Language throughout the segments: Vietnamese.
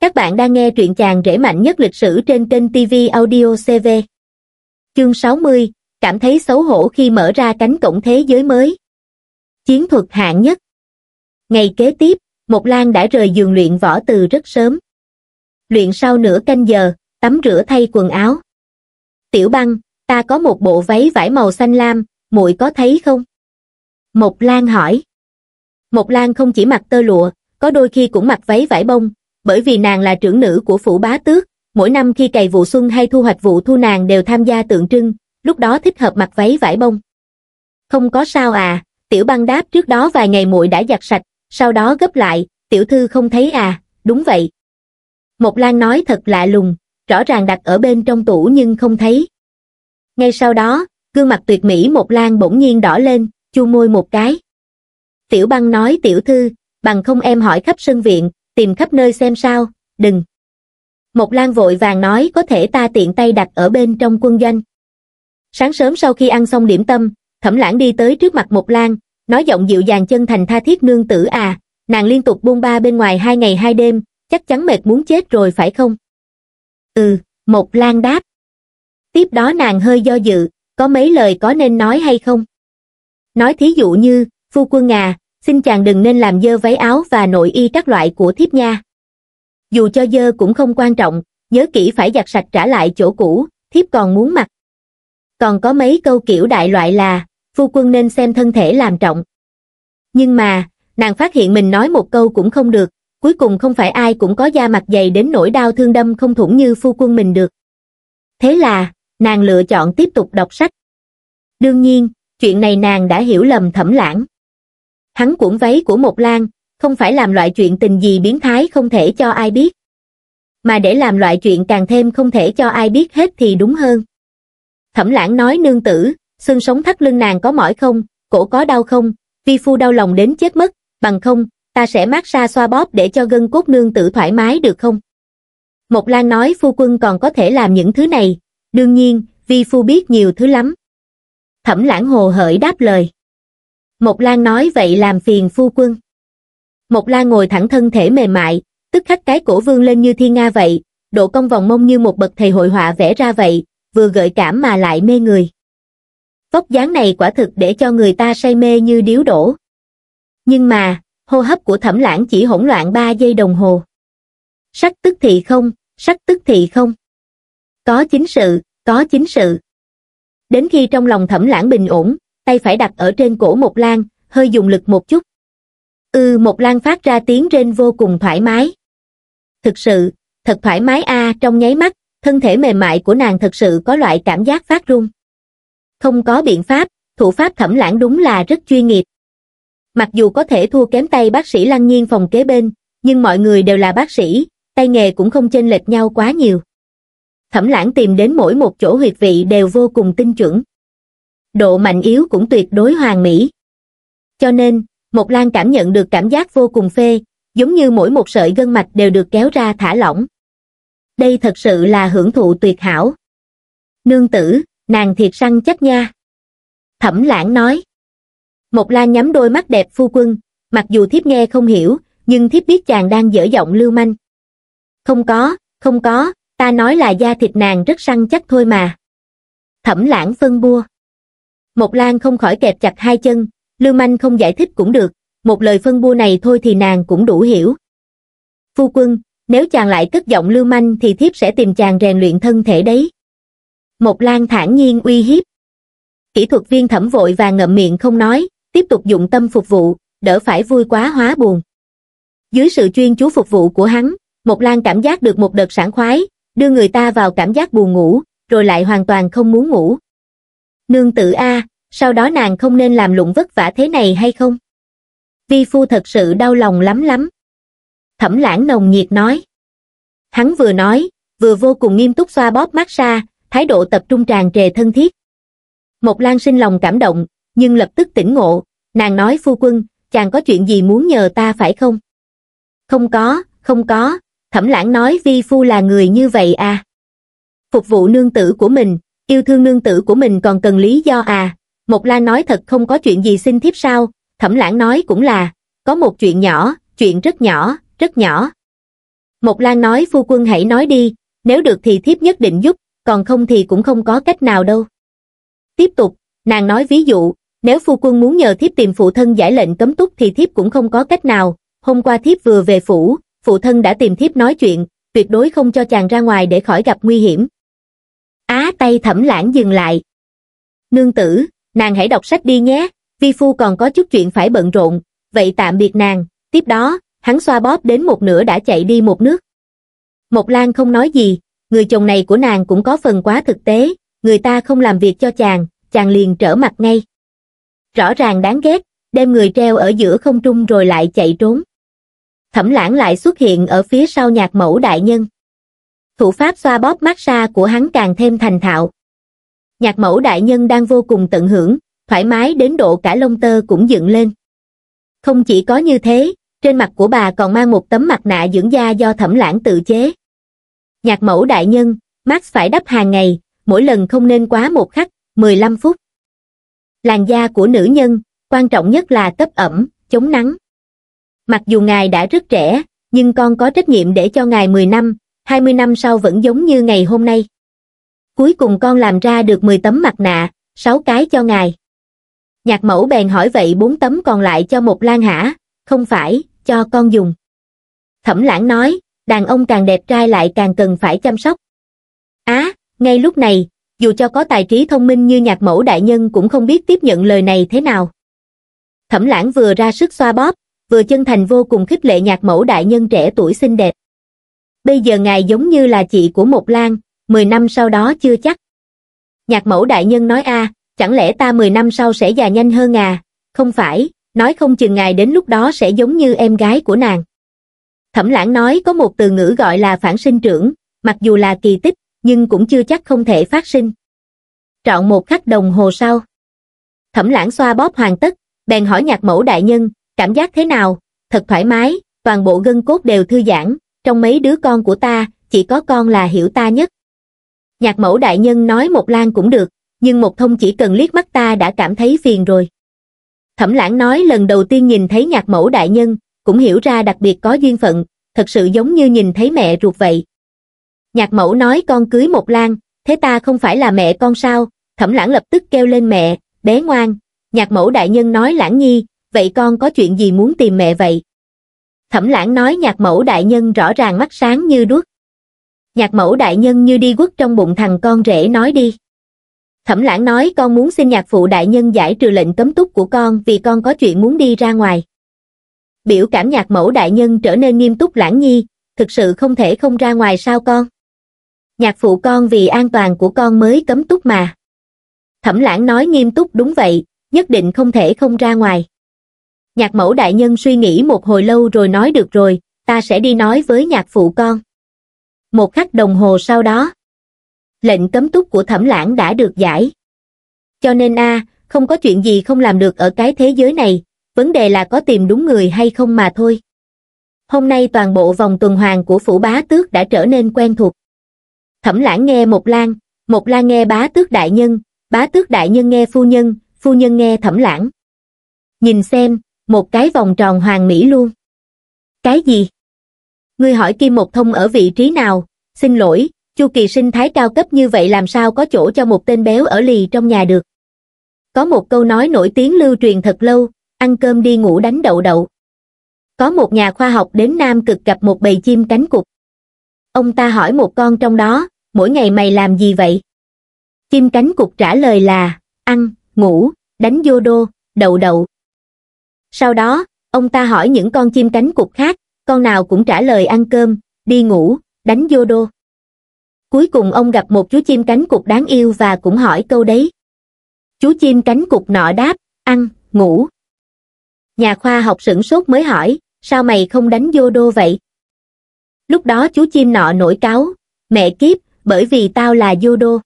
Các bạn đang nghe truyện chàng rễ mạnh nhất lịch sử trên kênh TV Audio CV. Chương 60, cảm thấy xấu hổ khi mở ra cánh cổng thế giới mới. Chiến thuật hạng nhất. Ngày kế tiếp, Mộc Lan đã rời giường luyện võ từ rất sớm. Luyện sau nửa canh giờ, tắm rửa thay quần áo. Tiểu băng, ta có một bộ váy vải màu xanh lam, muội có thấy không? Mộc Lan hỏi. Mộc Lan không chỉ mặc tơ lụa, có đôi khi cũng mặc váy vải bông, bởi vì nàng là trưởng nữ của phủ bá tước, mỗi năm khi cày vụ xuân hay thu hoạch vụ thu nàng đều tham gia tượng trưng, lúc đó thích hợp mặc váy vải bông. Không có sao à, tiểu băng đáp trước đó vài ngày muội đã giặt sạch, sau đó gấp lại, tiểu thư không thấy à, đúng vậy. Một lan nói thật lạ lùng, rõ ràng đặt ở bên trong tủ nhưng không thấy. Ngay sau đó, gương mặt tuyệt mỹ một lan bỗng nhiên đỏ lên, chu môi một cái. Tiểu băng nói tiểu thư, bằng không em hỏi khắp sân viện, tìm khắp nơi xem sao, đừng. một Lan vội vàng nói có thể ta tiện tay đặt ở bên trong quân doanh. Sáng sớm sau khi ăn xong điểm tâm, Thẩm Lãng đi tới trước mặt một Lan, nói giọng dịu dàng chân thành tha thiết nương tử à, nàng liên tục buông ba bên ngoài hai ngày hai đêm, chắc chắn mệt muốn chết rồi phải không? Ừ, một Lan đáp. Tiếp đó nàng hơi do dự, có mấy lời có nên nói hay không? Nói thí dụ như, phu quân à, xin chàng đừng nên làm dơ váy áo và nội y các loại của thiếp nha. Dù cho dơ cũng không quan trọng, nhớ kỹ phải giặt sạch trả lại chỗ cũ, thiếp còn muốn mặc. Còn có mấy câu kiểu đại loại là, phu quân nên xem thân thể làm trọng. Nhưng mà, nàng phát hiện mình nói một câu cũng không được, cuối cùng không phải ai cũng có da mặt dày đến nỗi đau thương đâm không thủng như phu quân mình được. Thế là, nàng lựa chọn tiếp tục đọc sách. Đương nhiên, chuyện này nàng đã hiểu lầm thẩm lãng hắn cuộn váy của một lan không phải làm loại chuyện tình gì biến thái không thể cho ai biết mà để làm loại chuyện càng thêm không thể cho ai biết hết thì đúng hơn thẩm lãng nói nương tử xương sống thắt lưng nàng có mỏi không cổ có đau không vi phu đau lòng đến chết mất bằng không ta sẽ mát xa xoa bóp để cho gân cốt nương tử thoải mái được không một lan nói phu quân còn có thể làm những thứ này đương nhiên vi phu biết nhiều thứ lắm thẩm lãng hồ hởi đáp lời một Lan nói vậy làm phiền phu quân. Một Lan ngồi thẳng thân thể mềm mại, tức khắc cái cổ vương lên như thiên nga vậy, độ cong vòng mông như một bậc thầy hội họa vẽ ra vậy, vừa gợi cảm mà lại mê người. Vóc dáng này quả thực để cho người ta say mê như điếu đổ. Nhưng mà, hô hấp của thẩm lãng chỉ hỗn loạn 3 giây đồng hồ. Sắc tức thì không, sắc tức thì không. Có chính sự, có chính sự. Đến khi trong lòng thẩm lãng bình ổn, tay phải đặt ở trên cổ một Lan, hơi dùng lực một chút. Ư ừ, Mộc Lan phát ra tiếng rên vô cùng thoải mái. Thực sự, thật thoải mái a trong nháy mắt, thân thể mềm mại của nàng thật sự có loại cảm giác phát run. Không có biện pháp, thủ pháp thẩm lãng đúng là rất chuyên nghiệp. Mặc dù có thể thua kém tay bác sĩ lăng nhiên phòng kế bên, nhưng mọi người đều là bác sĩ, tay nghề cũng không chênh lệch nhau quá nhiều. Thẩm lãng tìm đến mỗi một chỗ huyệt vị đều vô cùng tinh chuẩn độ mạnh yếu cũng tuyệt đối hoàn mỹ. Cho nên, Mộc Lan cảm nhận được cảm giác vô cùng phê, giống như mỗi một sợi gân mạch đều được kéo ra thả lỏng. Đây thật sự là hưởng thụ tuyệt hảo. Nương tử, nàng thiệt săn chắc nha. Thẩm lãng nói. Mộc Lan nhắm đôi mắt đẹp phu quân, mặc dù thiếp nghe không hiểu, nhưng thiếp biết chàng đang dở giọng lưu manh. Không có, không có, ta nói là da thịt nàng rất săn chắc thôi mà. Thẩm lãng phân bua. Một Lan không khỏi kẹp chặt hai chân, Lưu Manh không giải thích cũng được, một lời phân bua này thôi thì nàng cũng đủ hiểu. Phu quân, nếu chàng lại cất giọng Lưu Manh thì thiếp sẽ tìm chàng rèn luyện thân thể đấy. Một Lan thản nhiên uy hiếp. Kỹ thuật viên thẩm vội và ngậm miệng không nói, tiếp tục dụng tâm phục vụ, đỡ phải vui quá hóa buồn. Dưới sự chuyên chú phục vụ của hắn, Một Lan cảm giác được một đợt sảng khoái, đưa người ta vào cảm giác buồn ngủ, rồi lại hoàn toàn không muốn ngủ. Nương Tử A, sau đó nàng không nên làm lụng vất vả thế này hay không? Vi phu thật sự đau lòng lắm lắm. Thẩm lãng nồng nhiệt nói. Hắn vừa nói, vừa vô cùng nghiêm túc xoa bóp mát xa, thái độ tập trung tràn trề thân thiết. Một Lan sinh lòng cảm động, nhưng lập tức tỉnh ngộ, nàng nói phu quân, chàng có chuyện gì muốn nhờ ta phải không? Không có, không có, thẩm lãng nói vi phu là người như vậy à? Phục vụ nương tử của mình, yêu thương nương tử của mình còn cần lý do à, một Lan nói thật không có chuyện gì xin thiếp sao, thẩm lãng nói cũng là, có một chuyện nhỏ, chuyện rất nhỏ, rất nhỏ. Một Lan nói phu quân hãy nói đi, nếu được thì thiếp nhất định giúp, còn không thì cũng không có cách nào đâu. Tiếp tục, nàng nói ví dụ, nếu phu quân muốn nhờ thiếp tìm phụ thân giải lệnh cấm túc thì thiếp cũng không có cách nào, hôm qua thiếp vừa về phủ, phụ thân đã tìm thiếp nói chuyện, tuyệt đối không cho chàng ra ngoài để khỏi gặp nguy hiểm. Á tay thẩm lãng dừng lại. Nương tử, nàng hãy đọc sách đi nhé, vi phu còn có chút chuyện phải bận rộn, vậy tạm biệt nàng, tiếp đó, hắn xoa bóp đến một nửa đã chạy đi một nước. Mộc Lan không nói gì, người chồng này của nàng cũng có phần quá thực tế, người ta không làm việc cho chàng, chàng liền trở mặt ngay. Rõ ràng đáng ghét, đem người treo ở giữa không trung rồi lại chạy trốn. Thẩm lãng lại xuất hiện ở phía sau nhạc mẫu đại nhân. Thủ pháp xoa bóp massage của hắn càng thêm thành thạo, nhạc mẫu đại nhân đang vô cùng tận hưởng, thoải mái đến độ cả lông tơ cũng dựng lên. Không chỉ có như thế, trên mặt của bà còn mang một tấm mặt nạ dưỡng da do thẩm lãng tự chế. Nhạc mẫu đại nhân, Max phải đắp hàng ngày, mỗi lần không nên quá một khắc, 15 phút. Làn da của nữ nhân, quan trọng nhất là cấp ẩm, chống nắng. Mặc dù ngài đã rất trẻ, nhưng con có trách nhiệm để cho ngài 10 năm, 20 năm sau vẫn giống như ngày hôm nay cuối cùng con làm ra được 10 tấm mặt nạ, 6 cái cho ngài. Nhạc mẫu bèn hỏi vậy 4 tấm còn lại cho một lan hả, không phải, cho con dùng. Thẩm lãng nói, đàn ông càng đẹp trai lại càng cần phải chăm sóc. Á, ngay lúc này, dù cho có tài trí thông minh như nhạc mẫu đại nhân cũng không biết tiếp nhận lời này thế nào. Thẩm lãng vừa ra sức xoa bóp, vừa chân thành vô cùng khích lệ nhạc mẫu đại nhân trẻ tuổi xinh đẹp. Bây giờ ngài giống như là chị của một lan, mười năm sau đó chưa chắc nhạc mẫu đại nhân nói a chẳng lẽ ta mười năm sau sẽ già nhanh hơn à không phải nói không chừng ngài đến lúc đó sẽ giống như em gái của nàng thẩm lãng nói có một từ ngữ gọi là phản sinh trưởng mặc dù là kỳ tích nhưng cũng chưa chắc không thể phát sinh trọn một khắc đồng hồ sau thẩm lãng xoa bóp hoàn tất bèn hỏi nhạc mẫu đại nhân cảm giác thế nào thật thoải mái toàn bộ gân cốt đều thư giãn trong mấy đứa con của ta chỉ có con là hiểu ta nhất Nhạc mẫu đại nhân nói một lan cũng được, nhưng một thông chỉ cần liếc mắt ta đã cảm thấy phiền rồi. Thẩm lãng nói lần đầu tiên nhìn thấy nhạc mẫu đại nhân, cũng hiểu ra đặc biệt có duyên phận, thật sự giống như nhìn thấy mẹ ruột vậy. Nhạc mẫu nói con cưới một lan, thế ta không phải là mẹ con sao, thẩm lãng lập tức kêu lên mẹ, bé ngoan. Nhạc mẫu đại nhân nói lãng nhi, vậy con có chuyện gì muốn tìm mẹ vậy? Thẩm lãng nói nhạc mẫu đại nhân rõ ràng mắt sáng như đuốc, nhạc mẫu đại nhân như đi quất trong bụng thằng con rể nói đi. Thẩm lãng nói con muốn xin nhạc phụ đại nhân giải trừ lệnh cấm túc của con vì con có chuyện muốn đi ra ngoài. Biểu cảm nhạc mẫu đại nhân trở nên nghiêm túc lãng nhi, thực sự không thể không ra ngoài sao con. Nhạc phụ con vì an toàn của con mới cấm túc mà. Thẩm lãng nói nghiêm túc đúng vậy, nhất định không thể không ra ngoài. Nhạc mẫu đại nhân suy nghĩ một hồi lâu rồi nói được rồi, ta sẽ đi nói với nhạc phụ con. Một khắc đồng hồ sau đó, lệnh cấm túc của thẩm lãng đã được giải. Cho nên a không có chuyện gì không làm được ở cái thế giới này, vấn đề là có tìm đúng người hay không mà thôi. Hôm nay toàn bộ vòng tuần hoàn của phủ bá tước đã trở nên quen thuộc. Thẩm lãng nghe một lan, một lan nghe bá tước đại nhân, bá tước đại nhân nghe phu nhân, phu nhân nghe thẩm lãng. Nhìn xem, một cái vòng tròn hoàng mỹ luôn. Cái gì? ngươi hỏi Kim Một Thông ở vị trí nào, xin lỗi, Chu Kỳ sinh thái cao cấp như vậy làm sao có chỗ cho một tên béo ở lì trong nhà được. Có một câu nói nổi tiếng lưu truyền thật lâu, ăn cơm đi ngủ đánh đậu đậu. Có một nhà khoa học đến Nam Cực gặp một bầy chim cánh cụt. Ông ta hỏi một con trong đó, mỗi ngày mày làm gì vậy? Chim cánh cụt trả lời là, ăn, ngủ, đánh vô đô, đậu đậu. Sau đó, ông ta hỏi những con chim cánh cụt khác, con nào cũng trả lời ăn cơm, đi ngủ, đánh vô đô. Cuối cùng ông gặp một chú chim cánh cụt đáng yêu và cũng hỏi câu đấy. Chú chim cánh cụt nọ đáp, ăn, ngủ. Nhà khoa học sửng sốt mới hỏi, sao mày không đánh vô đô vậy? Lúc đó chú chim nọ nổi cáo, mẹ kiếp, bởi vì tao là vô đô.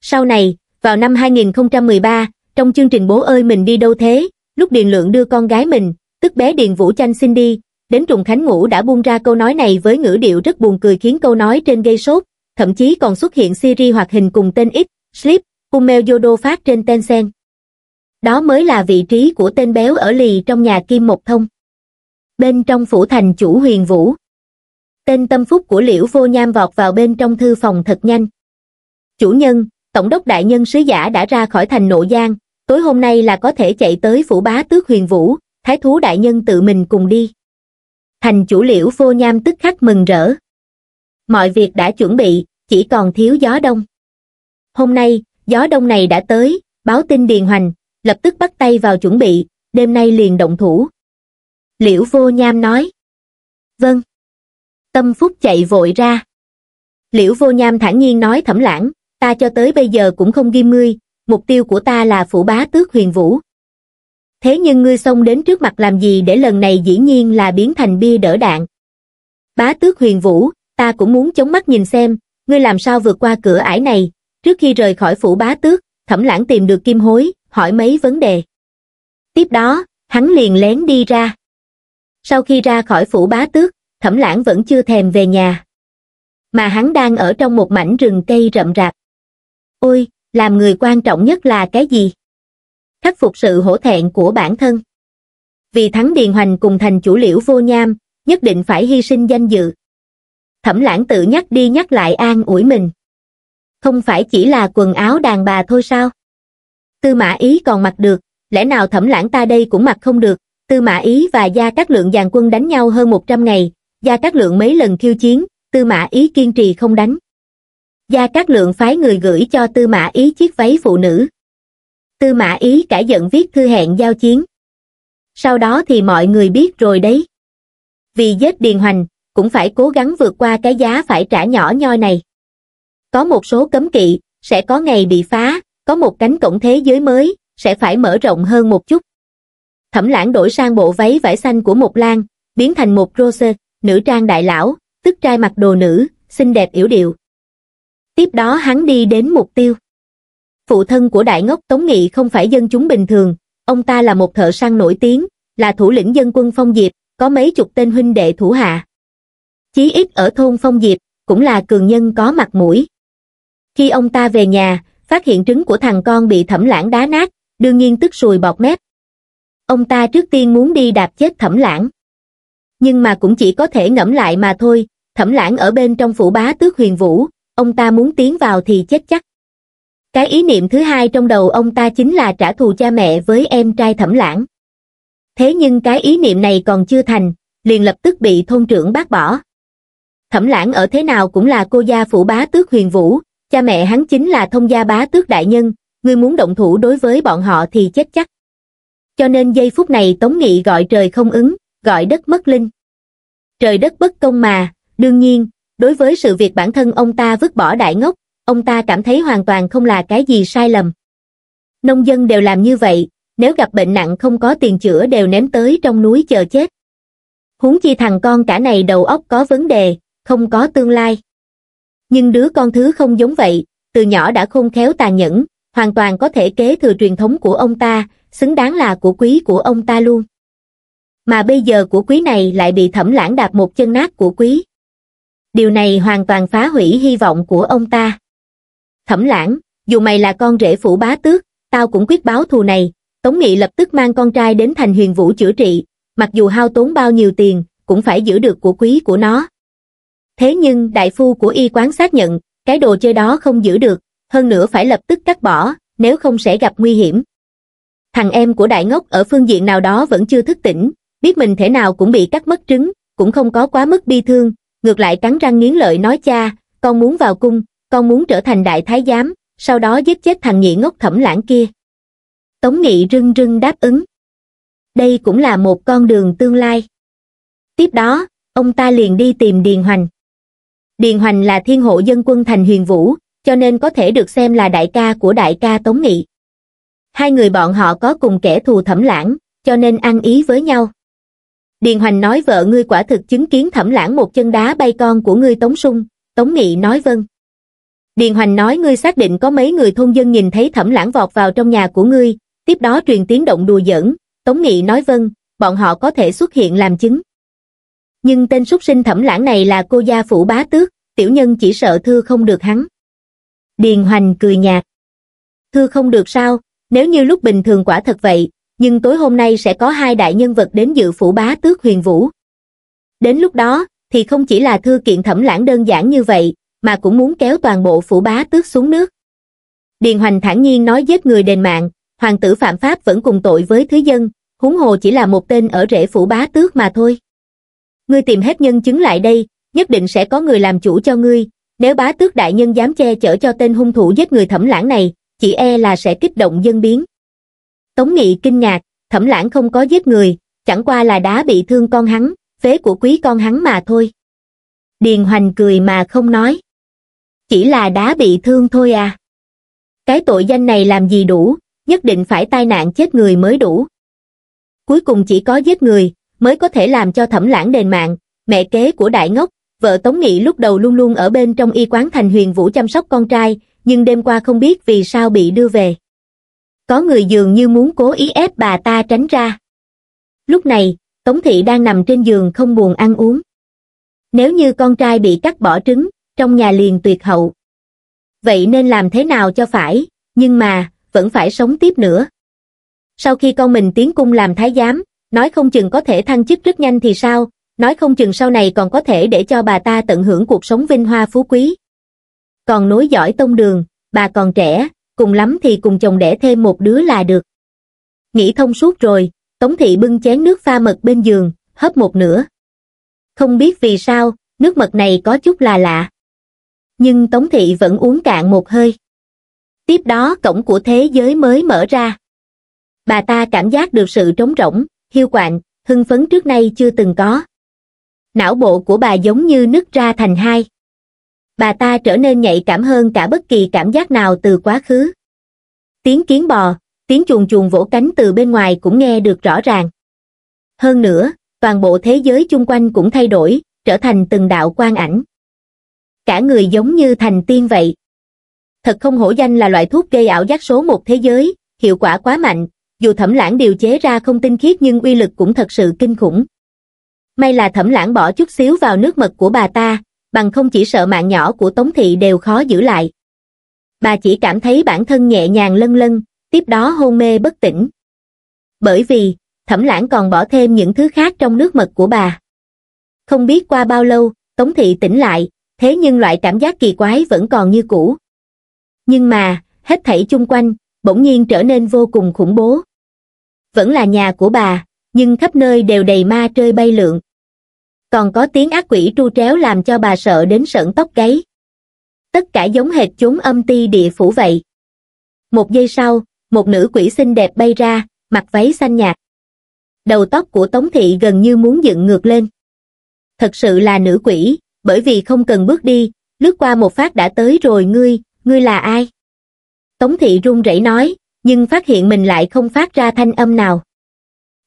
Sau này, vào năm 2013, trong chương trình Bố ơi mình đi đâu thế, lúc Điền Lượng đưa con gái mình, tức bé Điền Vũ Chanh xin đi, đến Trùng Khánh Ngũ đã buông ra câu nói này với ngữ điệu rất buồn cười khiến câu nói trên gây sốt, thậm chí còn xuất hiện Siri hoạt hình cùng tên X, Slip, Kumail Yodo phát trên Tencent. Đó mới là vị trí của tên béo ở lì trong nhà Kim Mộc Thông. Bên trong phủ thành chủ huyền vũ. Tên tâm phúc của Liễu Vô Nham vọt vào bên trong thư phòng thật nhanh. Chủ nhân, Tổng đốc Đại Nhân Sứ Giả đã ra khỏi thành Nộ Giang, tối hôm nay là có thể chạy tới phủ bá tước huyền vũ, Thái Thú Đại Nhân tự mình cùng đi thành chủ liễu vô nham tức khắc mừng rỡ mọi việc đã chuẩn bị chỉ còn thiếu gió đông hôm nay gió đông này đã tới báo tin điền hoành lập tức bắt tay vào chuẩn bị đêm nay liền động thủ liễu vô nham nói vâng tâm phúc chạy vội ra liễu vô nham thản nhiên nói thẩm lãng ta cho tới bây giờ cũng không ghi mươi mục tiêu của ta là phủ bá tước huyền vũ thế nhưng ngươi xông đến trước mặt làm gì để lần này dĩ nhiên là biến thành bia đỡ đạn. Bá tước huyền vũ, ta cũng muốn chống mắt nhìn xem, ngươi làm sao vượt qua cửa ải này, trước khi rời khỏi phủ bá tước, thẩm lãng tìm được kim hối, hỏi mấy vấn đề. Tiếp đó, hắn liền lén đi ra. Sau khi ra khỏi phủ bá tước, thẩm lãng vẫn chưa thèm về nhà. Mà hắn đang ở trong một mảnh rừng cây rậm rạp. Ôi, làm người quan trọng nhất là cái gì? khắc phục sự hổ thẹn của bản thân. Vì thắng Điền Hoành cùng thành chủ liễu vô nham, nhất định phải hy sinh danh dự. Thẩm lãng tự nhắc đi nhắc lại an ủi mình. Không phải chỉ là quần áo đàn bà thôi sao? Tư mã ý còn mặc được, lẽ nào thẩm lãng ta đây cũng mặc không được, Tư Mã Ý và Gia Cát Lượng dàn quân đánh nhau hơn 100 ngày, Gia Cát Lượng mấy lần khiêu chiến, Tư Mã Ý kiên trì không đánh. Gia Cát Lượng phái người gửi cho Tư Mã Ý chiếc váy phụ nữ, tư mã ý cả giận viết thư hẹn giao chiến sau đó thì mọi người biết rồi đấy vì giết điền hoành cũng phải cố gắng vượt qua cái giá phải trả nhỏ nhoi này có một số cấm kỵ sẽ có ngày bị phá có một cánh cổng thế giới mới sẽ phải mở rộng hơn một chút thẩm lãng đổi sang bộ váy vải xanh của một lan biến thành một rose nữ trang đại lão tức trai mặc đồ nữ xinh đẹp yểu điệu tiếp đó hắn đi đến mục tiêu phụ thân của đại ngốc Tống Nghị không phải dân chúng bình thường, ông ta là một thợ săn nổi tiếng, là thủ lĩnh dân quân Phong Diệp, có mấy chục tên huynh đệ thủ hạ. Chí ít ở thôn Phong Diệp, cũng là cường nhân có mặt mũi. Khi ông ta về nhà, phát hiện trứng của thằng con bị thẩm lãng đá nát, đương nhiên tức sùi bọt mép. Ông ta trước tiên muốn đi đạp chết thẩm lãng. Nhưng mà cũng chỉ có thể ngẫm lại mà thôi, thẩm lãng ở bên trong phủ bá tước huyền vũ, ông ta muốn tiến vào thì chết chắc. Cái ý niệm thứ hai trong đầu ông ta chính là trả thù cha mẹ với em trai thẩm lãng. Thế nhưng cái ý niệm này còn chưa thành, liền lập tức bị thôn trưởng bác bỏ. Thẩm lãng ở thế nào cũng là cô gia phụ bá tước huyền vũ, cha mẹ hắn chính là thông gia bá tước đại nhân, ngươi muốn động thủ đối với bọn họ thì chết chắc. Cho nên giây phút này Tống Nghị gọi trời không ứng, gọi đất mất linh. Trời đất bất công mà, đương nhiên, đối với sự việc bản thân ông ta vứt bỏ đại ngốc, ông ta cảm thấy hoàn toàn không là cái gì sai lầm. Nông dân đều làm như vậy, nếu gặp bệnh nặng không có tiền chữa đều ném tới trong núi chờ chết. Huống chi thằng con cả này đầu óc có vấn đề, không có tương lai. Nhưng đứa con thứ không giống vậy, từ nhỏ đã khôn khéo tàn nhẫn, hoàn toàn có thể kế thừa truyền thống của ông ta, xứng đáng là của quý của ông ta luôn. Mà bây giờ của quý này lại bị thẩm lãng đạp một chân nát của quý. Điều này hoàn toàn phá hủy hy vọng của ông ta. Thẩm lãng, dù mày là con rể phủ bá tước, tao cũng quyết báo thù này. Tống Nghị lập tức mang con trai đến thành huyền vũ chữa trị, mặc dù hao tốn bao nhiêu tiền, cũng phải giữ được của quý của nó. Thế nhưng đại phu của y quán xác nhận, cái đồ chơi đó không giữ được, hơn nữa phải lập tức cắt bỏ, nếu không sẽ gặp nguy hiểm. Thằng em của đại ngốc ở phương diện nào đó vẫn chưa thức tỉnh, biết mình thể nào cũng bị cắt mất trứng, cũng không có quá mức bi thương, ngược lại cắn răng nghiến lợi nói cha, con muốn vào cung, con muốn trở thành đại thái giám, sau đó giết chết thằng nhị ngốc thẩm lãng kia. Tống Nghị rưng rưng đáp ứng. Đây cũng là một con đường tương lai. Tiếp đó, ông ta liền đi tìm Điền Hoành. Điền Hoành là thiên hộ dân quân thành huyền vũ, cho nên có thể được xem là đại ca của đại ca Tống Nghị. Hai người bọn họ có cùng kẻ thù thẩm lãng, cho nên ăn ý với nhau. Điền Hoành nói vợ ngươi quả thực chứng kiến thẩm lãng một chân đá bay con của ngươi Tống Sung, Tống Nghị nói vâng. Điền Hoành nói ngươi xác định có mấy người thôn dân nhìn thấy thẩm lãng vọt vào trong nhà của ngươi, tiếp đó truyền tiếng động đùa giỡn, Tống Nghị nói vâng, bọn họ có thể xuất hiện làm chứng. Nhưng tên súc sinh thẩm lãng này là cô gia phủ bá tước, tiểu nhân chỉ sợ thư không được hắn. Điền Hoành cười nhạt. Thư không được sao, nếu như lúc bình thường quả thật vậy, nhưng tối hôm nay sẽ có hai đại nhân vật đến dự phủ bá tước huyền vũ. Đến lúc đó, thì không chỉ là thư kiện thẩm lãng đơn giản như vậy, mà cũng muốn kéo toàn bộ phủ bá tước xuống nước. Điền Hoành thản nhiên nói giết người đền mạng, hoàng tử phạm pháp vẫn cùng tội với thứ dân, huống hồ chỉ là một tên ở rễ phủ bá tước mà thôi. Ngươi tìm hết nhân chứng lại đây, nhất định sẽ có người làm chủ cho ngươi, nếu bá tước đại nhân dám che chở cho tên hung thủ giết người thẩm lãng này, chỉ e là sẽ kích động dân biến. Tống Nghị kinh ngạc, thẩm lãng không có giết người, chẳng qua là đá bị thương con hắn, phế của quý con hắn mà thôi. Điền Hoành cười mà không nói chỉ là đá bị thương thôi à. Cái tội danh này làm gì đủ, nhất định phải tai nạn chết người mới đủ. Cuối cùng chỉ có giết người, mới có thể làm cho thẩm lãng đền mạng, mẹ kế của đại ngốc, vợ Tống Nghị lúc đầu luôn luôn ở bên trong y quán thành huyền vũ chăm sóc con trai, nhưng đêm qua không biết vì sao bị đưa về. Có người dường như muốn cố ý ép bà ta tránh ra. Lúc này, Tống Thị đang nằm trên giường không buồn ăn uống. Nếu như con trai bị cắt bỏ trứng, trong nhà liền tuyệt hậu. Vậy nên làm thế nào cho phải, nhưng mà, vẫn phải sống tiếp nữa. Sau khi con mình tiến cung làm thái giám, nói không chừng có thể thăng chức rất nhanh thì sao, nói không chừng sau này còn có thể để cho bà ta tận hưởng cuộc sống vinh hoa phú quý. Còn nối giỏi tông đường, bà còn trẻ, cùng lắm thì cùng chồng đẻ thêm một đứa là được. Nghĩ thông suốt rồi, Tống Thị bưng chén nước pha mật bên giường, hấp một nửa. Không biết vì sao, nước mật này có chút là lạ nhưng Tống Thị vẫn uống cạn một hơi. Tiếp đó cổng của thế giới mới mở ra. Bà ta cảm giác được sự trống rỗng, hiu quạnh, hưng phấn trước nay chưa từng có. Não bộ của bà giống như nứt ra thành hai. Bà ta trở nên nhạy cảm hơn cả bất kỳ cảm giác nào từ quá khứ. Tiếng kiến bò, tiếng chuồn chuồn vỗ cánh từ bên ngoài cũng nghe được rõ ràng. Hơn nữa, toàn bộ thế giới chung quanh cũng thay đổi, trở thành từng đạo quang ảnh cả người giống như thành tiên vậy. Thật không hổ danh là loại thuốc gây ảo giác số một thế giới, hiệu quả quá mạnh, dù thẩm lãng điều chế ra không tinh khiết nhưng uy lực cũng thật sự kinh khủng. May là thẩm lãng bỏ chút xíu vào nước mật của bà ta, bằng không chỉ sợ mạng nhỏ của Tống Thị đều khó giữ lại. Bà chỉ cảm thấy bản thân nhẹ nhàng lân lân, tiếp đó hôn mê bất tỉnh. Bởi vì, thẩm lãng còn bỏ thêm những thứ khác trong nước mật của bà. Không biết qua bao lâu, Tống Thị tỉnh lại, thế nhưng loại cảm giác kỳ quái vẫn còn như cũ nhưng mà hết thảy chung quanh bỗng nhiên trở nên vô cùng khủng bố vẫn là nhà của bà nhưng khắp nơi đều đầy ma trơi bay lượn còn có tiếng ác quỷ tru tréo làm cho bà sợ đến sợn tóc gáy tất cả giống hệt chúng âm ti địa phủ vậy một giây sau một nữ quỷ xinh đẹp bay ra mặc váy xanh nhạt đầu tóc của tống thị gần như muốn dựng ngược lên thật sự là nữ quỷ bởi vì không cần bước đi, lướt qua một phát đã tới rồi ngươi, ngươi là ai? Tống thị run rẩy nói, nhưng phát hiện mình lại không phát ra thanh âm nào.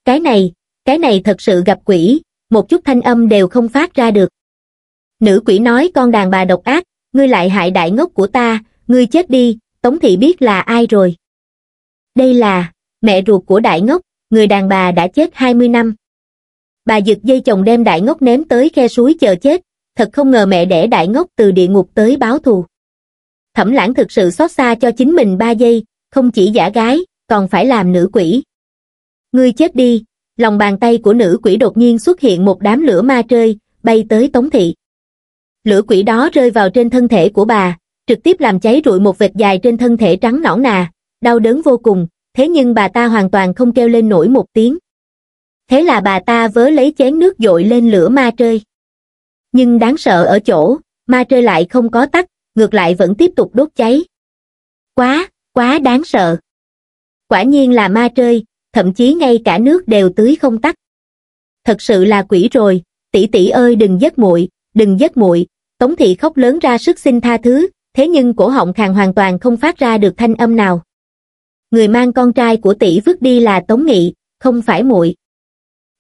Cái này, cái này thật sự gặp quỷ, một chút thanh âm đều không phát ra được. Nữ quỷ nói con đàn bà độc ác, ngươi lại hại đại ngốc của ta, ngươi chết đi, Tống thị biết là ai rồi. Đây là, mẹ ruột của đại ngốc, người đàn bà đã chết 20 năm. Bà giật dây chồng đem đại ngốc ném tới khe suối chờ chết, thật không ngờ mẹ đẻ đại ngốc từ địa ngục tới báo thù. Thẩm lãng thực sự xót xa cho chính mình ba giây, không chỉ giả gái, còn phải làm nữ quỷ. Ngươi chết đi, lòng bàn tay của nữ quỷ đột nhiên xuất hiện một đám lửa ma trơi, bay tới tống thị. Lửa quỷ đó rơi vào trên thân thể của bà, trực tiếp làm cháy rụi một vệt dài trên thân thể trắng nõn nà, đau đớn vô cùng, thế nhưng bà ta hoàn toàn không kêu lên nổi một tiếng. Thế là bà ta vớ lấy chén nước dội lên lửa ma trơi nhưng đáng sợ ở chỗ ma trơi lại không có tắt ngược lại vẫn tiếp tục đốt cháy quá quá đáng sợ quả nhiên là ma trơi thậm chí ngay cả nước đều tưới không tắt thật sự là quỷ rồi tỷ tỷ ơi đừng giấc muội đừng giấc muội tống thị khóc lớn ra sức xin tha thứ thế nhưng cổ họng khàn hoàn toàn không phát ra được thanh âm nào người mang con trai của tỷ vứt đi là tống nghị không phải muội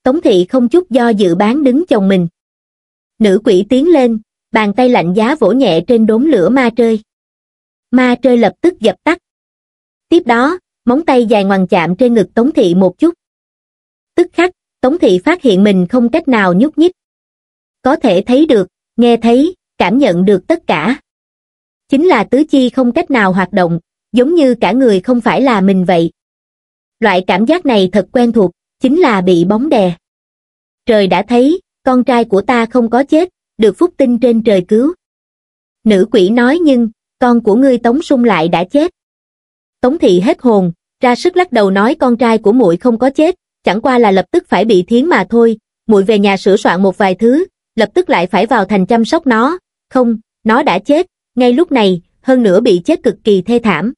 tống thị không chút do dự bán đứng chồng mình nữ quỷ tiến lên bàn tay lạnh giá vỗ nhẹ trên đốm lửa ma trơi ma trơi lập tức dập tắt tiếp đó móng tay dài ngoằn chạm trên ngực tống thị một chút tức khắc tống thị phát hiện mình không cách nào nhúc nhích có thể thấy được nghe thấy cảm nhận được tất cả chính là tứ chi không cách nào hoạt động giống như cả người không phải là mình vậy loại cảm giác này thật quen thuộc chính là bị bóng đè trời đã thấy con trai của ta không có chết, được phúc tinh trên trời cứu. Nữ quỷ nói nhưng, con của ngươi Tống Sung lại đã chết. Tống thị hết hồn, ra sức lắc đầu nói con trai của muội không có chết, chẳng qua là lập tức phải bị thiến mà thôi, muội về nhà sửa soạn một vài thứ, lập tức lại phải vào thành chăm sóc nó, không, nó đã chết, ngay lúc này, hơn nữa bị chết cực kỳ thê thảm.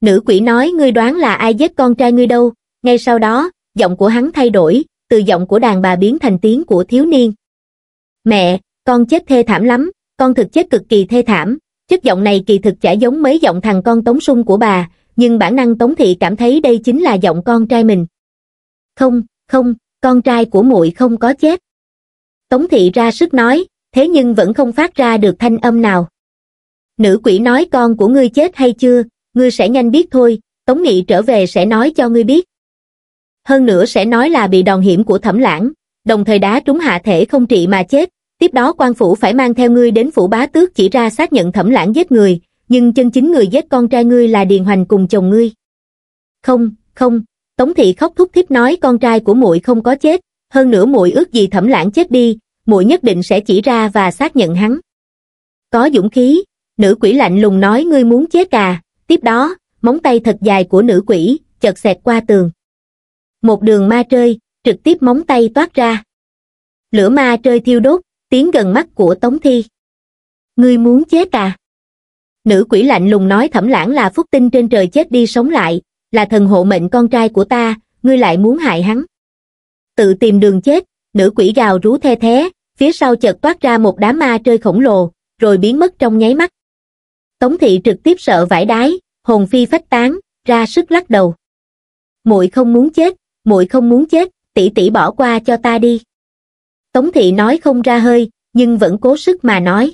Nữ quỷ nói ngươi đoán là ai giết con trai ngươi đâu, ngay sau đó, giọng của hắn thay đổi, từ giọng của đàn bà biến thành tiếng của thiếu niên. Mẹ, con chết thê thảm lắm, con thực chết cực kỳ thê thảm, chất giọng này kỳ thực chả giống mấy giọng thằng con Tống Sung của bà, nhưng bản năng Tống Thị cảm thấy đây chính là giọng con trai mình. Không, không, con trai của muội không có chết. Tống Thị ra sức nói, thế nhưng vẫn không phát ra được thanh âm nào. Nữ quỷ nói con của ngươi chết hay chưa, ngươi sẽ nhanh biết thôi, Tống Nghị trở về sẽ nói cho ngươi biết hơn nữa sẽ nói là bị đòn hiểm của thẩm lãng, đồng thời đá trúng hạ thể không trị mà chết, tiếp đó quan phủ phải mang theo ngươi đến phủ bá tước chỉ ra xác nhận thẩm lãng giết người, nhưng chân chính người giết con trai ngươi là Điền Hoành cùng chồng ngươi. Không, không, Tống thị khóc thúc thiếp nói con trai của muội không có chết, hơn nữa muội ước gì thẩm lãng chết đi, muội nhất định sẽ chỉ ra và xác nhận hắn. Có dũng khí, nữ quỷ lạnh lùng nói ngươi muốn chết cà tiếp đó, móng tay thật dài của nữ quỷ, chợt xẹt qua tường một đường ma trơi trực tiếp móng tay toát ra lửa ma trơi thiêu đốt tiến gần mắt của tống thi ngươi muốn chết à nữ quỷ lạnh lùng nói thẩm lãng là phúc tinh trên trời chết đi sống lại là thần hộ mệnh con trai của ta ngươi lại muốn hại hắn tự tìm đường chết nữ quỷ gào rú the thế phía sau chợt toát ra một đám ma trơi khổng lồ rồi biến mất trong nháy mắt tống thị trực tiếp sợ vải đái hồn phi phách tán ra sức lắc đầu muội không muốn chết muội không muốn chết tỷ tỷ bỏ qua cho ta đi tống thị nói không ra hơi nhưng vẫn cố sức mà nói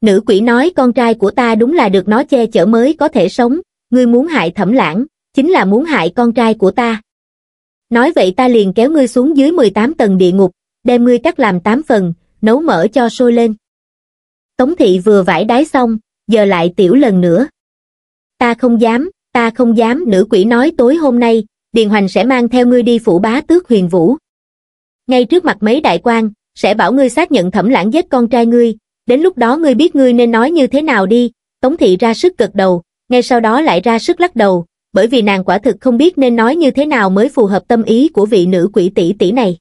nữ quỷ nói con trai của ta đúng là được nó che chở mới có thể sống ngươi muốn hại thẩm lãng chính là muốn hại con trai của ta nói vậy ta liền kéo ngươi xuống dưới 18 tầng địa ngục đem ngươi cắt làm 8 phần nấu mỡ cho sôi lên tống thị vừa vải đái xong giờ lại tiểu lần nữa ta không dám ta không dám nữ quỷ nói tối hôm nay điền hoành sẽ mang theo ngươi đi phủ bá tước huyền vũ ngay trước mặt mấy đại quan sẽ bảo ngươi xác nhận thẩm lãng giết con trai ngươi đến lúc đó ngươi biết ngươi nên nói như thế nào đi tống thị ra sức gật đầu ngay sau đó lại ra sức lắc đầu bởi vì nàng quả thực không biết nên nói như thế nào mới phù hợp tâm ý của vị nữ quỷ tỷ tỷ này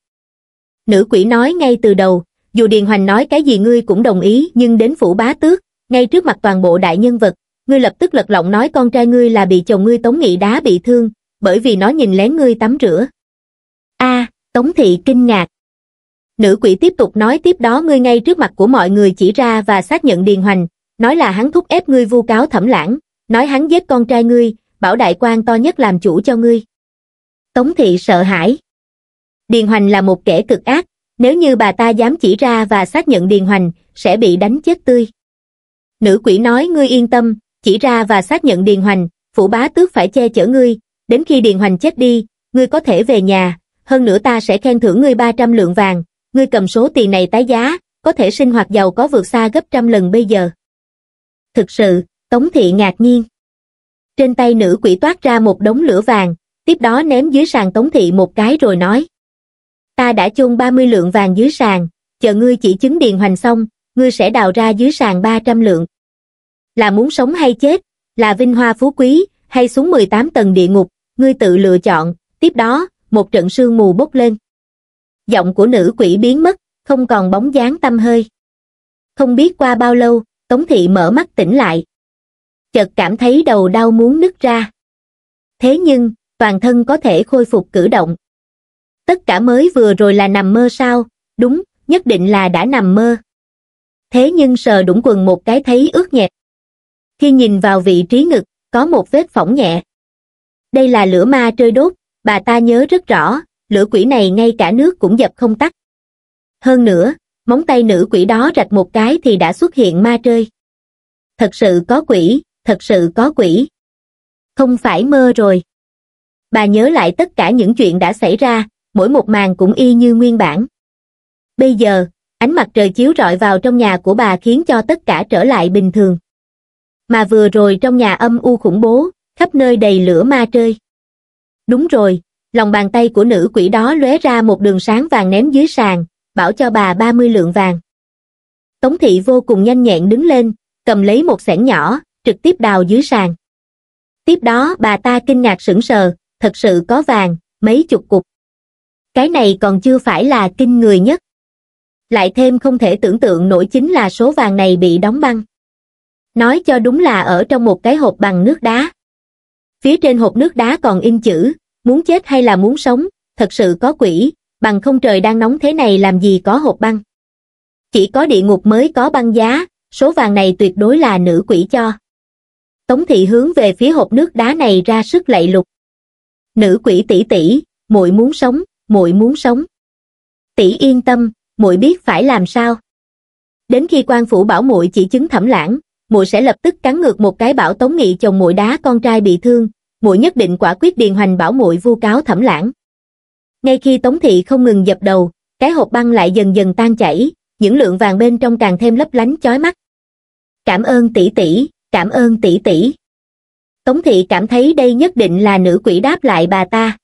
nữ quỷ nói ngay từ đầu dù điền hoành nói cái gì ngươi cũng đồng ý nhưng đến phủ bá tước ngay trước mặt toàn bộ đại nhân vật ngươi lập tức lật lọng nói con trai ngươi là bị chồng ngươi tống nghị đá bị thương bởi vì nó nhìn lén ngươi tắm rửa. a Tống Thị kinh ngạc. Nữ quỷ tiếp tục nói tiếp đó ngươi ngay trước mặt của mọi người chỉ ra và xác nhận Điền Hoành, nói là hắn thúc ép ngươi vu cáo thẩm lãng, nói hắn giết con trai ngươi, bảo đại quan to nhất làm chủ cho ngươi. Tống Thị sợ hãi. Điền Hoành là một kẻ cực ác, nếu như bà ta dám chỉ ra và xác nhận Điền Hoành, sẽ bị đánh chết tươi. Nữ quỷ nói ngươi yên tâm, chỉ ra và xác nhận Điền Hoành, phụ bá tước phải che chở ngươi, đến khi Điền Hoành chết đi, ngươi có thể về nhà, hơn nữa ta sẽ khen thưởng ngươi 300 lượng vàng, ngươi cầm số tiền này tái giá, có thể sinh hoạt giàu có vượt xa gấp trăm lần bây giờ. Thực sự, Tống Thị ngạc nhiên. Trên tay nữ quỷ toát ra một đống lửa vàng, tiếp đó ném dưới sàn Tống Thị một cái rồi nói. Ta đã chôn 30 lượng vàng dưới sàn, chờ ngươi chỉ chứng điền hoành xong, ngươi sẽ đào ra dưới sàn 300 lượng. Là muốn sống hay chết, là vinh hoa phú quý, hay xuống 18 tầng địa ngục, ngươi tự lựa chọn, tiếp đó, một trận sương mù bốc lên. Giọng của nữ quỷ biến mất, không còn bóng dáng tâm hơi. Không biết qua bao lâu, Tống Thị mở mắt tỉnh lại. Chợt cảm thấy đầu đau muốn nứt ra. Thế nhưng, toàn thân có thể khôi phục cử động. Tất cả mới vừa rồi là nằm mơ sao, đúng, nhất định là đã nằm mơ. Thế nhưng sờ đũng quần một cái thấy ướt nhẹp. Khi nhìn vào vị trí ngực, có một vết phỏng nhẹ đây là lửa ma trôi đốt bà ta nhớ rất rõ lửa quỷ này ngay cả nước cũng dập không tắt hơn nữa móng tay nữ quỷ đó rạch một cái thì đã xuất hiện ma trơi thật sự có quỷ thật sự có quỷ không phải mơ rồi bà nhớ lại tất cả những chuyện đã xảy ra mỗi một màn cũng y như nguyên bản bây giờ ánh mặt trời chiếu rọi vào trong nhà của bà khiến cho tất cả trở lại bình thường mà vừa rồi trong nhà âm u khủng bố khắp nơi đầy lửa ma trơi đúng rồi lòng bàn tay của nữ quỷ đó lóe ra một đường sáng vàng ném dưới sàn bảo cho bà ba mươi lượng vàng tống thị vô cùng nhanh nhẹn đứng lên cầm lấy một xẻng nhỏ trực tiếp đào dưới sàn tiếp đó bà ta kinh ngạc sững sờ thật sự có vàng mấy chục cục cái này còn chưa phải là kinh người nhất lại thêm không thể tưởng tượng nổi chính là số vàng này bị đóng băng nói cho đúng là ở trong một cái hộp bằng nước đá Phía trên hộp nước đá còn in chữ, muốn chết hay là muốn sống, thật sự có quỷ, bằng không trời đang nóng thế này làm gì có hộp băng. Chỉ có địa ngục mới có băng giá, số vàng này tuyệt đối là nữ quỷ cho. Tống thị hướng về phía hộp nước đá này ra sức lạy lục. Nữ quỷ tỷ tỷ, muội muốn sống, muội muốn sống. Tỷ yên tâm, muội biết phải làm sao. Đến khi quan phủ bảo muội chỉ chứng thẩm lãng, muội sẽ lập tức cắn ngược một cái bảo tống nghị chồng muội đá con trai bị thương muội nhất định quả quyết điền hoành bảo muội vu cáo thẩm lãng ngay khi tống thị không ngừng dập đầu cái hộp băng lại dần dần tan chảy những lượng vàng bên trong càng thêm lấp lánh chói mắt cảm ơn tỷ tỷ cảm ơn tỷ tỷ tống thị cảm thấy đây nhất định là nữ quỷ đáp lại bà ta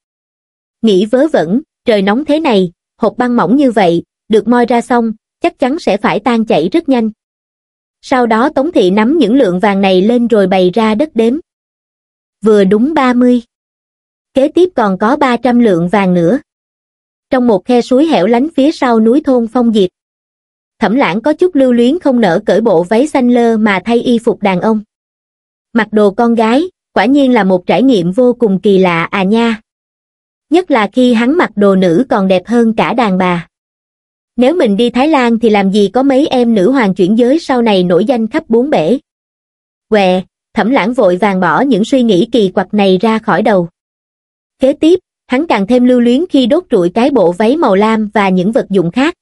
nghĩ vớ vẩn trời nóng thế này hộp băng mỏng như vậy được moi ra xong chắc chắn sẽ phải tan chảy rất nhanh sau đó Tống Thị nắm những lượng vàng này lên rồi bày ra đất đếm. Vừa đúng 30. Kế tiếp còn có 300 lượng vàng nữa. Trong một khe suối hẻo lánh phía sau núi thôn Phong Diệp, Thẩm lãng có chút lưu luyến không nỡ cởi bộ váy xanh lơ mà thay y phục đàn ông. Mặc đồ con gái, quả nhiên là một trải nghiệm vô cùng kỳ lạ à nha. Nhất là khi hắn mặc đồ nữ còn đẹp hơn cả đàn bà nếu mình đi thái lan thì làm gì có mấy em nữ hoàng chuyển giới sau này nổi danh khắp bốn bể què thẩm lãng vội vàng bỏ những suy nghĩ kỳ quặc này ra khỏi đầu kế tiếp hắn càng thêm lưu luyến khi đốt trụi cái bộ váy màu lam và những vật dụng khác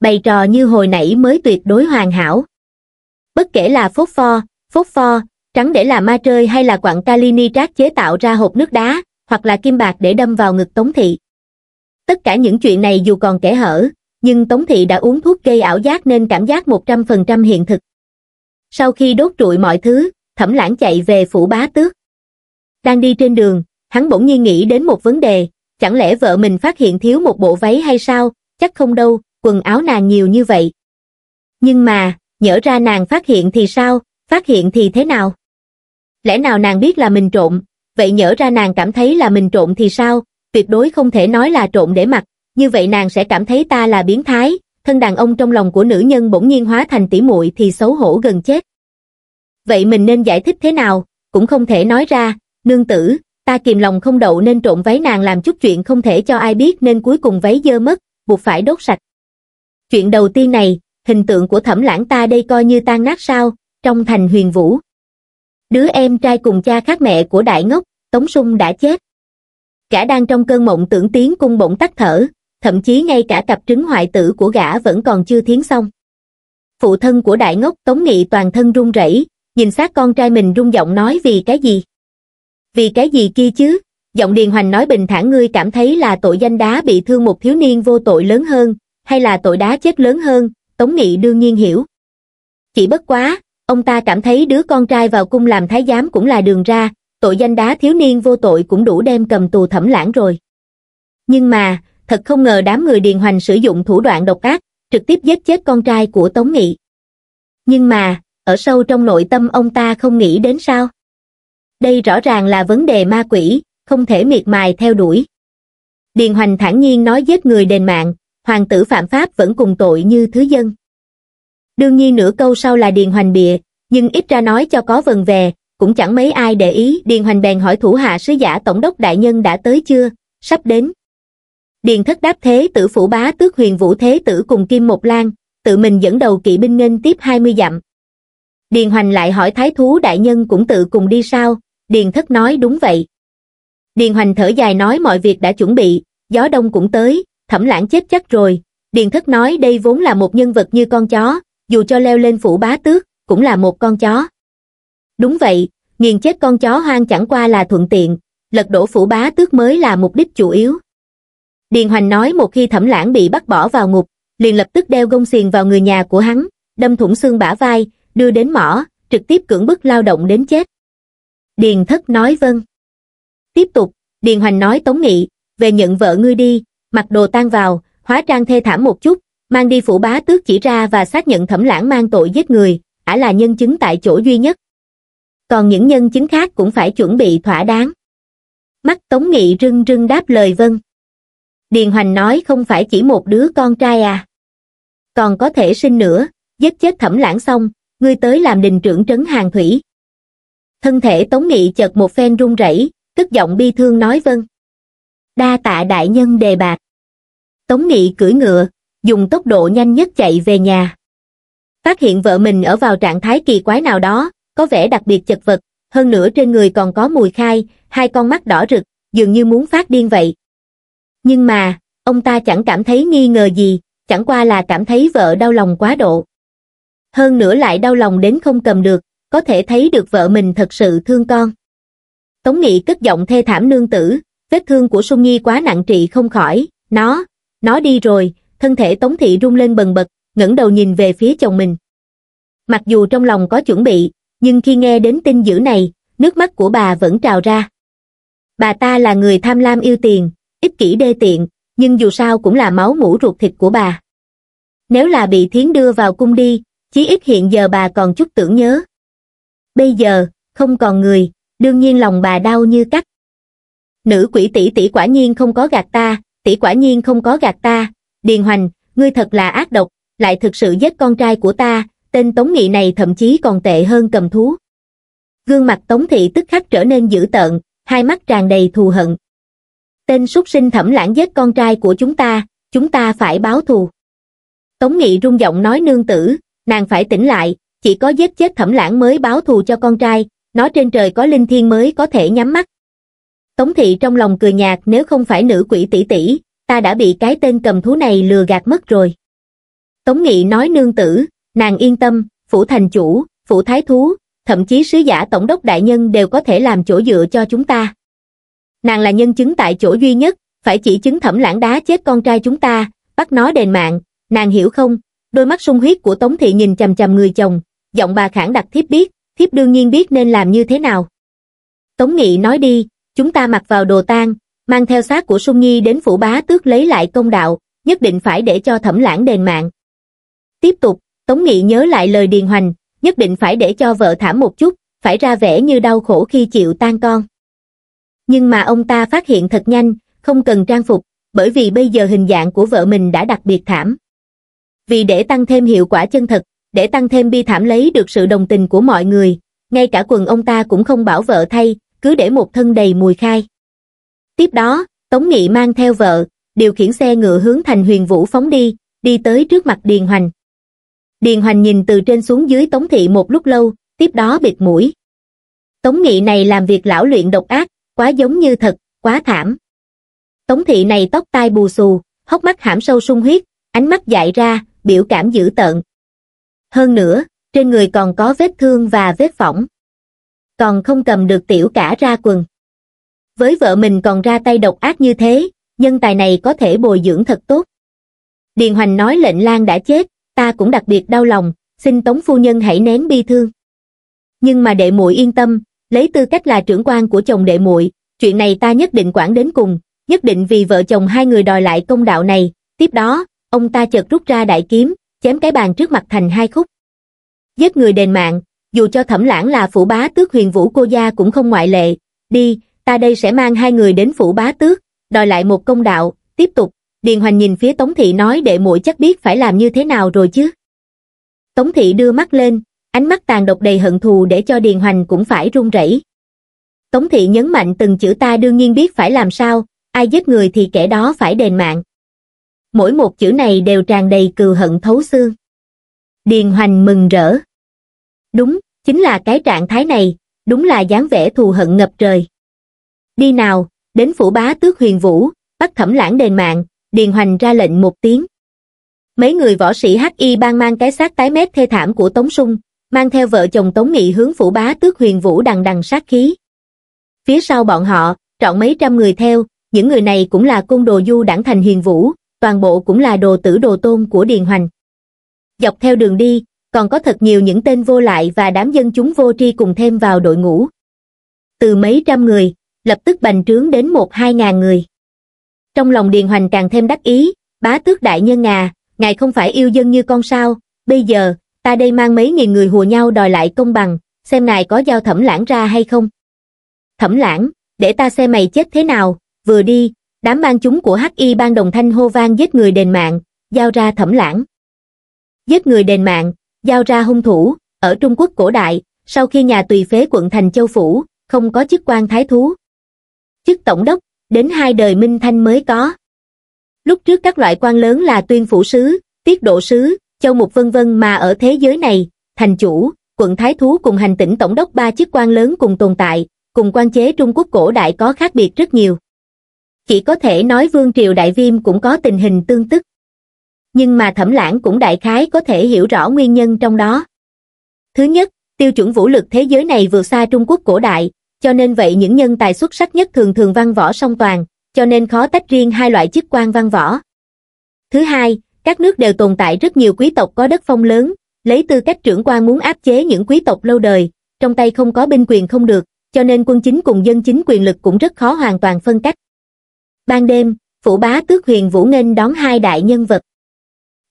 bày trò như hồi nãy mới tuyệt đối hoàn hảo bất kể là phốt pho phốt pho trắng để làm ma trơi hay là quặng calini trác chế tạo ra hộp nước đá hoặc là kim bạc để đâm vào ngực tống thị tất cả những chuyện này dù còn kẻ hở nhưng Tống Thị đã uống thuốc gây ảo giác nên cảm giác 100% hiện thực. Sau khi đốt trụi mọi thứ, thẩm lãng chạy về phủ bá tước. Đang đi trên đường, hắn bỗng nhiên nghĩ đến một vấn đề, chẳng lẽ vợ mình phát hiện thiếu một bộ váy hay sao, chắc không đâu, quần áo nàng nhiều như vậy. Nhưng mà, nhỡ ra nàng phát hiện thì sao, phát hiện thì thế nào? Lẽ nào nàng biết là mình trộm, vậy nhỡ ra nàng cảm thấy là mình trộm thì sao, tuyệt đối không thể nói là trộm để mặc như vậy nàng sẽ cảm thấy ta là biến thái, thân đàn ông trong lòng của nữ nhân bỗng nhiên hóa thành tỉ muội thì xấu hổ gần chết. Vậy mình nên giải thích thế nào, cũng không thể nói ra, nương tử, ta kìm lòng không đậu nên trộn váy nàng làm chút chuyện không thể cho ai biết nên cuối cùng váy dơ mất, buộc phải đốt sạch. Chuyện đầu tiên này, hình tượng của thẩm lãng ta đây coi như tan nát sao, trong thành huyền vũ. Đứa em trai cùng cha khác mẹ của đại ngốc, Tống Sung đã chết. Cả đang trong cơn mộng tưởng tiếng cung bỗng tắt thở, thậm chí ngay cả cặp trứng hoại tử của gã vẫn còn chưa thiến xong. Phụ thân của đại ngốc Tống Nghị toàn thân run rẩy, nhìn sát con trai mình rung giọng nói vì cái gì? Vì cái gì kia chứ? Giọng Điền Hoành nói bình thản ngươi cảm thấy là tội danh đá bị thương một thiếu niên vô tội lớn hơn, hay là tội đá chết lớn hơn, Tống Nghị đương nhiên hiểu. Chỉ bất quá, ông ta cảm thấy đứa con trai vào cung làm thái giám cũng là đường ra, tội danh đá thiếu niên vô tội cũng đủ đem cầm tù thẩm lãng rồi. Nhưng mà, thật không ngờ đám người điền hoành sử dụng thủ đoạn độc ác, trực tiếp giết chết con trai của Tống Nghị. Nhưng mà, ở sâu trong nội tâm ông ta không nghĩ đến sao? Đây rõ ràng là vấn đề ma quỷ, không thể miệt mài theo đuổi. Điền Hoành thản nhiên nói giết người đền mạng, hoàng tử phạm pháp vẫn cùng tội như thứ dân. Đương nhiên nửa câu sau là Điền Hoành bịa, nhưng ít ra nói cho có vần về, cũng chẳng mấy ai để ý. Điền Hoành bèn hỏi thủ hạ sứ giả tổng đốc đại nhân đã tới chưa, sắp đến điền thất đáp thế tử phủ bá tước huyền vũ thế tử cùng kim một lan tự mình dẫn đầu kỵ binh nghênh tiếp hai mươi dặm điền hoành lại hỏi thái thú đại nhân cũng tự cùng đi sao điền thất nói đúng vậy điền hoành thở dài nói mọi việc đã chuẩn bị gió đông cũng tới thẩm lãng chết chắc rồi điền thất nói đây vốn là một nhân vật như con chó dù cho leo lên phủ bá tước cũng là một con chó đúng vậy nghiền chết con chó hoang chẳng qua là thuận tiện lật đổ phủ bá tước mới là mục đích chủ yếu Điền Hoành nói một khi thẩm lãng bị bắt bỏ vào ngục, liền lập tức đeo gông xiềng vào người nhà của hắn, đâm thủng xương bả vai, đưa đến mỏ, trực tiếp cưỡng bức lao động đến chết. Điền Thất nói vâng. Tiếp tục, Điền Hoành nói Tống Nghị, về nhận vợ ngươi đi, mặc đồ tan vào, hóa trang thê thảm một chút, mang đi phủ bá tước chỉ ra và xác nhận thẩm lãng mang tội giết người, ả là nhân chứng tại chỗ duy nhất. Còn những nhân chứng khác cũng phải chuẩn bị thỏa đáng. Mắt Tống Nghị rưng rưng đáp lời vâng điền hoành nói không phải chỉ một đứa con trai à còn có thể sinh nữa giết chết thẩm lãng xong ngươi tới làm đình trưởng trấn hàng thủy thân thể tống nghị chợt một phen run rẩy cất giọng bi thương nói vâng đa tạ đại nhân đề bạc tống nghị cưỡi ngựa dùng tốc độ nhanh nhất chạy về nhà phát hiện vợ mình ở vào trạng thái kỳ quái nào đó có vẻ đặc biệt chật vật hơn nữa trên người còn có mùi khai hai con mắt đỏ rực dường như muốn phát điên vậy nhưng mà, ông ta chẳng cảm thấy nghi ngờ gì, chẳng qua là cảm thấy vợ đau lòng quá độ. Hơn nữa lại đau lòng đến không cầm được, có thể thấy được vợ mình thật sự thương con. Tống Nghị cất giọng thê thảm nương tử, vết thương của Sung Nhi quá nặng trị không khỏi, nó, nó đi rồi, thân thể Tống Thị rung lên bần bật, ngẩng đầu nhìn về phía chồng mình. Mặc dù trong lòng có chuẩn bị, nhưng khi nghe đến tin dữ này, nước mắt của bà vẫn trào ra. Bà ta là người tham lam yêu tiền, ích kỷ đê tiện, nhưng dù sao cũng là máu mũ ruột thịt của bà. Nếu là bị thiến đưa vào cung đi, chí ít hiện giờ bà còn chút tưởng nhớ. Bây giờ, không còn người, đương nhiên lòng bà đau như cắt. Nữ quỷ tỷ tỷ quả nhiên không có gạt ta, tỷ quả nhiên không có gạt ta, điền hoành, ngươi thật là ác độc, lại thực sự giết con trai của ta, tên tống nghị này thậm chí còn tệ hơn cầm thú. Gương mặt tống thị tức khắc trở nên dữ tợn, hai mắt tràn đầy thù hận, tên súc sinh thẩm lãng giết con trai của chúng ta, chúng ta phải báo thù. Tống Nghị rung giọng nói nương tử, nàng phải tỉnh lại, chỉ có giết chết thẩm lãng mới báo thù cho con trai, nó trên trời có linh thiên mới có thể nhắm mắt. Tống Thị trong lòng cười nhạt nếu không phải nữ quỷ tỷ tỷ, ta đã bị cái tên cầm thú này lừa gạt mất rồi. Tống Nghị nói nương tử, nàng yên tâm, phủ thành chủ, phủ thái thú, thậm chí sứ giả tổng đốc đại nhân đều có thể làm chỗ dựa cho chúng ta nàng là nhân chứng tại chỗ duy nhất, phải chỉ chứng thẩm lãng đá chết con trai chúng ta, bắt nó đền mạng, nàng hiểu không? Đôi mắt sung huyết của Tống Thị nhìn chầm chầm người chồng, giọng bà khẳng đặc thiếp biết, thiếp đương nhiên biết nên làm như thế nào. Tống Nghị nói đi, chúng ta mặc vào đồ tang, mang theo xác của Sung Nhi đến phủ bá tước lấy lại công đạo, nhất định phải để cho thẩm lãng đền mạng. Tiếp tục, Tống Nghị nhớ lại lời Điền Hoành, nhất định phải để cho vợ thảm một chút, phải ra vẻ như đau khổ khi chịu tan con nhưng mà ông ta phát hiện thật nhanh, không cần trang phục, bởi vì bây giờ hình dạng của vợ mình đã đặc biệt thảm. Vì để tăng thêm hiệu quả chân thật, để tăng thêm bi thảm lấy được sự đồng tình của mọi người, ngay cả quần ông ta cũng không bảo vợ thay, cứ để một thân đầy mùi khai. Tiếp đó, Tống Nghị mang theo vợ, điều khiển xe ngựa hướng thành huyền vũ phóng đi, đi tới trước mặt Điền Hoành. Điền Hoành nhìn từ trên xuống dưới Tống Thị một lúc lâu, tiếp đó bịt mũi. Tống Nghị này làm việc lão luyện độc ác, quá giống như thật, quá thảm. Tống thị này tóc tai bù xù, hốc mắt hãm sâu sung huyết, ánh mắt dại ra, biểu cảm dữ tợn. Hơn nữa, trên người còn có vết thương và vết phỏng. Còn không cầm được tiểu cả ra quần. Với vợ mình còn ra tay độc ác như thế, nhân tài này có thể bồi dưỡng thật tốt. Điền Hoành nói lệnh Lang đã chết, ta cũng đặc biệt đau lòng, xin Tống Phu Nhân hãy nén bi thương. Nhưng mà đệ muội yên tâm, lấy tư cách là trưởng quan của chồng đệ muội chuyện này ta nhất định quản đến cùng nhất định vì vợ chồng hai người đòi lại công đạo này tiếp đó ông ta chợt rút ra đại kiếm chém cái bàn trước mặt thành hai khúc giết người đền mạng dù cho thẩm lãng là phủ bá tước huyền vũ cô gia cũng không ngoại lệ đi ta đây sẽ mang hai người đến phủ bá tước đòi lại một công đạo tiếp tục điền hoành nhìn phía tống thị nói đệ muội chắc biết phải làm như thế nào rồi chứ tống thị đưa mắt lên ánh mắt tàn độc đầy hận thù để cho Điền Hoành cũng phải run rẩy. Tống Thị nhấn mạnh từng chữ ta đương nhiên biết phải làm sao, ai giết người thì kẻ đó phải đền mạng. Mỗi một chữ này đều tràn đầy cừu hận thấu xương. Điền Hoành mừng rỡ. Đúng, chính là cái trạng thái này, đúng là dáng vẻ thù hận ngập trời. Đi nào, đến phủ bá tước huyền vũ, bắt thẩm lãng đền mạng, Điền Hoành ra lệnh một tiếng. Mấy người võ sĩ H.I. ban mang cái xác tái mét thê thảm của Tống Sung, mang theo vợ chồng Tống Nghị hướng phủ bá tước huyền vũ đằng đằng sát khí. Phía sau bọn họ, trọn mấy trăm người theo, những người này cũng là cung đồ du đảng thành huyền vũ, toàn bộ cũng là đồ tử đồ tôn của Điền Hoành. Dọc theo đường đi, còn có thật nhiều những tên vô lại và đám dân chúng vô tri cùng thêm vào đội ngũ. Từ mấy trăm người, lập tức bành trướng đến một hai ngàn người. Trong lòng Điền Hoành càng thêm đắc ý, bá tước đại nhân à, ngài không phải yêu dân như con sao, bây giờ, ta đây mang mấy nghìn người hùa nhau đòi lại công bằng, xem này có giao thẩm lãng ra hay không. Thẩm lãng, để ta xem mày chết thế nào, vừa đi, đám mang chúng của h Y ban đồng thanh hô vang giết người đền mạng, giao ra thẩm lãng. Giết người đền mạng, giao ra hung thủ, ở Trung Quốc cổ đại, sau khi nhà tùy phế quận thành châu phủ, không có chức quan thái thú. Chức tổng đốc, đến hai đời Minh Thanh mới có. Lúc trước các loại quan lớn là tuyên phủ sứ, tiết độ sứ, Châu Mục vân vân mà ở thế giới này, thành chủ, quận Thái Thú cùng hành tỉnh tổng đốc ba chức quan lớn cùng tồn tại, cùng quan chế Trung Quốc cổ đại có khác biệt rất nhiều. Chỉ có thể nói Vương Triều Đại Viêm cũng có tình hình tương tức. Nhưng mà thẩm lãng cũng đại khái có thể hiểu rõ nguyên nhân trong đó. Thứ nhất, tiêu chuẩn vũ lực thế giới này vượt xa Trung Quốc cổ đại, cho nên vậy những nhân tài xuất sắc nhất thường thường văn võ song toàn, cho nên khó tách riêng hai loại chức quan văn võ. Thứ hai, các nước đều tồn tại rất nhiều quý tộc có đất phong lớn, lấy tư cách trưởng quan muốn áp chế những quý tộc lâu đời, trong tay không có binh quyền không được, cho nên quân chính cùng dân chính quyền lực cũng rất khó hoàn toàn phân cách. Ban đêm, phủ bá tước huyền Vũ Nghênh đón hai đại nhân vật.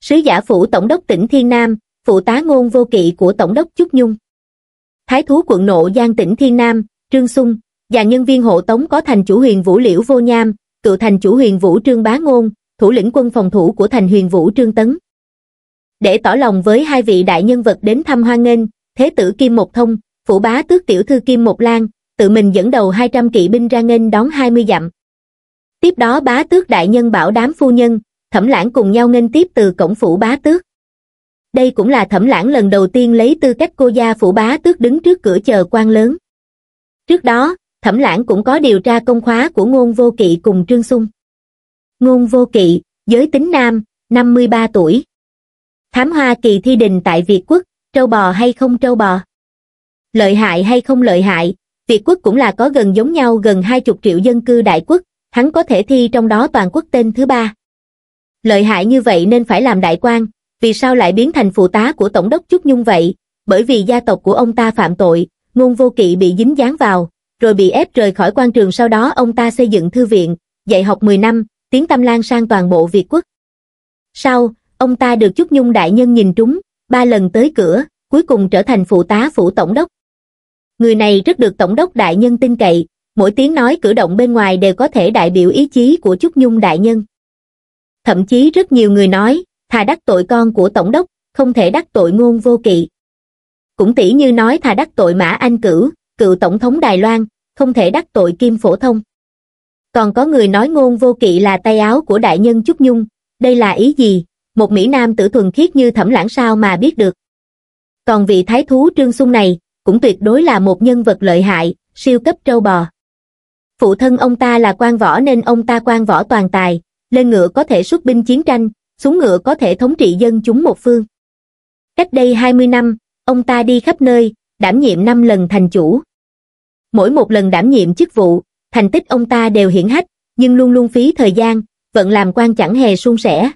Sứ giả phủ tổng đốc tỉnh Thiên Nam, phụ tá ngôn vô kỵ của tổng đốc Trúc Nhung. Thái thú quận nộ giang tỉnh Thiên Nam, Trương Sung, và nhân viên hộ tống có thành chủ huyền Vũ Liễu Vô Nham, cựu thành chủ huyền Vũ Trương Bá Ngôn, thủ lĩnh quân phòng thủ của thành huyền vũ Trương Tấn. Để tỏ lòng với hai vị đại nhân vật đến thăm hoan nghênh, Thế tử Kim Một Thông, Phủ bá tước tiểu thư Kim Một Lan, tự mình dẫn đầu 200 kỵ binh ra nghênh đón 20 dặm. Tiếp đó bá tước đại nhân bảo đám phu nhân, thẩm lãng cùng nhau nghênh tiếp từ cổng phủ bá tước. Đây cũng là thẩm lãng lần đầu tiên lấy tư cách cô gia phủ bá tước đứng trước cửa chờ quan lớn. Trước đó, thẩm lãng cũng có điều tra công khóa của ngôn vô kỵ cùng Trương Sung ngôn vô kỵ, giới tính nam, 53 tuổi. Thám hoa kỳ thi đình tại Việt Quốc, trâu bò hay không trâu bò? Lợi hại hay không lợi hại, Việt Quốc cũng là có gần giống nhau gần 20 triệu dân cư đại quốc, hắn có thể thi trong đó toàn quốc tên thứ ba. Lợi hại như vậy nên phải làm đại quan, vì sao lại biến thành phụ tá của Tổng đốc Trúc Nhung vậy? Bởi vì gia tộc của ông ta phạm tội, ngôn vô kỵ bị dính dáng vào, rồi bị ép rời khỏi quan trường sau đó ông ta xây dựng thư viện, dạy học 10 năm, tiếng tăm lan sang toàn bộ Việt quốc. Sau, ông ta được Chúc Nhung đại nhân nhìn trúng, ba lần tới cửa, cuối cùng trở thành phụ tá phủ tổng đốc. Người này rất được tổng đốc đại nhân tin cậy, mỗi tiếng nói cử động bên ngoài đều có thể đại biểu ý chí của Chúc Nhung đại nhân. Thậm chí rất nhiều người nói, thà đắc tội con của tổng đốc, không thể đắc tội ngôn vô kỵ. Cũng tỉ như nói thà đắc tội Mã Anh Cửu, cựu tổng thống Đài Loan, không thể đắc tội Kim Phổ Thông còn có người nói ngôn vô kỵ là tay áo của đại nhân Trúc Nhung, đây là ý gì, một Mỹ Nam tử thuần khiết như thẩm lãng sao mà biết được. Còn vị thái thú Trương xung này, cũng tuyệt đối là một nhân vật lợi hại, siêu cấp trâu bò. Phụ thân ông ta là quan võ nên ông ta quan võ toàn tài, lên ngựa có thể xuất binh chiến tranh, xuống ngựa có thể thống trị dân chúng một phương. Cách đây 20 năm, ông ta đi khắp nơi, đảm nhiệm 5 lần thành chủ. Mỗi một lần đảm nhiệm chức vụ, thành tích ông ta đều hiển hách nhưng luôn luôn phí thời gian vẫn làm quan chẳng hề suôn sẻ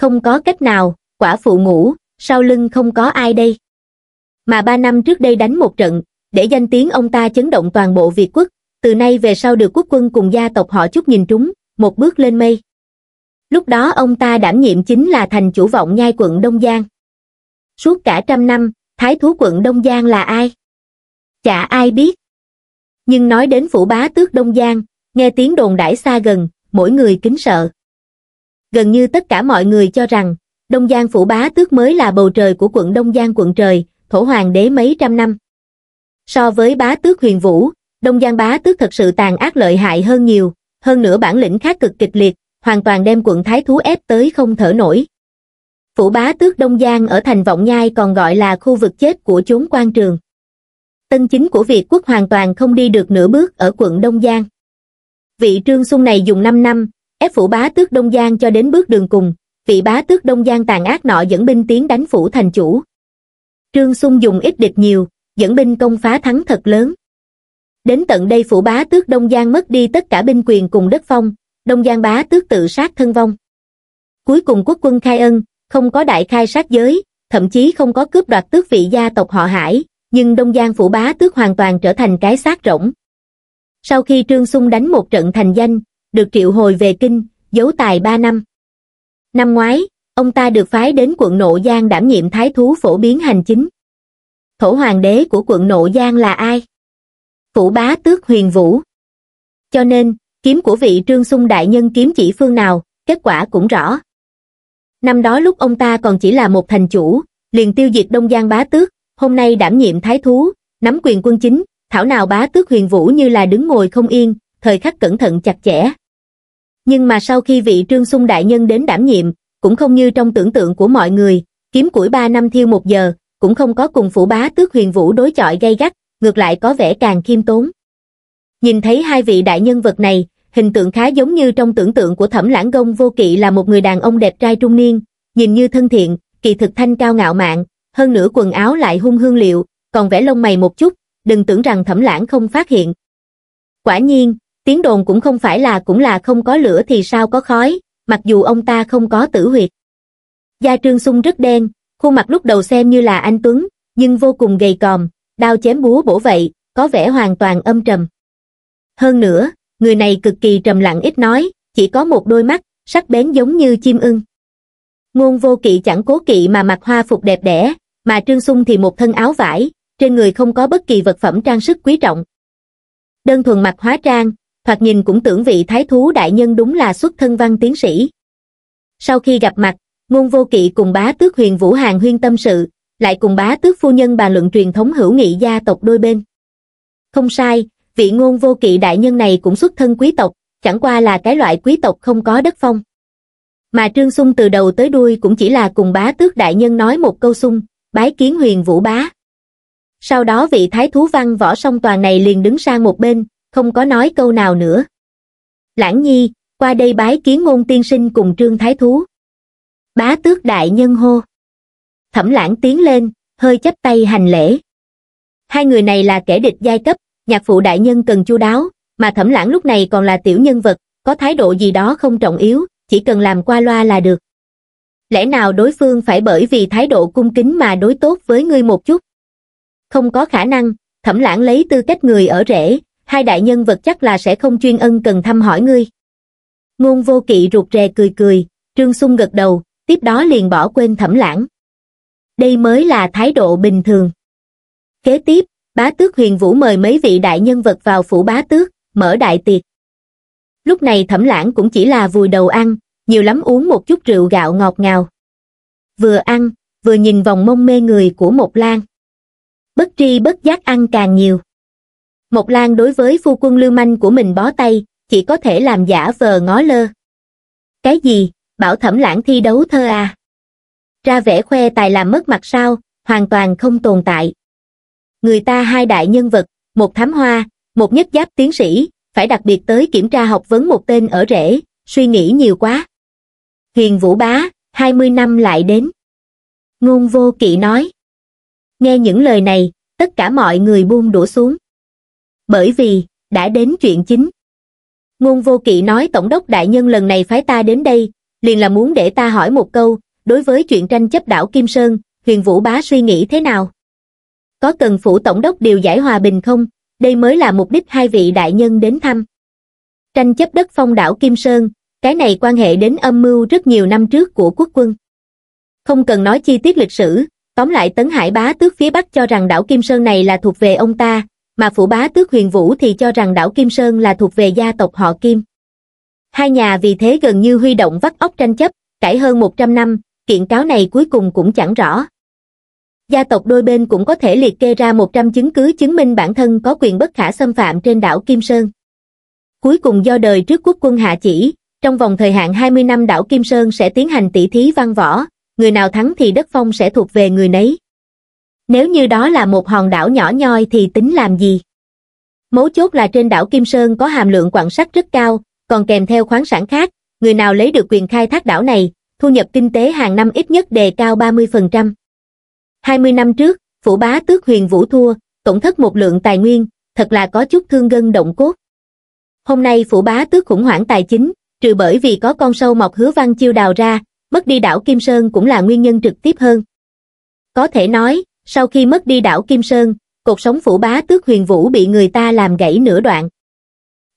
không có cách nào quả phụ ngủ sau lưng không có ai đây mà ba năm trước đây đánh một trận để danh tiếng ông ta chấn động toàn bộ việt quốc từ nay về sau được quốc quân cùng gia tộc họ chút nhìn trúng một bước lên mây lúc đó ông ta đảm nhiệm chính là thành chủ vọng nhai quận đông giang suốt cả trăm năm thái thú quận đông giang là ai chả ai biết nhưng nói đến phủ bá tước Đông Giang, nghe tiếng đồn đãi xa gần, mỗi người kính sợ. Gần như tất cả mọi người cho rằng, Đông Giang phủ bá tước mới là bầu trời của quận Đông Giang quận trời, thổ hoàng đế mấy trăm năm. So với bá tước huyền vũ, Đông Giang bá tước thật sự tàn ác lợi hại hơn nhiều, hơn nữa bản lĩnh khác cực kịch liệt, hoàn toàn đem quận Thái Thú ép tới không thở nổi. Phủ bá tước Đông Giang ở thành Vọng Nhai còn gọi là khu vực chết của chốn quan trường tân chính của Việt quốc hoàn toàn không đi được nửa bước ở quận Đông Giang. Vị trương xung này dùng 5 năm, ép phủ bá tước Đông Giang cho đến bước đường cùng, vị bá tước Đông Giang tàn ác nọ dẫn binh tiến đánh phủ thành chủ. Trương xung dùng ít địch nhiều, dẫn binh công phá thắng thật lớn. Đến tận đây phủ bá tước Đông Giang mất đi tất cả binh quyền cùng đất phong, Đông Giang bá tước tự sát thân vong. Cuối cùng quốc quân khai ân, không có đại khai sát giới, thậm chí không có cướp đoạt tước vị gia tộc họ Hải, nhưng Đông Giang phủ bá tước hoàn toàn trở thành cái xác rỗng. Sau khi Trương Xung đánh một trận thành danh, được triệu hồi về kinh, giấu tài 3 năm. Năm ngoái, ông ta được phái đến quận Nộ Giang đảm nhiệm thái thú phổ biến hành chính. Thổ hoàng đế của quận Nộ Giang là ai? Phủ bá tước huyền vũ. Cho nên, kiếm của vị Trương Xung đại nhân kiếm chỉ phương nào, kết quả cũng rõ. Năm đó lúc ông ta còn chỉ là một thành chủ, liền tiêu diệt Đông Giang bá tước, hôm nay đảm nhiệm thái thú, nắm quyền quân chính, thảo nào bá tước huyền vũ như là đứng ngồi không yên, thời khắc cẩn thận chặt chẽ. Nhưng mà sau khi vị trương sung đại nhân đến đảm nhiệm, cũng không như trong tưởng tượng của mọi người, kiếm củi ba năm thiêu một giờ, cũng không có cùng phủ bá tước huyền vũ đối chọi gay gắt, ngược lại có vẻ càng khiêm tốn. Nhìn thấy hai vị đại nhân vật này, hình tượng khá giống như trong tưởng tượng của thẩm lãng Công vô kỵ là một người đàn ông đẹp trai trung niên, nhìn như thân thiện, kỳ thực thanh cao ngạo mạn, hơn nữa quần áo lại hung hương liệu, còn vẽ lông mày một chút, đừng tưởng rằng thẩm lãng không phát hiện. Quả nhiên, tiếng đồn cũng không phải là cũng là không có lửa thì sao có khói, mặc dù ông ta không có tử huyệt. gia Trương Sung rất đen, khuôn mặt lúc đầu xem như là anh Tuấn, nhưng vô cùng gầy còm, đao chém búa bổ vậy, có vẻ hoàn toàn âm trầm. Hơn nữa, người này cực kỳ trầm lặng ít nói, chỉ có một đôi mắt, sắc bén giống như chim ưng. Ngôn vô kỵ chẳng cố kỵ mà mặc hoa phục đẹp đẽ, mà Trương Sung thì một thân áo vải, trên người không có bất kỳ vật phẩm trang sức quý trọng. Đơn thuần mặt hóa trang, thoạt nhìn cũng tưởng vị thái thú đại nhân đúng là xuất thân văn tiến sĩ. Sau khi gặp mặt, ngôn vô kỵ cùng bá tước huyền Vũ Hàng huyên tâm sự, lại cùng bá tước phu nhân bàn luận truyền thống hữu nghị gia tộc đôi bên. Không sai, vị ngôn vô kỵ đại nhân này cũng xuất thân quý tộc, chẳng qua là cái loại quý tộc không có đất phong. Mà Trương Sung từ đầu tới đuôi cũng chỉ là cùng bá tước đại nhân nói một câu sung, bái kiến huyền vũ bá. Sau đó vị thái thú văn võ song toàn này liền đứng sang một bên, không có nói câu nào nữa. Lãng nhi, qua đây bái kiến ngôn tiên sinh cùng trương thái thú. Bá tước đại nhân hô. Thẩm lãng tiến lên, hơi chấp tay hành lễ. Hai người này là kẻ địch giai cấp, nhạc phụ đại nhân cần chu đáo, mà thẩm lãng lúc này còn là tiểu nhân vật, có thái độ gì đó không trọng yếu, chỉ cần làm qua loa là được lẽ nào đối phương phải bởi vì thái độ cung kính mà đối tốt với ngươi một chút? Không có khả năng, thẩm lãng lấy tư cách người ở rễ, hai đại nhân vật chắc là sẽ không chuyên ân cần thăm hỏi ngươi. Ngôn vô kỵ rụt rè cười cười, trương sung gật đầu, tiếp đó liền bỏ quên thẩm lãng. Đây mới là thái độ bình thường. Kế tiếp, bá tước huyền vũ mời mấy vị đại nhân vật vào phủ bá tước, mở đại tiệc. Lúc này thẩm lãng cũng chỉ là vùi đầu ăn, nhiều lắm uống một chút rượu gạo ngọt ngào. Vừa ăn, vừa nhìn vòng mông mê người của Mộc Lan. Bất tri bất giác ăn càng nhiều. Mộc Lan đối với phu quân lưu manh của mình bó tay, chỉ có thể làm giả vờ ngó lơ. Cái gì, bảo thẩm lãng thi đấu thơ à? Ra vẻ khoe tài làm mất mặt sao, hoàn toàn không tồn tại. Người ta hai đại nhân vật, một thám hoa, một nhất giáp tiến sĩ, phải đặc biệt tới kiểm tra học vấn một tên ở rễ, suy nghĩ nhiều quá. Huyền Vũ Bá, 20 năm lại đến. Ngôn vô kỵ nói. Nghe những lời này, tất cả mọi người buông đũa xuống. Bởi vì, đã đến chuyện chính. Ngôn vô kỵ nói Tổng đốc Đại Nhân lần này phái ta đến đây, liền là muốn để ta hỏi một câu, đối với chuyện tranh chấp đảo Kim Sơn, Huyền Vũ Bá suy nghĩ thế nào? Có cần phủ Tổng đốc điều giải hòa bình không? Đây mới là mục đích hai vị đại nhân đến thăm. Tranh chấp đất phong đảo Kim Sơn, cái này quan hệ đến âm mưu rất nhiều năm trước của quốc quân. Không cần nói chi tiết lịch sử, tóm lại Tấn Hải bá tước phía Bắc cho rằng đảo Kim Sơn này là thuộc về ông ta, mà phủ bá tước huyền vũ thì cho rằng đảo Kim Sơn là thuộc về gia tộc họ Kim. Hai nhà vì thế gần như huy động vắt óc tranh chấp, cãi hơn 100 năm, kiện cáo này cuối cùng cũng chẳng rõ. Gia tộc đôi bên cũng có thể liệt kê ra 100 chứng cứ chứng minh bản thân có quyền bất khả xâm phạm trên đảo Kim Sơn. Cuối cùng do đời trước quốc quân hạ chỉ, trong vòng thời hạn 20 năm đảo Kim Sơn sẽ tiến hành tỷ thí văn võ, người nào thắng thì đất phong sẽ thuộc về người nấy. Nếu như đó là một hòn đảo nhỏ nhoi thì tính làm gì? Mấu chốt là trên đảo Kim Sơn có hàm lượng quặng sắt rất cao, còn kèm theo khoáng sản khác, người nào lấy được quyền khai thác đảo này, thu nhập kinh tế hàng năm ít nhất đề cao 30%. 20 năm trước, phủ bá tước huyền vũ thua, tổn thất một lượng tài nguyên, thật là có chút thương gân động cốt. Hôm nay phủ bá tước khủng hoảng tài chính, trừ bởi vì có con sâu mọc hứa văn chiêu đào ra, mất đi đảo Kim Sơn cũng là nguyên nhân trực tiếp hơn. Có thể nói, sau khi mất đi đảo Kim Sơn, cuộc sống phủ bá tước huyền vũ bị người ta làm gãy nửa đoạn.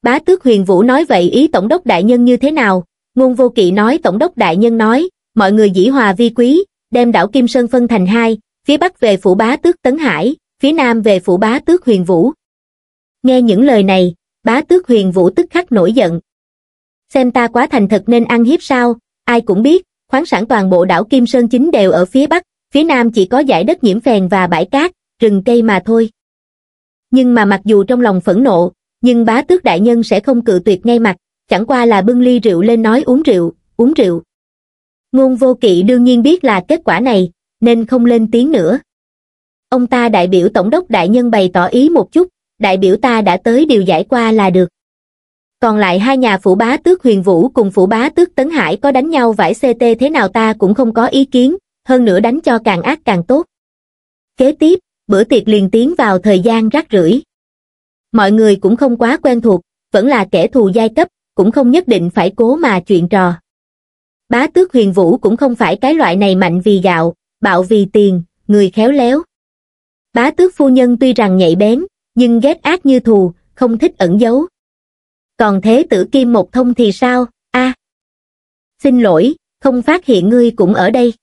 Bá tước huyền vũ nói vậy ý tổng đốc đại nhân như thế nào? Ngôn vô kỵ nói tổng đốc đại nhân nói, mọi người dĩ hòa vi quý, đem đảo Kim Sơn phân thành hai, phía bắc về phủ bá tước Tấn Hải, phía nam về phủ bá tước huyền vũ. Nghe những lời này, bá tước huyền vũ tức khắc nổi giận, xem ta quá thành thật nên ăn hiếp sao, ai cũng biết, khoáng sản toàn bộ đảo Kim Sơn chính đều ở phía bắc, phía nam chỉ có dải đất nhiễm phèn và bãi cát, rừng cây mà thôi. Nhưng mà mặc dù trong lòng phẫn nộ, nhưng bá tước đại nhân sẽ không cự tuyệt ngay mặt, chẳng qua là bưng ly rượu lên nói uống rượu, uống rượu. Ngôn vô kỵ đương nhiên biết là kết quả này, nên không lên tiếng nữa. Ông ta đại biểu tổng đốc đại nhân bày tỏ ý một chút, đại biểu ta đã tới điều giải qua là được. Còn lại hai nhà phủ bá tước huyền vũ cùng phủ bá tước tấn hải có đánh nhau vải CT thế nào ta cũng không có ý kiến, hơn nữa đánh cho càng ác càng tốt. Kế tiếp, bữa tiệc liền tiến vào thời gian rác rưởi. Mọi người cũng không quá quen thuộc, vẫn là kẻ thù giai cấp, cũng không nhất định phải cố mà chuyện trò. Bá tước huyền vũ cũng không phải cái loại này mạnh vì gạo, bạo vì tiền, người khéo léo. Bá tước phu nhân tuy rằng nhạy bén, nhưng ghét ác như thù, không thích ẩn giấu, còn thế tử kim một thông thì sao, a Xin lỗi, không phát hiện ngươi cũng ở đây.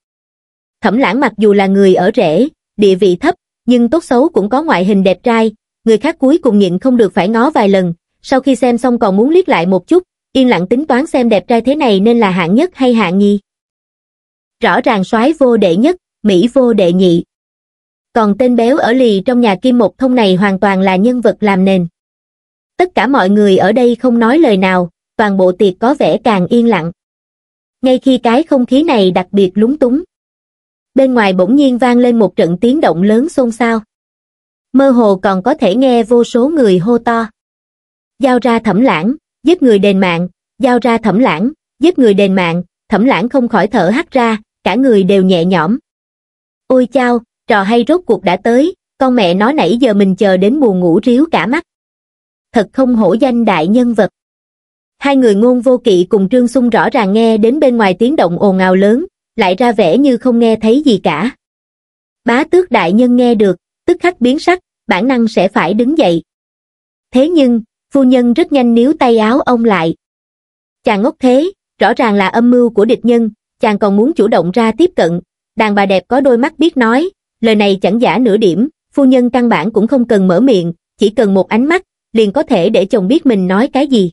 Thẩm lãng mặc dù là người ở rễ, địa vị thấp, nhưng tốt xấu cũng có ngoại hình đẹp trai, người khác cuối cùng nhịn không được phải ngó vài lần, sau khi xem xong còn muốn liếc lại một chút, yên lặng tính toán xem đẹp trai thế này nên là hạng nhất hay hạng nhì. Rõ ràng soái vô đệ nhất, Mỹ vô đệ nhị. Còn tên béo ở lì trong nhà kim một thông này hoàn toàn là nhân vật làm nền tất cả mọi người ở đây không nói lời nào toàn bộ tiệc có vẻ càng yên lặng ngay khi cái không khí này đặc biệt lúng túng bên ngoài bỗng nhiên vang lên một trận tiếng động lớn xôn xao mơ hồ còn có thể nghe vô số người hô to giao ra thẩm lãng giết người đền mạng giao ra thẩm lãng giết người đền mạng thẩm lãng không khỏi thở hắt ra cả người đều nhẹ nhõm ôi chao trò hay rốt cuộc đã tới con mẹ nó nãy giờ mình chờ đến buồn ngủ ríu cả mắt thật không hổ danh đại nhân vật. Hai người ngôn vô kỵ cùng Trương xung rõ ràng nghe đến bên ngoài tiếng động ồn ào lớn, lại ra vẻ như không nghe thấy gì cả. Bá tước đại nhân nghe được, tức khắc biến sắc, bản năng sẽ phải đứng dậy. Thế nhưng, phu nhân rất nhanh níu tay áo ông lại. Chàng ngốc thế, rõ ràng là âm mưu của địch nhân, chàng còn muốn chủ động ra tiếp cận. Đàn bà đẹp có đôi mắt biết nói, lời này chẳng giả nửa điểm, phu nhân căn bản cũng không cần mở miệng, chỉ cần một ánh mắt, liền có thể để chồng biết mình nói cái gì.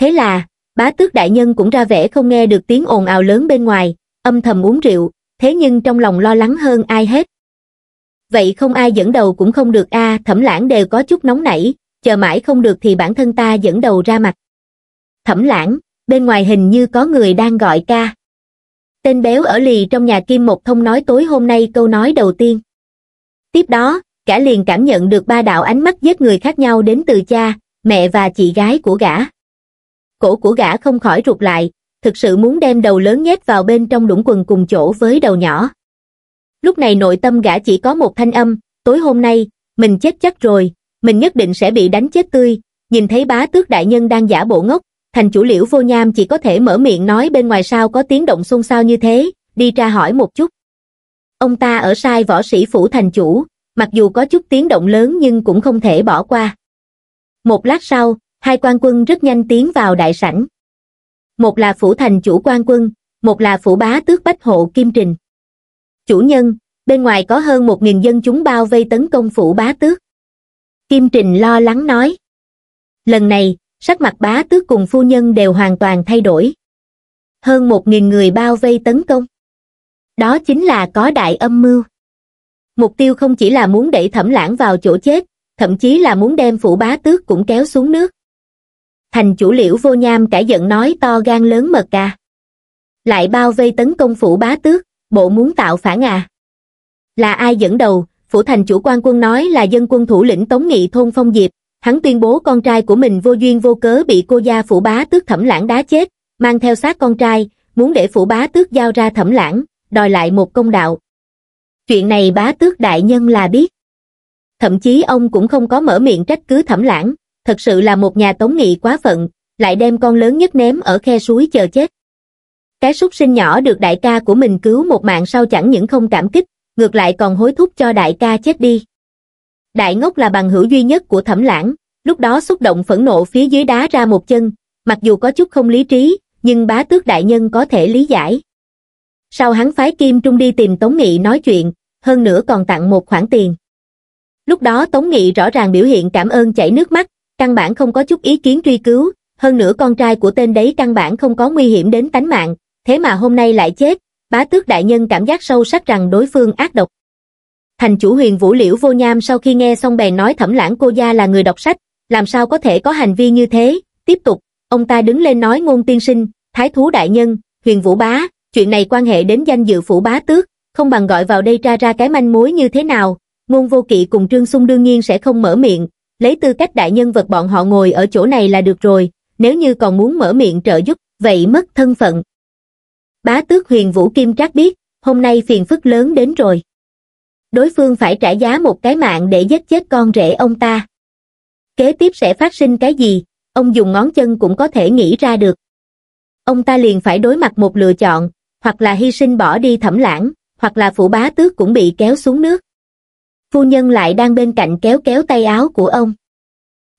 Thế là, bá tước đại nhân cũng ra vẻ không nghe được tiếng ồn ào lớn bên ngoài, âm thầm uống rượu, thế nhưng trong lòng lo lắng hơn ai hết. Vậy không ai dẫn đầu cũng không được a thẩm lãng đều có chút nóng nảy, chờ mãi không được thì bản thân ta dẫn đầu ra mặt. Thẩm lãng, bên ngoài hình như có người đang gọi ca. Tên béo ở lì trong nhà Kim Một Thông nói tối hôm nay câu nói đầu tiên. Tiếp đó, cả liền cảm nhận được ba đạo ánh mắt giết người khác nhau đến từ cha, mẹ và chị gái của gã. Cổ của gã không khỏi rụt lại, thực sự muốn đem đầu lớn nhét vào bên trong đũng quần cùng chỗ với đầu nhỏ. Lúc này nội tâm gã chỉ có một thanh âm, tối hôm nay, mình chết chắc rồi, mình nhất định sẽ bị đánh chết tươi, nhìn thấy bá tước đại nhân đang giả bộ ngốc, thành chủ liễu vô nham chỉ có thể mở miệng nói bên ngoài sao có tiếng động xôn xao như thế, đi tra hỏi một chút. Ông ta ở sai võ sĩ phủ thành chủ, mặc dù có chút tiếng động lớn nhưng cũng không thể bỏ qua. Một lát sau, hai quan quân rất nhanh tiến vào đại sảnh. Một là phủ thành chủ quan quân, một là phủ bá tước bách hộ kim trình. Chủ nhân, bên ngoài có hơn một nghìn dân chúng bao vây tấn công phủ bá tước. Kim trình lo lắng nói. Lần này, sắc mặt bá tước cùng phu nhân đều hoàn toàn thay đổi. Hơn một nghìn người bao vây tấn công. Đó chính là có đại âm mưu mục tiêu không chỉ là muốn đẩy thẩm lãng vào chỗ chết, thậm chí là muốn đem phủ bá tước cũng kéo xuống nước. Thành chủ liễu vô nham cả giận nói to gan lớn mật à. Lại bao vây tấn công phủ bá tước, bộ muốn tạo phản à. Là ai dẫn đầu, phủ thành chủ quan quân nói là dân quân thủ lĩnh Tống Nghị thôn Phong Diệp, hắn tuyên bố con trai của mình vô duyên vô cớ bị cô gia phủ bá tước thẩm lãng đá chết, mang theo xác con trai, muốn để phủ bá tước giao ra thẩm lãng, đòi lại một công đạo chuyện này bá tước đại nhân là biết. Thậm chí ông cũng không có mở miệng trách cứ thẩm lãng, thật sự là một nhà tống nghị quá phận, lại đem con lớn nhất ném ở khe suối chờ chết. Cái súc sinh nhỏ được đại ca của mình cứu một mạng sau chẳng những không cảm kích, ngược lại còn hối thúc cho đại ca chết đi. Đại ngốc là bằng hữu duy nhất của thẩm lãng, lúc đó xúc động phẫn nộ phía dưới đá ra một chân, mặc dù có chút không lý trí, nhưng bá tước đại nhân có thể lý giải. Sau hắn phái Kim Trung đi tìm Tống Nghị nói chuyện, hơn nữa còn tặng một khoản tiền. Lúc đó Tống Nghị rõ ràng biểu hiện cảm ơn chảy nước mắt, căn bản không có chút ý kiến truy cứu, hơn nữa con trai của tên đấy căn bản không có nguy hiểm đến tánh mạng, thế mà hôm nay lại chết, bá tước đại nhân cảm giác sâu sắc rằng đối phương ác độc. Thành chủ huyền vũ liễu vô nham sau khi nghe xong bèn nói thẩm lãng cô gia là người đọc sách, làm sao có thể có hành vi như thế, tiếp tục, ông ta đứng lên nói ngôn tiên sinh, thái thú đại nhân, huyền vũ bá, chuyện này quan hệ đến danh dự phủ bá tước, không bằng gọi vào đây tra ra cái manh mối như thế nào, ngôn vô kỵ cùng Trương xung đương nhiên sẽ không mở miệng, lấy tư cách đại nhân vật bọn họ ngồi ở chỗ này là được rồi, nếu như còn muốn mở miệng trợ giúp, vậy mất thân phận. Bá tước huyền Vũ Kim Trác biết, hôm nay phiền phức lớn đến rồi. Đối phương phải trả giá một cái mạng để giết chết con rể ông ta. Kế tiếp sẽ phát sinh cái gì, ông dùng ngón chân cũng có thể nghĩ ra được. Ông ta liền phải đối mặt một lựa chọn, hoặc là hy sinh bỏ đi thẩm lãng, hoặc là phụ bá tước cũng bị kéo xuống nước. Phu nhân lại đang bên cạnh kéo kéo tay áo của ông.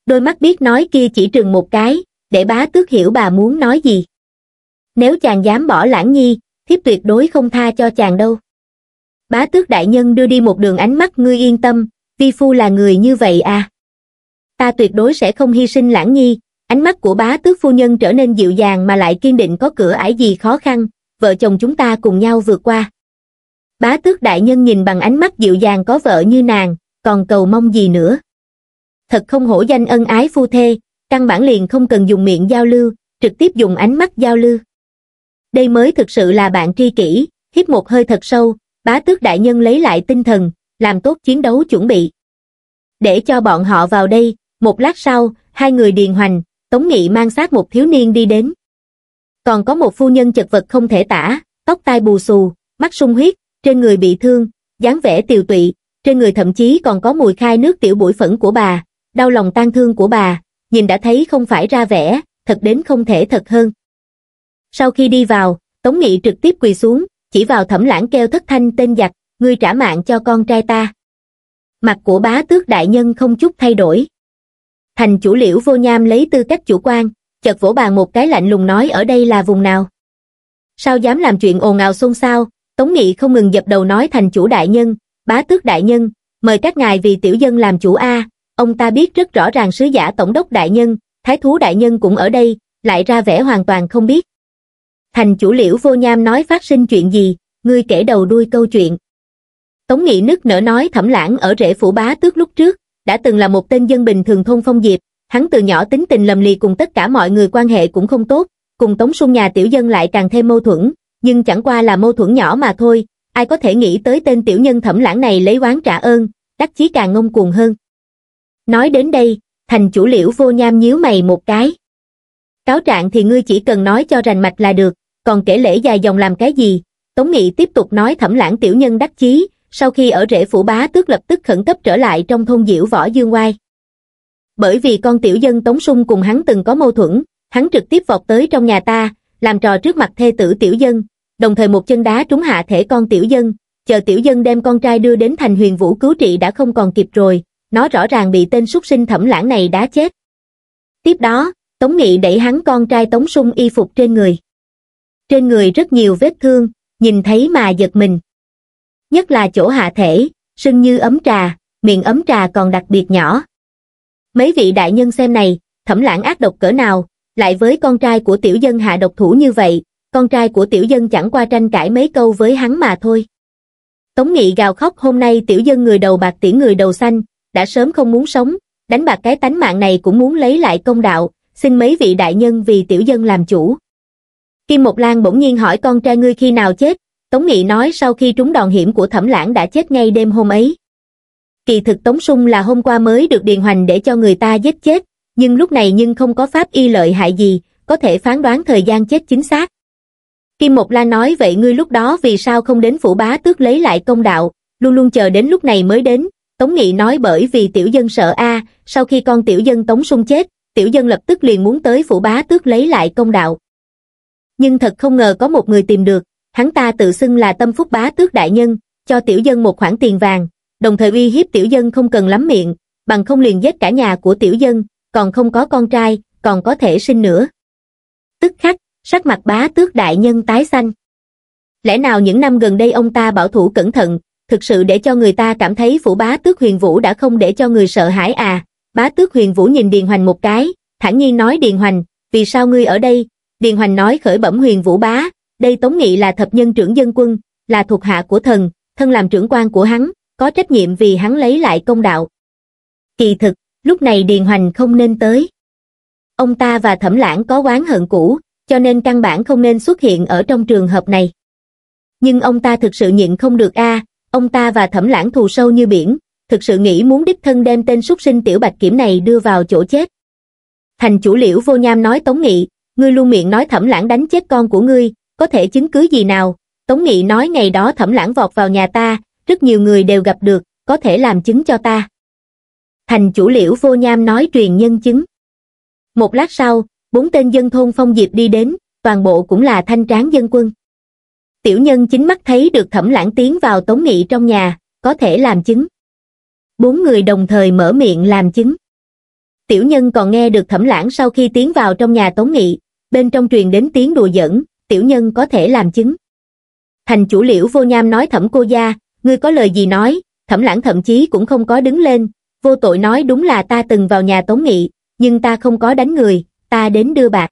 Đôi mắt biết nói kia chỉ trừng một cái, để bá tước hiểu bà muốn nói gì. Nếu chàng dám bỏ lãng nhi, thiếp tuyệt đối không tha cho chàng đâu. Bá tước đại nhân đưa đi một đường ánh mắt ngươi yên tâm, vi phu là người như vậy à. Ta tuyệt đối sẽ không hy sinh lãng nhi, ánh mắt của bá tước phu nhân trở nên dịu dàng mà lại kiên định có cửa ải gì khó khăn, vợ chồng chúng ta cùng nhau vượt qua bá tước đại nhân nhìn bằng ánh mắt dịu dàng có vợ như nàng, còn cầu mong gì nữa. Thật không hổ danh ân ái phu thê, căn bản liền không cần dùng miệng giao lưu, trực tiếp dùng ánh mắt giao lưu. Đây mới thực sự là bạn tri kỷ, hít một hơi thật sâu, bá tước đại nhân lấy lại tinh thần, làm tốt chiến đấu chuẩn bị. Để cho bọn họ vào đây, một lát sau, hai người điền hoành, Tống Nghị mang sát một thiếu niên đi đến. Còn có một phu nhân chật vật không thể tả, tóc tai bù xù, mắt sung huyết, trên người bị thương, dáng vẻ tiều tụy, trên người thậm chí còn có mùi khai nước tiểu bụi phẫn của bà, đau lòng tan thương của bà, nhìn đã thấy không phải ra vẻ, thật đến không thể thật hơn. Sau khi đi vào, Tống Nghị trực tiếp quỳ xuống, chỉ vào thẩm lãng kêu thất thanh tên giặc, ngươi trả mạng cho con trai ta. Mặt của bá tước đại nhân không chút thay đổi. Thành chủ liễu vô nham lấy tư cách chủ quan, chợt vỗ bàn một cái lạnh lùng nói ở đây là vùng nào. Sao dám làm chuyện ồn ào xôn xao, Tống Nghị không ngừng dập đầu nói thành chủ đại nhân, bá tước đại nhân, mời các ngài vì tiểu dân làm chủ A, ông ta biết rất rõ ràng sứ giả tổng đốc đại nhân, thái thú đại nhân cũng ở đây, lại ra vẻ hoàn toàn không biết. Thành chủ liễu vô nham nói phát sinh chuyện gì, ngươi kể đầu đuôi câu chuyện. Tống Nghị nức nở nói thẩm lãng ở rễ phủ bá tước lúc trước, đã từng là một tên dân bình thường thôn phong diệp, hắn từ nhỏ tính tình lầm lì cùng tất cả mọi người quan hệ cũng không tốt, cùng Tống xuân nhà tiểu dân lại càng thêm mâu thuẫn, nhưng chẳng qua là mâu thuẫn nhỏ mà thôi, ai có thể nghĩ tới tên tiểu nhân thẩm lãng này lấy oán trả ơn, đắc chí càng ngông cuồng hơn. Nói đến đây, thành chủ liễu vô nham nhíu mày một cái. Cáo trạng thì ngươi chỉ cần nói cho rành mạch là được, còn kể lễ dài dòng làm cái gì. Tống Nghị tiếp tục nói thẩm lãng tiểu nhân đắc chí, sau khi ở rễ phủ bá tước lập tức khẩn cấp trở lại trong thôn diễu võ dương oai. Bởi vì con tiểu dân Tống Sung cùng hắn từng có mâu thuẫn, hắn trực tiếp vọt tới trong nhà ta, làm trò trước mặt thê tử tiểu dân, đồng thời một chân đá trúng hạ thể con tiểu dân, chờ tiểu dân đem con trai đưa đến thành huyền vũ cứu trị đã không còn kịp rồi, nó rõ ràng bị tên súc sinh thẩm lãng này đá chết. Tiếp đó, Tống Nghị đẩy hắn con trai Tống Sung y phục trên người. Trên người rất nhiều vết thương, nhìn thấy mà giật mình. Nhất là chỗ hạ thể, sưng như ấm trà, miệng ấm trà còn đặc biệt nhỏ. Mấy vị đại nhân xem này, thẩm lãng ác độc cỡ nào, lại với con trai của tiểu dân hạ độc thủ như vậy, con trai của tiểu dân chẳng qua tranh cãi mấy câu với hắn mà thôi. Tống Nghị gào khóc hôm nay tiểu dân người đầu bạc tỉ người đầu xanh, đã sớm không muốn sống, đánh bạc cái tánh mạng này cũng muốn lấy lại công đạo, xin mấy vị đại nhân vì tiểu dân làm chủ. Kim Mộc Lan bỗng nhiên hỏi con trai ngươi khi nào chết, Tống Nghị nói sau khi trúng đòn hiểm của thẩm lãng đã chết ngay đêm hôm ấy. Kỳ thực Tống Sung là hôm qua mới được điền hoành để cho người ta giết chết, nhưng lúc này nhưng không có pháp y lợi hại gì, có thể phán đoán thời gian chết chính xác. Kim Mộc La nói vậy ngươi lúc đó vì sao không đến phủ bá tước lấy lại công đạo, luôn luôn chờ đến lúc này mới đến. Tống Nghị nói bởi vì tiểu dân sợ a, sau khi con tiểu dân Tống Sung chết, tiểu dân lập tức liền muốn tới phủ bá tước lấy lại công đạo. Nhưng thật không ngờ có một người tìm được, hắn ta tự xưng là tâm phúc bá tước đại nhân, cho tiểu dân một khoản tiền vàng, đồng thời uy hiếp tiểu dân không cần lắm miệng, bằng không liền giết cả nhà của tiểu dân, còn không có con trai, còn có thể sinh nữa. Tức khắc, sắc mặt bá tước đại nhân tái xanh. Lẽ nào những năm gần đây ông ta bảo thủ cẩn thận, thực sự để cho người ta cảm thấy phủ bá tước huyền vũ đã không để cho người sợ hãi à? Bá tước huyền vũ nhìn Điền Hoành một cái, thản nhiên nói Điền Hoành, vì sao ngươi ở đây? Điền Hoành nói khởi bẩm huyền vũ bá, đây Tống Nghị là thập nhân trưởng dân quân, là thuộc hạ của thần, thân làm trưởng quan của hắn, có trách nhiệm vì hắn lấy lại công đạo. Kỳ thực, lúc này Điền Hoành không nên tới. Ông ta và Thẩm Lãng có oán hận cũ, cho nên căn bản không nên xuất hiện ở trong trường hợp này. Nhưng ông ta thực sự nhịn không được a, ông ta và thẩm lãng thù sâu như biển, thực sự nghĩ muốn đích thân đem tên súc sinh tiểu bạch kiểm này đưa vào chỗ chết. Thành chủ liễu vô nham nói Tống Nghị, ngươi luôn miệng nói thẩm lãng đánh chết con của ngươi, có thể chứng cứ gì nào? Tống Nghị nói ngày đó thẩm lãng vọt vào nhà ta, rất nhiều người đều gặp được, có thể làm chứng cho ta. Thành chủ liễu vô nham nói truyền nhân chứng. Một lát sau, bốn tên dân thôn phong diệp đi đến, toàn bộ cũng là thanh tráng dân quân. Tiểu nhân chính mắt thấy được thẩm lãng tiến vào tống nghị trong nhà, có thể làm chứng. Bốn người đồng thời mở miệng làm chứng. Tiểu nhân còn nghe được thẩm lãng sau khi tiến vào trong nhà tống nghị, bên trong truyền đến tiếng đùa giỡn, tiểu nhân có thể làm chứng. Thành chủ liễu vô nham nói thẩm cô gia, ngươi có lời gì nói, thẩm lãng thậm chí cũng không có đứng lên, vô tội nói đúng là ta từng vào nhà tống nghị, nhưng ta không có đánh người, ta đến đưa bạc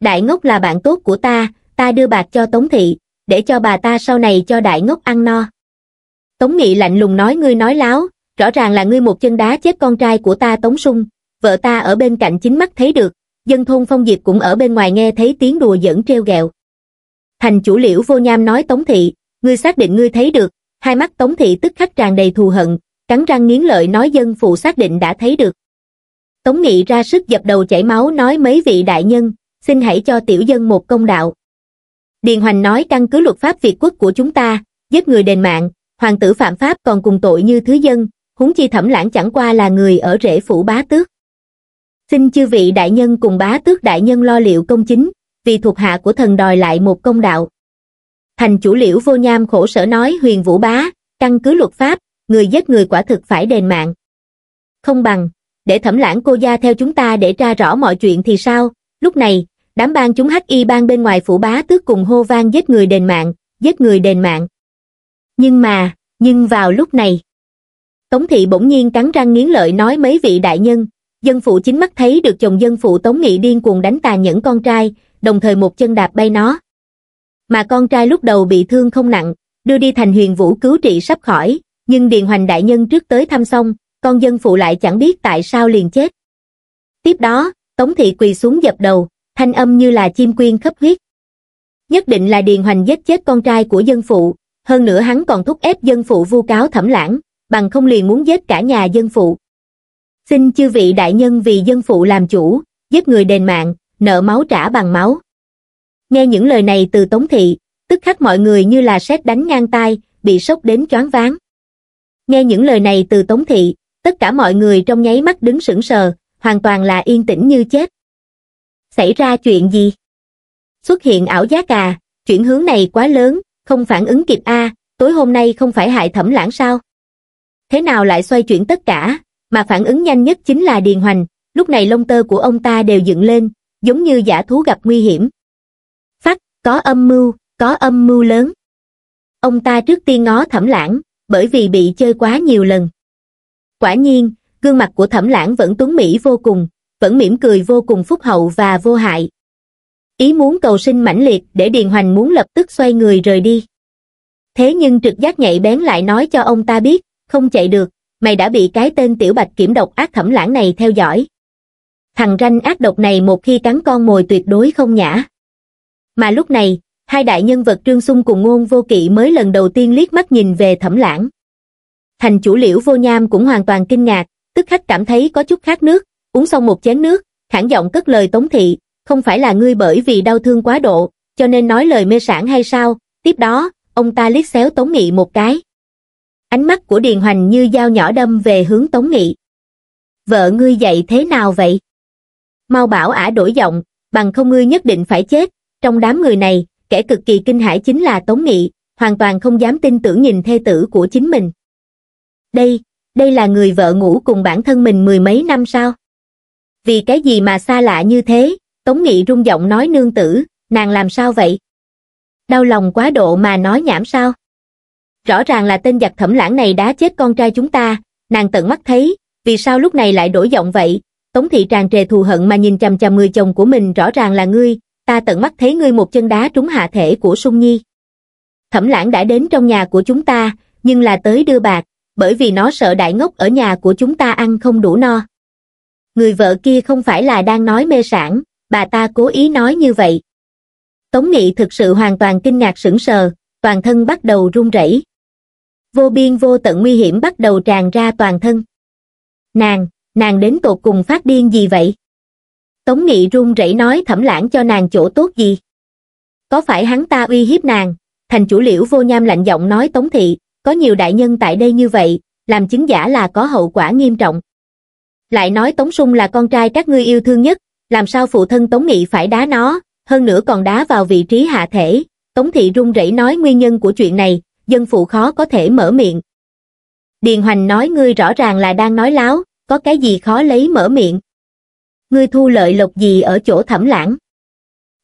đại ngốc là bạn tốt của ta ta đưa bạc cho tống thị để cho bà ta sau này cho đại ngốc ăn no tống nghị lạnh lùng nói ngươi nói láo rõ ràng là ngươi một chân đá chết con trai của ta tống sung vợ ta ở bên cạnh chính mắt thấy được dân thôn phong diệp cũng ở bên ngoài nghe thấy tiếng đùa giỡn treo gẹo. thành chủ liễu vô nham nói tống thị ngươi xác định ngươi thấy được hai mắt tống thị tức khắc tràn đầy thù hận cắn răng nghiến lợi nói dân phụ xác định đã thấy được tống nghị ra sức dập đầu chảy máu nói mấy vị đại nhân xin hãy cho tiểu dân một công đạo điền hoành nói căn cứ luật pháp việt quốc của chúng ta giết người đền mạng hoàng tử phạm pháp còn cùng tội như thứ dân huống chi thẩm lãng chẳng qua là người ở rễ phủ bá tước xin chư vị đại nhân cùng bá tước đại nhân lo liệu công chính vì thuộc hạ của thần đòi lại một công đạo thành chủ liễu vô nham khổ sở nói huyền vũ bá căn cứ luật pháp người giết người quả thực phải đền mạng không bằng để thẩm lãng cô gia theo chúng ta để tra rõ mọi chuyện thì sao? Lúc này, đám bang chúng hắc y bang bên ngoài phủ bá tước cùng hô vang giết người đền mạng, giết người đền mạng. Nhưng mà, nhưng vào lúc này, Tống thị bỗng nhiên cắn răng nghiến lợi nói mấy vị đại nhân, dân phụ chính mắt thấy được chồng dân phụ Tống Nghị điên cuồng đánh tàn nhẫn con trai, đồng thời một chân đạp bay nó. Mà con trai lúc đầu bị thương không nặng, đưa đi thành huyền vũ cứu trị sắp khỏi, nhưng Điền Hoành đại nhân trước tới thăm xong, con dân phụ lại chẳng biết tại sao liền chết. Tiếp đó, Tống Thị quỳ xuống dập đầu, thanh âm như là chim quyên khấp huyết. Nhất định là Điền Hoành giết chết con trai của dân phụ, hơn nữa hắn còn thúc ép dân phụ vu cáo thẩm lãng, bằng không liền muốn giết cả nhà dân phụ. Xin chư vị đại nhân vì dân phụ làm chủ, giết người đền mạng, nợ máu trả bằng máu. Nghe những lời này từ Tống Thị, tức khắc mọi người như là sét đánh ngang tai, bị sốc đến choáng váng. Nghe những lời này từ Tống Thị, tất cả mọi người trong nháy mắt đứng sững sờ, hoàn toàn là yên tĩnh như chết. Xảy ra chuyện gì? Xuất hiện ảo giác à, chuyển hướng này quá lớn, không phản ứng kịp a tối hôm nay không phải hại thẩm lãng sao? Thế nào lại xoay chuyển tất cả, mà phản ứng nhanh nhất chính là Điền Hoành, lúc này lông tơ của ông ta đều dựng lên, giống như giả thú gặp nguy hiểm. Phát, có âm mưu, có âm mưu lớn. Ông ta trước tiên ngó thẩm lãng, bởi vì bị chơi quá nhiều lần quả nhiên gương mặt của thẩm lãng vẫn tuấn mỹ vô cùng vẫn mỉm cười vô cùng phúc hậu và vô hại ý muốn cầu sinh mãnh liệt để điền hoành muốn lập tức xoay người rời đi thế nhưng trực giác nhạy bén lại nói cho ông ta biết không chạy được mày đã bị cái tên tiểu bạch kiểm độc ác thẩm lãng này theo dõi thằng ranh ác độc này một khi cắn con mồi tuyệt đối không nhã mà lúc này hai đại nhân vật trương Xung cùng ngôn vô kỵ mới lần đầu tiên liếc mắt nhìn về thẩm lãng thành chủ liễu vô nham cũng hoàn toàn kinh ngạc, tức khắc cảm thấy có chút khát nước, uống xong một chén nước, khản giọng cất lời tống thị, không phải là ngươi bởi vì đau thương quá độ, cho nên nói lời mê sản hay sao, tiếp đó, ông ta liếc xéo tống nghị một cái. Ánh mắt của Điền Hoành như dao nhỏ đâm về hướng tống nghị. Vợ ngươi dạy thế nào vậy? Mau bảo ả đổi giọng, bằng không ngươi nhất định phải chết, trong đám người này, kẻ cực kỳ kinh hãi chính là tống nghị, hoàn toàn không dám tin tưởng nhìn thê tử của chính mình đây, đây là người vợ ngủ cùng bản thân mình mười mấy năm sao? Vì cái gì mà xa lạ như thế, Tống Nghị rung giọng nói nương tử, nàng làm sao vậy? Đau lòng quá độ mà nói nhảm sao? Rõ ràng là tên giặc thẩm lãng này đã chết con trai chúng ta, nàng tận mắt thấy, vì sao lúc này lại đổi giọng vậy? Tống thị tràn trề thù hận mà nhìn chằm chằm người chồng của mình rõ ràng là ngươi, ta tận mắt thấy ngươi một chân đá trúng hạ thể của Sung Nhi. Thẩm lãng đã đến trong nhà của chúng ta, nhưng là tới đưa bạc, bởi vì nó sợ đại ngốc ở nhà của chúng ta ăn không đủ no. Người vợ kia không phải là đang nói mê sản, bà ta cố ý nói như vậy. Tống Nghị thực sự hoàn toàn kinh ngạc sững sờ, toàn thân bắt đầu run rẩy. Vô biên vô tận nguy hiểm bắt đầu tràn ra toàn thân. Nàng, nàng đến tột cùng phát điên gì vậy? Tống Nghị run rẩy nói thẩm lãng cho nàng chỗ tốt gì? Có phải hắn ta uy hiếp nàng? Thành chủ liễu vô nham lạnh giọng nói Tống Thị, có nhiều đại nhân tại đây như vậy, làm chứng giả là có hậu quả nghiêm trọng. Lại nói Tống Sung là con trai các ngươi yêu thương nhất, làm sao phụ thân Tống Nghị phải đá nó, hơn nữa còn đá vào vị trí hạ thể. Tống Thị run rẩy nói nguyên nhân của chuyện này, dân phụ khó có thể mở miệng. Điền Hoành nói ngươi rõ ràng là đang nói láo, có cái gì khó lấy mở miệng. Ngươi thu lợi lộc gì ở chỗ thẩm lãng?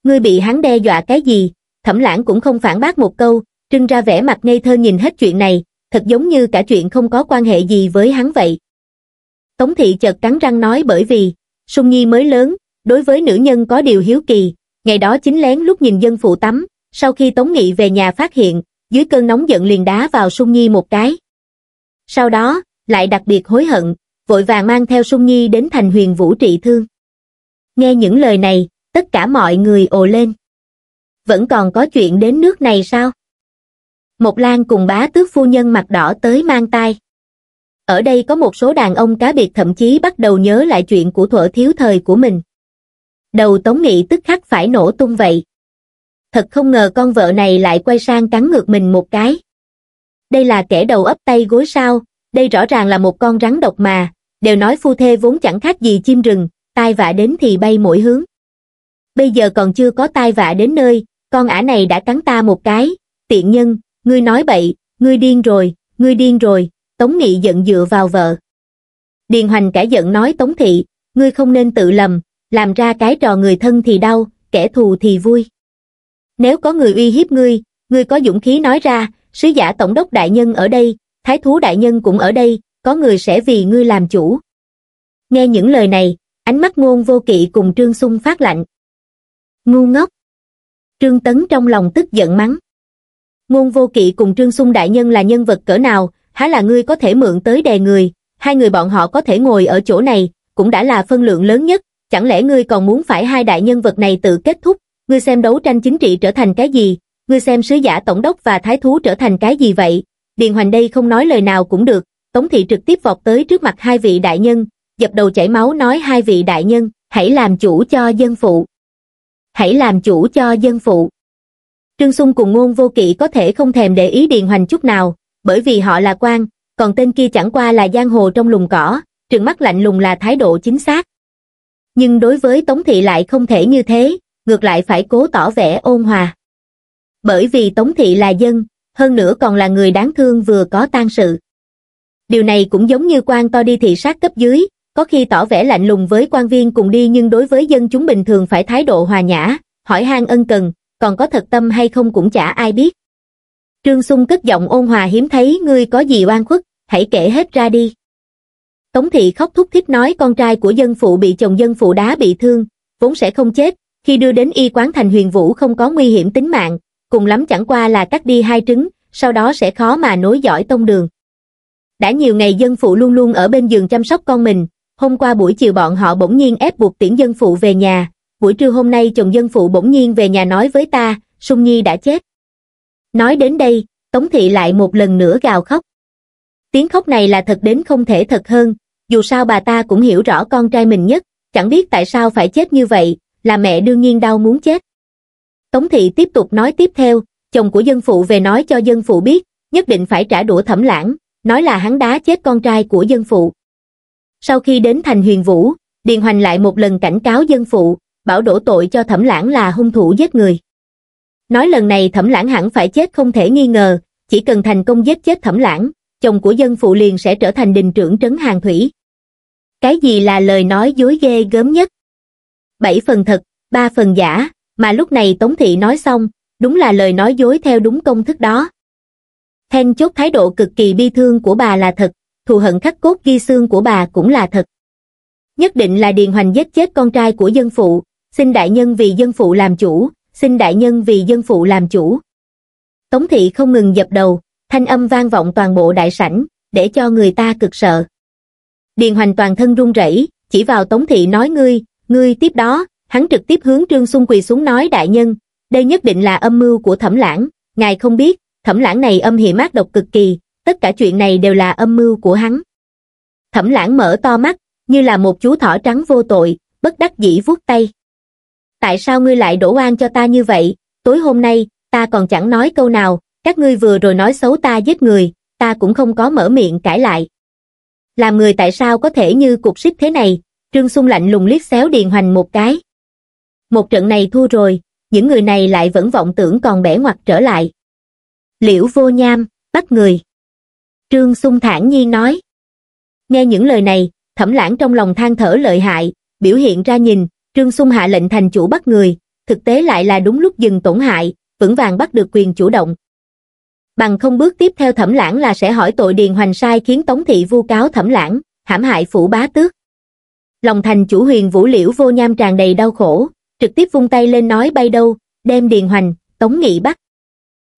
Ngươi bị hắn đe dọa cái gì? Thẩm lãng cũng không phản bác một câu, trưng ra vẻ mặt ngây thơ nhìn hết chuyện này, thật giống như cả chuyện không có quan hệ gì với hắn vậy. Tống thị chợt cắn răng nói bởi vì, Sung Nhi mới lớn, đối với nữ nhân có điều hiếu kỳ, ngày đó chính lén lúc nhìn dân phụ tắm, sau khi Tống Nghị về nhà phát hiện, dưới cơn nóng giận liền đá vào Sung Nhi một cái. Sau đó, lại đặc biệt hối hận, vội vàng mang theo Sung Nhi đến thành huyền vũ trị thương. Nghe những lời này, tất cả mọi người ồ lên. Vẫn còn có chuyện đến nước này sao? một lan cùng bá tước phu nhân mặt đỏ tới mang tai ở đây có một số đàn ông cá biệt thậm chí bắt đầu nhớ lại chuyện của thuở thiếu thời của mình đầu tống nghị tức khắc phải nổ tung vậy thật không ngờ con vợ này lại quay sang cắn ngược mình một cái đây là kẻ đầu ấp tay gối sao đây rõ ràng là một con rắn độc mà đều nói phu thê vốn chẳng khác gì chim rừng tai vạ đến thì bay mỗi hướng bây giờ còn chưa có tai vạ đến nơi con ả này đã cắn ta một cái tiện nhân ngươi nói bậy, ngươi điên rồi, ngươi điên rồi, Tống Nghị giận dựa vào vợ. Điền Hoành cả giận nói Tống Thị, ngươi không nên tự lầm, làm ra cái trò người thân thì đau, kẻ thù thì vui. Nếu có người uy hiếp ngươi, ngươi có dũng khí nói ra, sứ giả tổng đốc đại nhân ở đây, thái thú đại nhân cũng ở đây, có người sẽ vì ngươi làm chủ. Nghe những lời này, ánh mắt ngôn vô kỵ cùng Trương Xung phát lạnh. Ngu ngốc! Trương Tấn trong lòng tức giận mắng ngôn vô kỵ cùng trương xung đại nhân là nhân vật cỡ nào, há là ngươi có thể mượn tới đè người, hai người bọn họ có thể ngồi ở chỗ này, cũng đã là phân lượng lớn nhất, chẳng lẽ ngươi còn muốn phải hai đại nhân vật này tự kết thúc, ngươi xem đấu tranh chính trị trở thành cái gì, ngươi xem sứ giả tổng đốc và thái thú trở thành cái gì vậy, Điền Hoành đây không nói lời nào cũng được, Tống Thị trực tiếp vọt tới trước mặt hai vị đại nhân, dập đầu chảy máu nói hai vị đại nhân, hãy làm chủ cho dân phụ. Hãy làm chủ cho dân phụ. Trương Sung cùng ngôn vô kỵ có thể không thèm để ý Điền Hoành chút nào, bởi vì họ là quan, còn tên kia chẳng qua là giang hồ trong lùng cỏ, trừng mắt lạnh lùng là thái độ chính xác. Nhưng đối với Tống Thị lại không thể như thế, ngược lại phải cố tỏ vẻ ôn hòa. Bởi vì Tống Thị là dân, hơn nữa còn là người đáng thương vừa có tan sự. Điều này cũng giống như quan to đi thị sát cấp dưới, có khi tỏ vẻ lạnh lùng với quan viên cùng đi nhưng đối với dân chúng bình thường phải thái độ hòa nhã, hỏi han ân cần, còn có thật tâm hay không cũng chả ai biết. Trương Sung cất giọng ôn hòa hiếm thấy ngươi có gì oan khuất, hãy kể hết ra đi. Tống thị khóc thúc thích nói con trai của dân phụ bị chồng dân phụ đá bị thương, vốn sẽ không chết, khi đưa đến y quán thành huyền vũ không có nguy hiểm tính mạng, cùng lắm chẳng qua là cắt đi hai trứng, sau đó sẽ khó mà nối dõi tông đường. Đã nhiều ngày dân phụ luôn luôn ở bên giường chăm sóc con mình, hôm qua buổi chiều bọn họ bỗng nhiên ép buộc tiễn dân phụ về nhà, buổi trưa hôm nay chồng dân phụ bỗng nhiên về nhà nói với ta, Sung Nhi đã chết. Nói đến đây, Tống Thị lại một lần nữa gào khóc. Tiếng khóc này là thật đến không thể thật hơn, dù sao bà ta cũng hiểu rõ con trai mình nhất, chẳng biết tại sao phải chết như vậy, là mẹ đương nhiên đau muốn chết. Tống Thị tiếp tục nói tiếp theo, chồng của dân phụ về nói cho dân phụ biết, nhất định phải trả đũa thẩm lãng, nói là hắn đá chết con trai của dân phụ. Sau khi đến thành huyền vũ, Điền Hoành lại một lần cảnh cáo dân phụ, bảo đổ tội cho thẩm lãng là hung thủ giết người. Nói lần này thẩm lãng hẳn phải chết không thể nghi ngờ, chỉ cần thành công giết chết thẩm lãng, chồng của dân phụ liền sẽ trở thành đình trưởng trấn hàng thủy. Cái gì là lời nói dối ghê gớm nhất? Bảy phần thật, ba phần giả, mà lúc này Tống Thị nói xong, đúng là lời nói dối theo đúng công thức đó. Then chốt thái độ cực kỳ bi thương của bà là thật, thù hận khắc cốt ghi xương của bà cũng là thật. Nhất định là Điền Hoành giết chết con trai của dân phụ, xin đại nhân vì dân phụ làm chủ, xin đại nhân vì dân phụ làm chủ. Tống thị không ngừng dập đầu, thanh âm vang vọng toàn bộ đại sảnh, để cho người ta cực sợ. Điền hoành toàn thân run rẩy, chỉ vào tống thị nói ngươi, ngươi tiếp đó, hắn trực tiếp hướng trương xung quỳ xuống nói đại nhân, đây nhất định là âm mưu của thẩm lãng, ngài không biết, thẩm lãng này âm hiểm ác độc cực kỳ, tất cả chuyện này đều là âm mưu của hắn. Thẩm lãng mở to mắt, như là một chú thỏ trắng vô tội, bất đắc dĩ vuốt tay tại sao ngươi lại đổ oan cho ta như vậy, tối hôm nay, ta còn chẳng nói câu nào, các ngươi vừa rồi nói xấu ta giết người, ta cũng không có mở miệng cãi lại. Làm người tại sao có thể như cục xích thế này, Trương Xung lạnh lùng liếc xéo Điền Hoành một cái. Một trận này thua rồi, những người này lại vẫn vọng tưởng còn bẻ ngoặt trở lại. Liễu vô nham, bắt người. Trương Xung thản nhiên nói. Nghe những lời này, thẩm lãng trong lòng than thở lợi hại, biểu hiện ra nhìn, Trương Xung hạ lệnh thành chủ bắt người, thực tế lại là đúng lúc dừng tổn hại, vững vàng bắt được quyền chủ động. Bằng không bước tiếp theo thẩm lãng là sẽ hỏi tội Điền Hoành Sai khiến Tống Thị vu cáo thẩm lãng, hãm hại phủ bá tước. Lòng thành chủ huyền vũ liễu vô nham tràn đầy đau khổ, trực tiếp vung tay lên nói bay đâu, đem Điền Hoành, Tống Nghị bắt.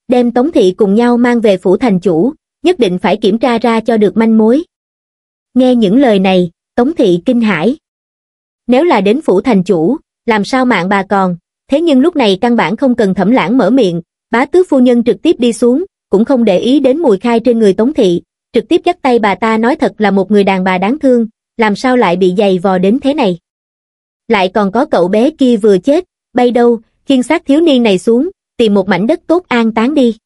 Đem Tống Thị cùng nhau mang về phủ thành chủ, nhất định phải kiểm tra ra cho được manh mối. Nghe những lời này, Tống Thị kinh hãi. Nếu là đến phủ thành chủ, làm sao mạng bà còn, thế nhưng lúc này căn bản không cần thẩm lãng mở miệng, bá tước phu nhân trực tiếp đi xuống, cũng không để ý đến mùi khai trên người Tống Thị, trực tiếp dắt tay bà ta nói thật là một người đàn bà đáng thương, làm sao lại bị dày vò đến thế này. Lại còn có cậu bé kia vừa chết, bay đâu, khiên sát thiếu niên này xuống, tìm một mảnh đất tốt an táng đi.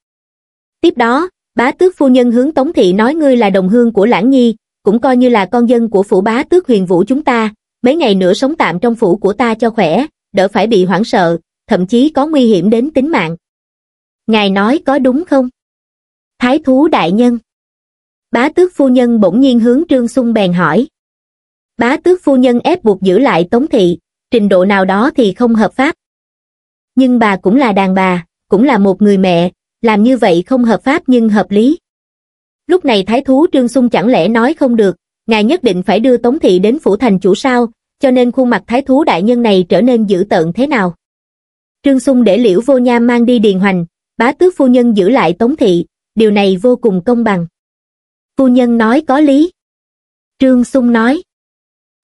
Tiếp đó, bá tước phu nhân hướng Tống Thị nói ngươi là đồng hương của Lãng Nhi, cũng coi như là con dân của phủ bá tước huyền vũ chúng ta, mấy ngày nữa sống tạm trong phủ của ta cho khỏe, đỡ phải bị hoảng sợ, thậm chí có nguy hiểm đến tính mạng. Ngài nói có đúng không? Thái thú đại nhân. Bá tước phu nhân bỗng nhiên hướng Trương Xung bèn hỏi. Bá tước phu nhân ép buộc giữ lại Tống Thị, trình độ nào đó thì không hợp pháp. Nhưng bà cũng là đàn bà, cũng là một người mẹ, làm như vậy không hợp pháp nhưng hợp lý. Lúc này Thái thú Trương Xung chẳng lẽ nói không được, ngài nhất định phải đưa Tống Thị đến phủ thành chủ sao, cho nên khuôn mặt thái thú đại nhân này trở nên dữ tợn thế nào. Trương Sung để liễu vô nha mang đi điền hoành, bá tước phu nhân giữ lại tống thị, điều này vô cùng công bằng. Phu nhân nói có lý. Trương Sung nói.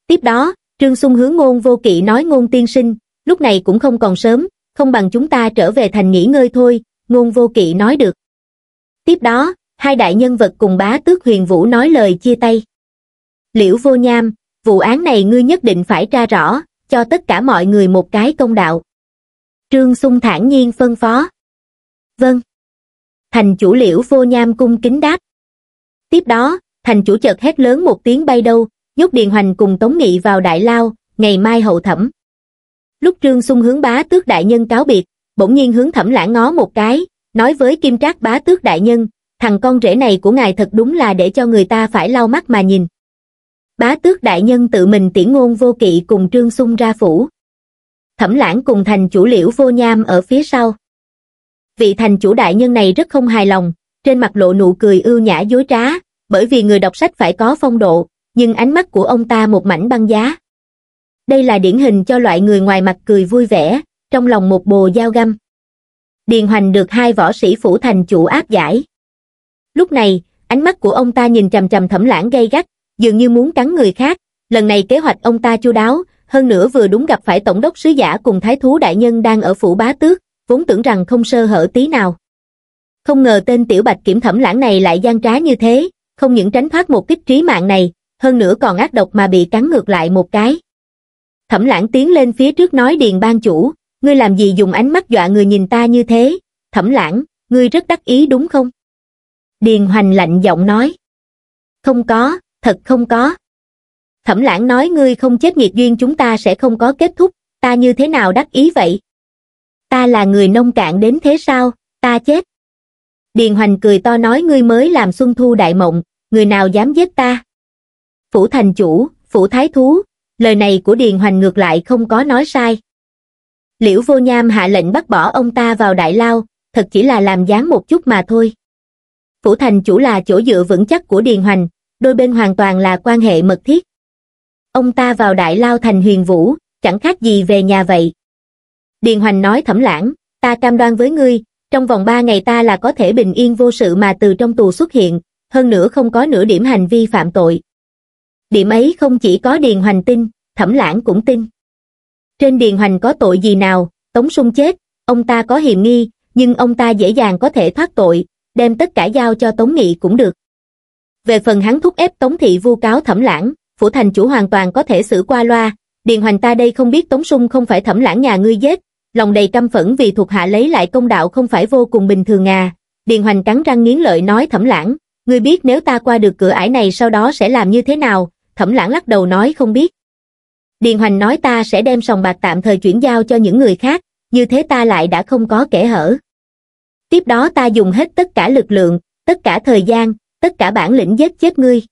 Tiếp đó, Trương Sung hướng ngôn vô kỵ nói ngôn tiên sinh, lúc này cũng không còn sớm, không bằng chúng ta trở về thành nghỉ ngơi thôi, ngôn vô kỵ nói được. Tiếp đó, hai đại nhân vật cùng bá tước huyền vũ nói lời chia tay. Liễu vô nham, vụ án này ngươi nhất định phải tra rõ, cho tất cả mọi người một cái công đạo. Trương Sung thản nhiên phân phó. Vâng. Thành chủ liễu vô nham cung kính đáp. Tiếp đó, thành chủ chợt hét lớn một tiếng bay đâu, nhốt Điền Hoành cùng Tống Nghị vào đại lao, ngày mai hậu thẩm. Lúc Trương Sung hướng bá tước đại nhân cáo biệt, bỗng nhiên hướng thẩm lãng ngó một cái, nói với Kim Trác bá tước đại nhân, thằng con rể này của ngài thật đúng là để cho người ta phải lau mắt mà nhìn bá tước đại nhân tự mình tiễn ngôn vô kỵ cùng trương xung ra phủ. Thẩm lãng cùng thành chủ liễu vô nham ở phía sau. Vị thành chủ đại nhân này rất không hài lòng, trên mặt lộ nụ cười ưu nhã dối trá, bởi vì người đọc sách phải có phong độ, nhưng ánh mắt của ông ta một mảnh băng giá. Đây là điển hình cho loại người ngoài mặt cười vui vẻ, trong lòng một bồ dao găm. Điền hoành được hai võ sĩ phủ thành chủ áp giải. Lúc này, ánh mắt của ông ta nhìn trầm trầm thẩm lãng gây gắt, dường như muốn cắn người khác lần này kế hoạch ông ta chu đáo hơn nữa vừa đúng gặp phải tổng đốc sứ giả cùng thái thú đại nhân đang ở phủ bá tước vốn tưởng rằng không sơ hở tí nào không ngờ tên tiểu bạch kiểm thẩm lãng này lại gian trá như thế không những tránh thoát một kích trí mạng này hơn nữa còn ác độc mà bị cắn ngược lại một cái thẩm lãng tiến lên phía trước nói điền ban chủ ngươi làm gì dùng ánh mắt dọa người nhìn ta như thế thẩm lãng ngươi rất đắc ý đúng không điền hoành lạnh giọng nói không có thật không có. Thẩm lãng nói ngươi không chết nghiệt duyên chúng ta sẽ không có kết thúc, ta như thế nào đắc ý vậy? Ta là người nông cạn đến thế sao, ta chết. Điền Hoành cười to nói ngươi mới làm xuân thu đại mộng, người nào dám giết ta? Phủ thành chủ, phủ thái thú, lời này của Điền Hoành ngược lại không có nói sai. Liễu vô nham hạ lệnh bắt bỏ ông ta vào đại lao, thật chỉ là làm dáng một chút mà thôi. Phủ thành chủ là chỗ dựa vững chắc của Điền Hoành, đôi bên hoàn toàn là quan hệ mật thiết. Ông ta vào đại lao thành huyền vũ, chẳng khác gì về nhà vậy. Điền Hoành nói thẩm lãng, ta cam đoan với ngươi, trong vòng ba ngày ta là có thể bình yên vô sự mà từ trong tù xuất hiện, hơn nữa không có nửa điểm hành vi phạm tội. Điểm ấy không chỉ có Điền Hoành tin, thẩm lãng cũng tin. Trên Điền Hoành có tội gì nào, Tống Sung chết, ông ta có hiềm nghi, nhưng ông ta dễ dàng có thể thoát tội, đem tất cả giao cho Tống Nghị cũng được. Về phần hắn thúc ép Tống Thị vu cáo thẩm lãng, phủ thành chủ hoàn toàn có thể xử qua loa, Điền Hoành ta đây không biết Tống Sung không phải thẩm lãng nhà ngươi giết, lòng đầy căm phẫn vì thuộc hạ lấy lại công đạo không phải vô cùng bình thường à. Điền Hoành cắn răng nghiến lợi nói thẩm lãng, ngươi biết nếu ta qua được cửa ải này sau đó sẽ làm như thế nào, thẩm lãng lắc đầu nói không biết. Điền Hoành nói ta sẽ đem sòng bạc tạm thời chuyển giao cho những người khác, như thế ta lại đã không có kẻ hở. Tiếp đó ta dùng hết tất cả lực lượng, tất cả thời gian, tất cả bản lĩnh giết chết ngươi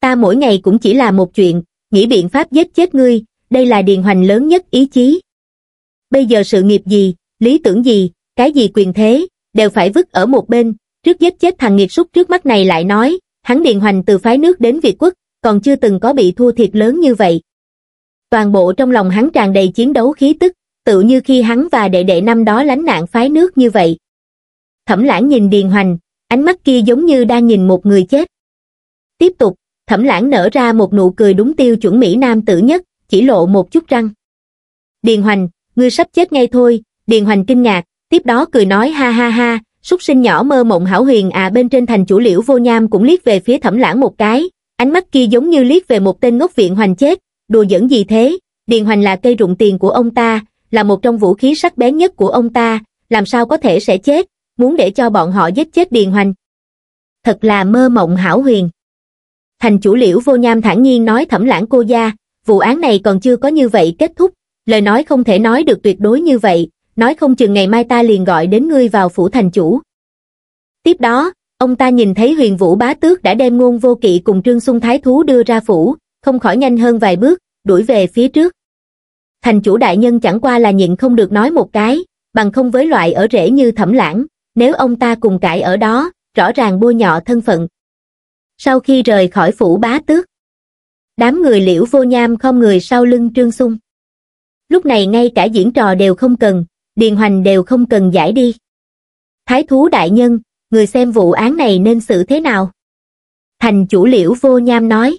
ta mỗi ngày cũng chỉ là một chuyện nghĩ biện pháp giết chết ngươi đây là điền hoành lớn nhất ý chí bây giờ sự nghiệp gì lý tưởng gì cái gì quyền thế đều phải vứt ở một bên trước giết chết thằng nghiệt súc trước mắt này lại nói hắn điền hoành từ phái nước đến việt quốc còn chưa từng có bị thua thiệt lớn như vậy toàn bộ trong lòng hắn tràn đầy chiến đấu khí tức tự như khi hắn và đệ đệ năm đó lánh nạn phái nước như vậy thẩm lãng nhìn điền hoành ánh mắt kia giống như đang nhìn một người chết tiếp tục thẩm lãng nở ra một nụ cười đúng tiêu chuẩn mỹ nam tử nhất chỉ lộ một chút răng điền hoành ngươi sắp chết ngay thôi điền hoành kinh ngạc tiếp đó cười nói ha ha ha súc sinh nhỏ mơ mộng hảo huyền à bên trên thành chủ liễu vô nham cũng liếc về phía thẩm lãng một cái ánh mắt kia giống như liếc về một tên ngốc viện hoành chết đùa giỡn gì thế điền hoành là cây rụng tiền của ông ta là một trong vũ khí sắc bén nhất của ông ta làm sao có thể sẽ chết muốn để cho bọn họ giết chết Điền Hoành. Thật là mơ mộng hảo huyền. Thành chủ liễu vô nham thản nhiên nói thẩm lãng cô gia, vụ án này còn chưa có như vậy kết thúc, lời nói không thể nói được tuyệt đối như vậy, nói không chừng ngày mai ta liền gọi đến ngươi vào phủ thành chủ. Tiếp đó, ông ta nhìn thấy huyền vũ bá tước đã đem ngôn vô kỵ cùng trương xung thái thú đưa ra phủ, không khỏi nhanh hơn vài bước, đuổi về phía trước. Thành chủ đại nhân chẳng qua là nhịn không được nói một cái, bằng không với loại ở rễ như thẩm lãng, nếu ông ta cùng cãi ở đó, rõ ràng bôi nhọ thân phận. Sau khi rời khỏi phủ bá tước, đám người liễu vô nham không người sau lưng trương sung. Lúc này ngay cả diễn trò đều không cần, điền hoành đều không cần giải đi. Thái thú đại nhân, người xem vụ án này nên xử thế nào? Thành chủ liễu vô nham nói.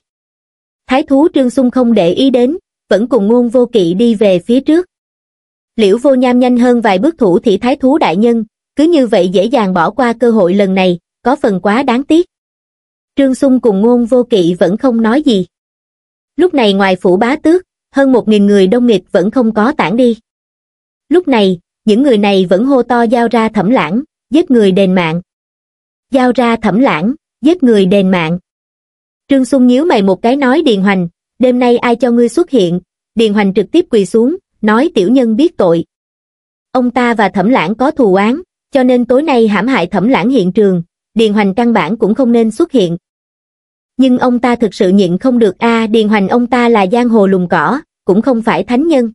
Thái thú Trương Xung không để ý đến, vẫn cùng ngôn vô kỵ đi về phía trước. Liễu vô nham nhanh hơn vài bước thủ thị thái thú đại nhân, cứ như vậy dễ dàng bỏ qua cơ hội lần này, có phần quá đáng tiếc. Trương Sung cùng ngôn vô kỵ vẫn không nói gì. Lúc này ngoài phủ bá tước, hơn một nghìn người đông nghịch vẫn không có tản đi. Lúc này, những người này vẫn hô to giao ra thẩm lãng, giết người đền mạng. Giao ra thẩm lãng, giết người đền mạng. Trương Sung nhíu mày một cái nói Điền Hoành, đêm nay ai cho ngươi xuất hiện, Điền Hoành trực tiếp quỳ xuống, nói tiểu nhân biết tội. Ông ta và thẩm lãng có thù oán, cho nên tối nay hãm hại thẩm lãng hiện trường, Điền Hoành căn bản cũng không nên xuất hiện. Nhưng ông ta thực sự nhịn không được a Điền Hoành ông ta là giang hồ lùng cỏ, cũng không phải thánh nhân.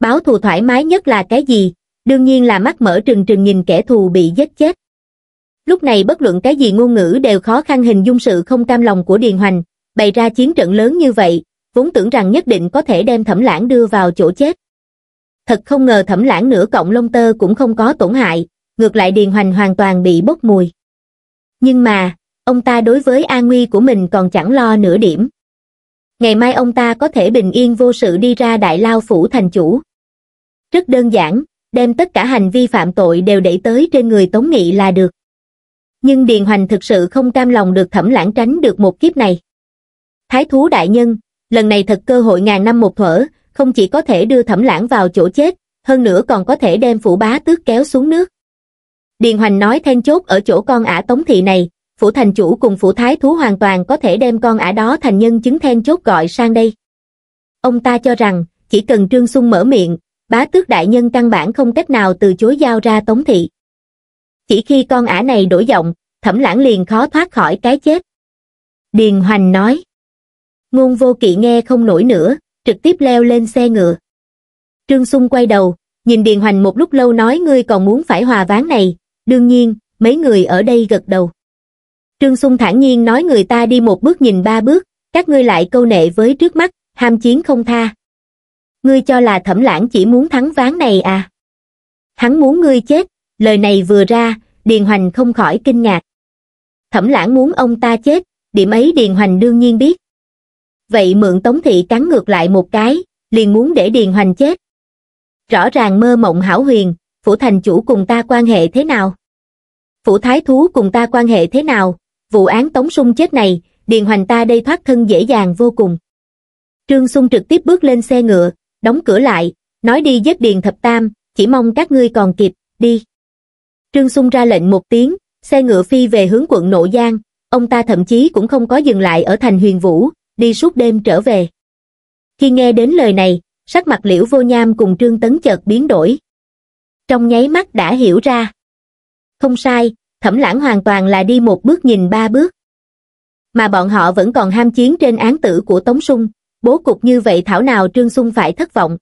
Báo thù thoải mái nhất là cái gì? Đương nhiên là mắt mở trừng trừng nhìn kẻ thù bị giết chết. Lúc này bất luận cái gì ngôn ngữ đều khó khăn hình dung sự không cam lòng của Điền Hoành, bày ra chiến trận lớn như vậy, vốn tưởng rằng nhất định có thể đem thẩm lãng đưa vào chỗ chết. Thật không ngờ thẩm lãng nửa cộng lông tơ cũng không có tổn hại, ngược lại Điền Hoành hoàn toàn bị bốc mùi. Nhưng mà, ông ta đối với an nguy của mình còn chẳng lo nửa điểm. Ngày mai ông ta có thể bình yên vô sự đi ra đại lao phủ thành chủ. Rất đơn giản, đem tất cả hành vi phạm tội đều đẩy tới trên người Tống Nghị là được. Nhưng Điền Hoành thực sự không cam lòng được thẩm lãng tránh được một kiếp này. Thái thú đại nhân, lần này thật cơ hội ngàn năm một thở, không chỉ có thể đưa thẩm lãng vào chỗ chết, hơn nữa còn có thể đem phủ bá tước kéo xuống nước. Điền Hoành nói then chốt ở chỗ con ả tống thị này, phủ thành chủ cùng phủ thái thú hoàn toàn có thể đem con ả đó thành nhân chứng then chốt gọi sang đây. Ông ta cho rằng, chỉ cần Trương Xung mở miệng, bá tước đại nhân căn bản không cách nào từ chối giao ra tống thị. Chỉ khi con ả này đổi giọng, thẩm lãng liền khó thoát khỏi cái chết. Điền Hoành nói. Ngôn vô kỵ nghe không nổi nữa, trực tiếp leo lên xe ngựa. Trương Xung quay đầu, nhìn Điền Hoành một lúc lâu nói ngươi còn muốn phải hòa ván này, đương nhiên, mấy người ở đây gật đầu. Trương Sung thản nhiên nói người ta đi một bước nhìn ba bước, các ngươi lại câu nệ với trước mắt, ham chiến không tha. Ngươi cho là thẩm lãng chỉ muốn thắng ván này à? Hắn muốn ngươi chết, lời này vừa ra, Điền Hoành không khỏi kinh ngạc. Thẩm lãng muốn ông ta chết, điểm ấy Điền Hoành đương nhiên biết. Vậy mượn Tống Thị cắn ngược lại một cái, liền muốn để Điền Hoành chết. Rõ ràng mơ mộng hảo huyền, phủ thành chủ cùng ta quan hệ thế nào? Phủ thái thú cùng ta quan hệ thế nào? Vụ án tống sung chết này, điền hoành ta đây thoát thân dễ dàng vô cùng. Trương Sung trực tiếp bước lên xe ngựa, đóng cửa lại, nói đi giết điền thập tam, chỉ mong các ngươi còn kịp, đi. Trương Sung ra lệnh một tiếng, xe ngựa phi về hướng quận Nộ Giang, ông ta thậm chí cũng không có dừng lại ở thành huyền vũ, đi suốt đêm trở về. Khi nghe đến lời này, sắc mặt liễu vô nham cùng Trương Tấn chợt biến đổi, trong nháy mắt đã hiểu ra. Không sai, thẩm lãng hoàn toàn là đi một bước nhìn ba bước. Mà bọn họ vẫn còn ham chiến trên án tử của Tống Sung, bố cục như vậy thảo nào Trương Sung phải thất vọng.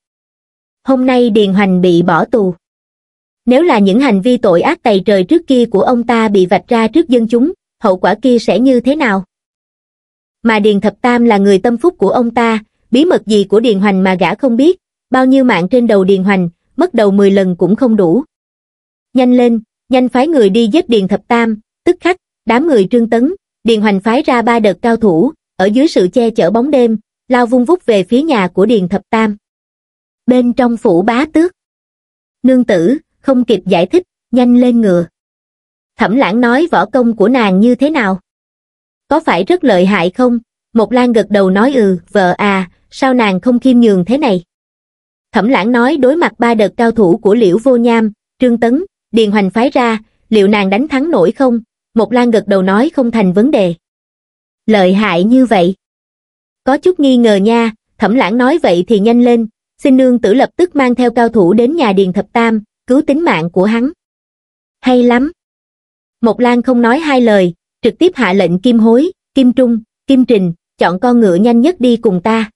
Hôm nay Điền Hoành bị bỏ tù. Nếu là những hành vi tội ác tày trời trước kia của ông ta bị vạch ra trước dân chúng, hậu quả kia sẽ như thế nào? Mà Điền Thập Tam là người tâm phúc của ông ta, bí mật gì của Điền Hoành mà gã không biết, bao nhiêu mạng trên đầu Điền Hoành, mất đầu 10 lần cũng không đủ. Nhanh lên, nhanh phái người đi giết Điền Thập Tam, tức khắc, đám người trương tấn, Điền Hoành phái ra ba đợt cao thủ, ở dưới sự che chở bóng đêm, lao vung vút về phía nhà của Điền Thập Tam. Bên trong phủ bá tước. Nương tử, không kịp giải thích, nhanh lên ngựa. Thẩm lãng nói võ công của nàng như thế nào? Có phải rất lợi hại không? Một Lan gật đầu nói ừ, vợ à, sao nàng không khiêm nhường thế này? Thẩm lãng nói đối mặt ba đợt cao thủ của liễu vô nham, trương tấn, điền hoành phái ra, liệu nàng đánh thắng nổi không? Một lan gật đầu nói không thành vấn đề. Lợi hại như vậy. Có chút nghi ngờ nha, thẩm lãng nói vậy thì nhanh lên, xin nương tử lập tức mang theo cao thủ đến nhà điền thập tam, cứu tính mạng của hắn. Hay lắm. Một lan không nói hai lời, trực tiếp hạ lệnh kim hối, kim trung, kim trình, chọn con ngựa nhanh nhất đi cùng ta.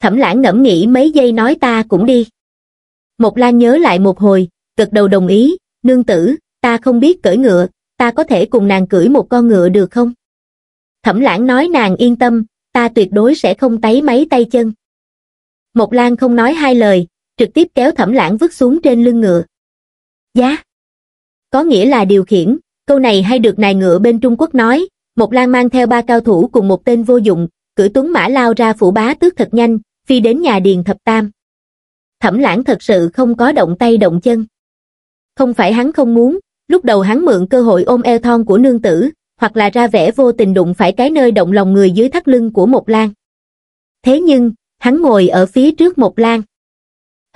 Thẩm lãng ngẫm nghĩ mấy giây nói ta cũng đi. Một lan nhớ lại một hồi, gật đầu đồng ý, nương tử, ta không biết cưỡi ngựa, ta có thể cùng nàng cưỡi một con ngựa được không? Thẩm lãng nói nàng yên tâm, ta tuyệt đối sẽ không tấy mấy tay chân. Một lan không nói hai lời, trực tiếp kéo thẩm lãng vứt xuống trên lưng ngựa. Giá! Có nghĩa là điều khiển, câu này hay được nài ngựa bên Trung Quốc nói, một lan mang theo ba cao thủ cùng một tên vô dụng, cử tuấn mã lao ra phủ bá tước thật nhanh, phi đến nhà điền thập tam. Thẩm lãng thật sự không có động tay động chân. Không phải hắn không muốn, lúc đầu hắn mượn cơ hội ôm eo thon của nương tử, hoặc là ra vẻ vô tình đụng phải cái nơi động lòng người dưới thắt lưng của một lan. Thế nhưng, hắn ngồi ở phía trước một lan.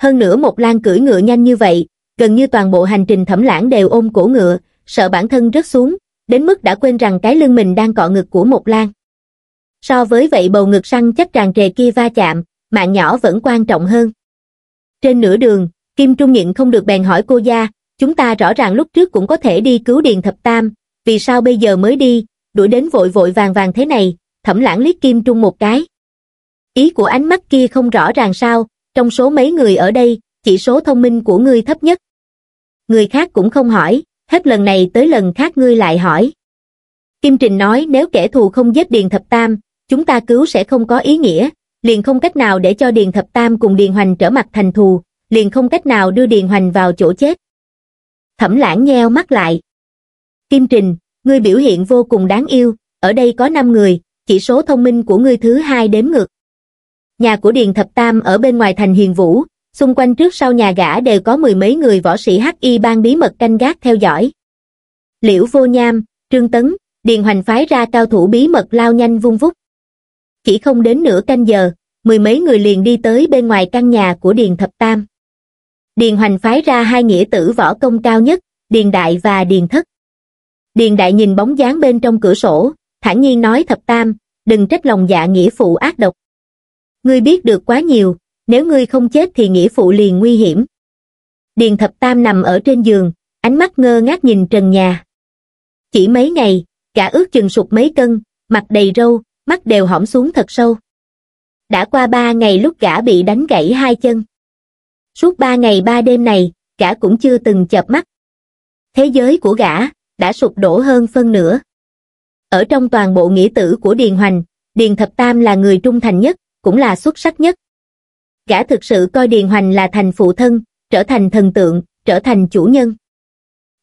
Hơn nữa một lan cưỡi ngựa nhanh như vậy, gần như toàn bộ hành trình thẩm lãng đều ôm cổ ngựa, sợ bản thân rớt xuống, đến mức đã quên rằng cái lưng mình đang cọ ngực của một lan so với vậy bầu ngực săn chắc tràn trề kia va chạm, mạng nhỏ vẫn quan trọng hơn. Trên nửa đường, Kim Trung nhịn không được bèn hỏi cô gia, chúng ta rõ ràng lúc trước cũng có thể đi cứu Điền Thập Tam, vì sao bây giờ mới đi, đuổi đến vội vội vàng vàng thế này, thẩm lãng liếc Kim Trung một cái. Ý của ánh mắt kia không rõ ràng sao, trong số mấy người ở đây, chỉ số thông minh của ngươi thấp nhất. Người khác cũng không hỏi, hết lần này tới lần khác ngươi lại hỏi. Kim Trình nói nếu kẻ thù không giết Điền Thập Tam, chúng ta cứu sẽ không có ý nghĩa, liền không cách nào để cho Điền Thập Tam cùng Điền Hoành trở mặt thành thù, liền không cách nào đưa Điền Hoành vào chỗ chết. Thẩm lãng nheo mắt lại. Kim Trình, ngươi biểu hiện vô cùng đáng yêu, ở đây có 5 người, chỉ số thông minh của ngươi thứ hai đếm ngược. Nhà của Điền Thập Tam ở bên ngoài thành Hiền Vũ, xung quanh trước sau nhà gã đều có mười mấy người võ sĩ H.I. ban bí mật canh gác theo dõi. Liễu Vô Nham, Trương Tấn, Điền Hoành phái ra cao thủ bí mật lao nhanh vung vút, chỉ không đến nửa canh giờ, mười mấy người liền đi tới bên ngoài căn nhà của Điền Thập Tam. Điền Hoành phái ra hai nghĩa tử võ công cao nhất, Điền Đại và Điền Thất. Điền Đại nhìn bóng dáng bên trong cửa sổ, thản nhiên nói Thập Tam, đừng trách lòng dạ nghĩa phụ ác độc. Ngươi biết được quá nhiều, nếu ngươi không chết thì nghĩa phụ liền nguy hiểm. Điền Thập Tam nằm ở trên giường, ánh mắt ngơ ngác nhìn trần nhà. Chỉ mấy ngày, cả ước chừng sụt mấy cân, mặt đầy râu, mắt đều hõm xuống thật sâu. Đã qua ba ngày lúc gã bị đánh gãy hai chân. Suốt ba ngày ba đêm này, gã cũng chưa từng chợp mắt. Thế giới của gã đã sụp đổ hơn phân nửa. Ở trong toàn bộ nghĩa tử của Điền Hoành, Điền Thập Tam là người trung thành nhất, cũng là xuất sắc nhất. Gã thực sự coi Điền Hoành là thành phụ thân, trở thành thần tượng, trở thành chủ nhân.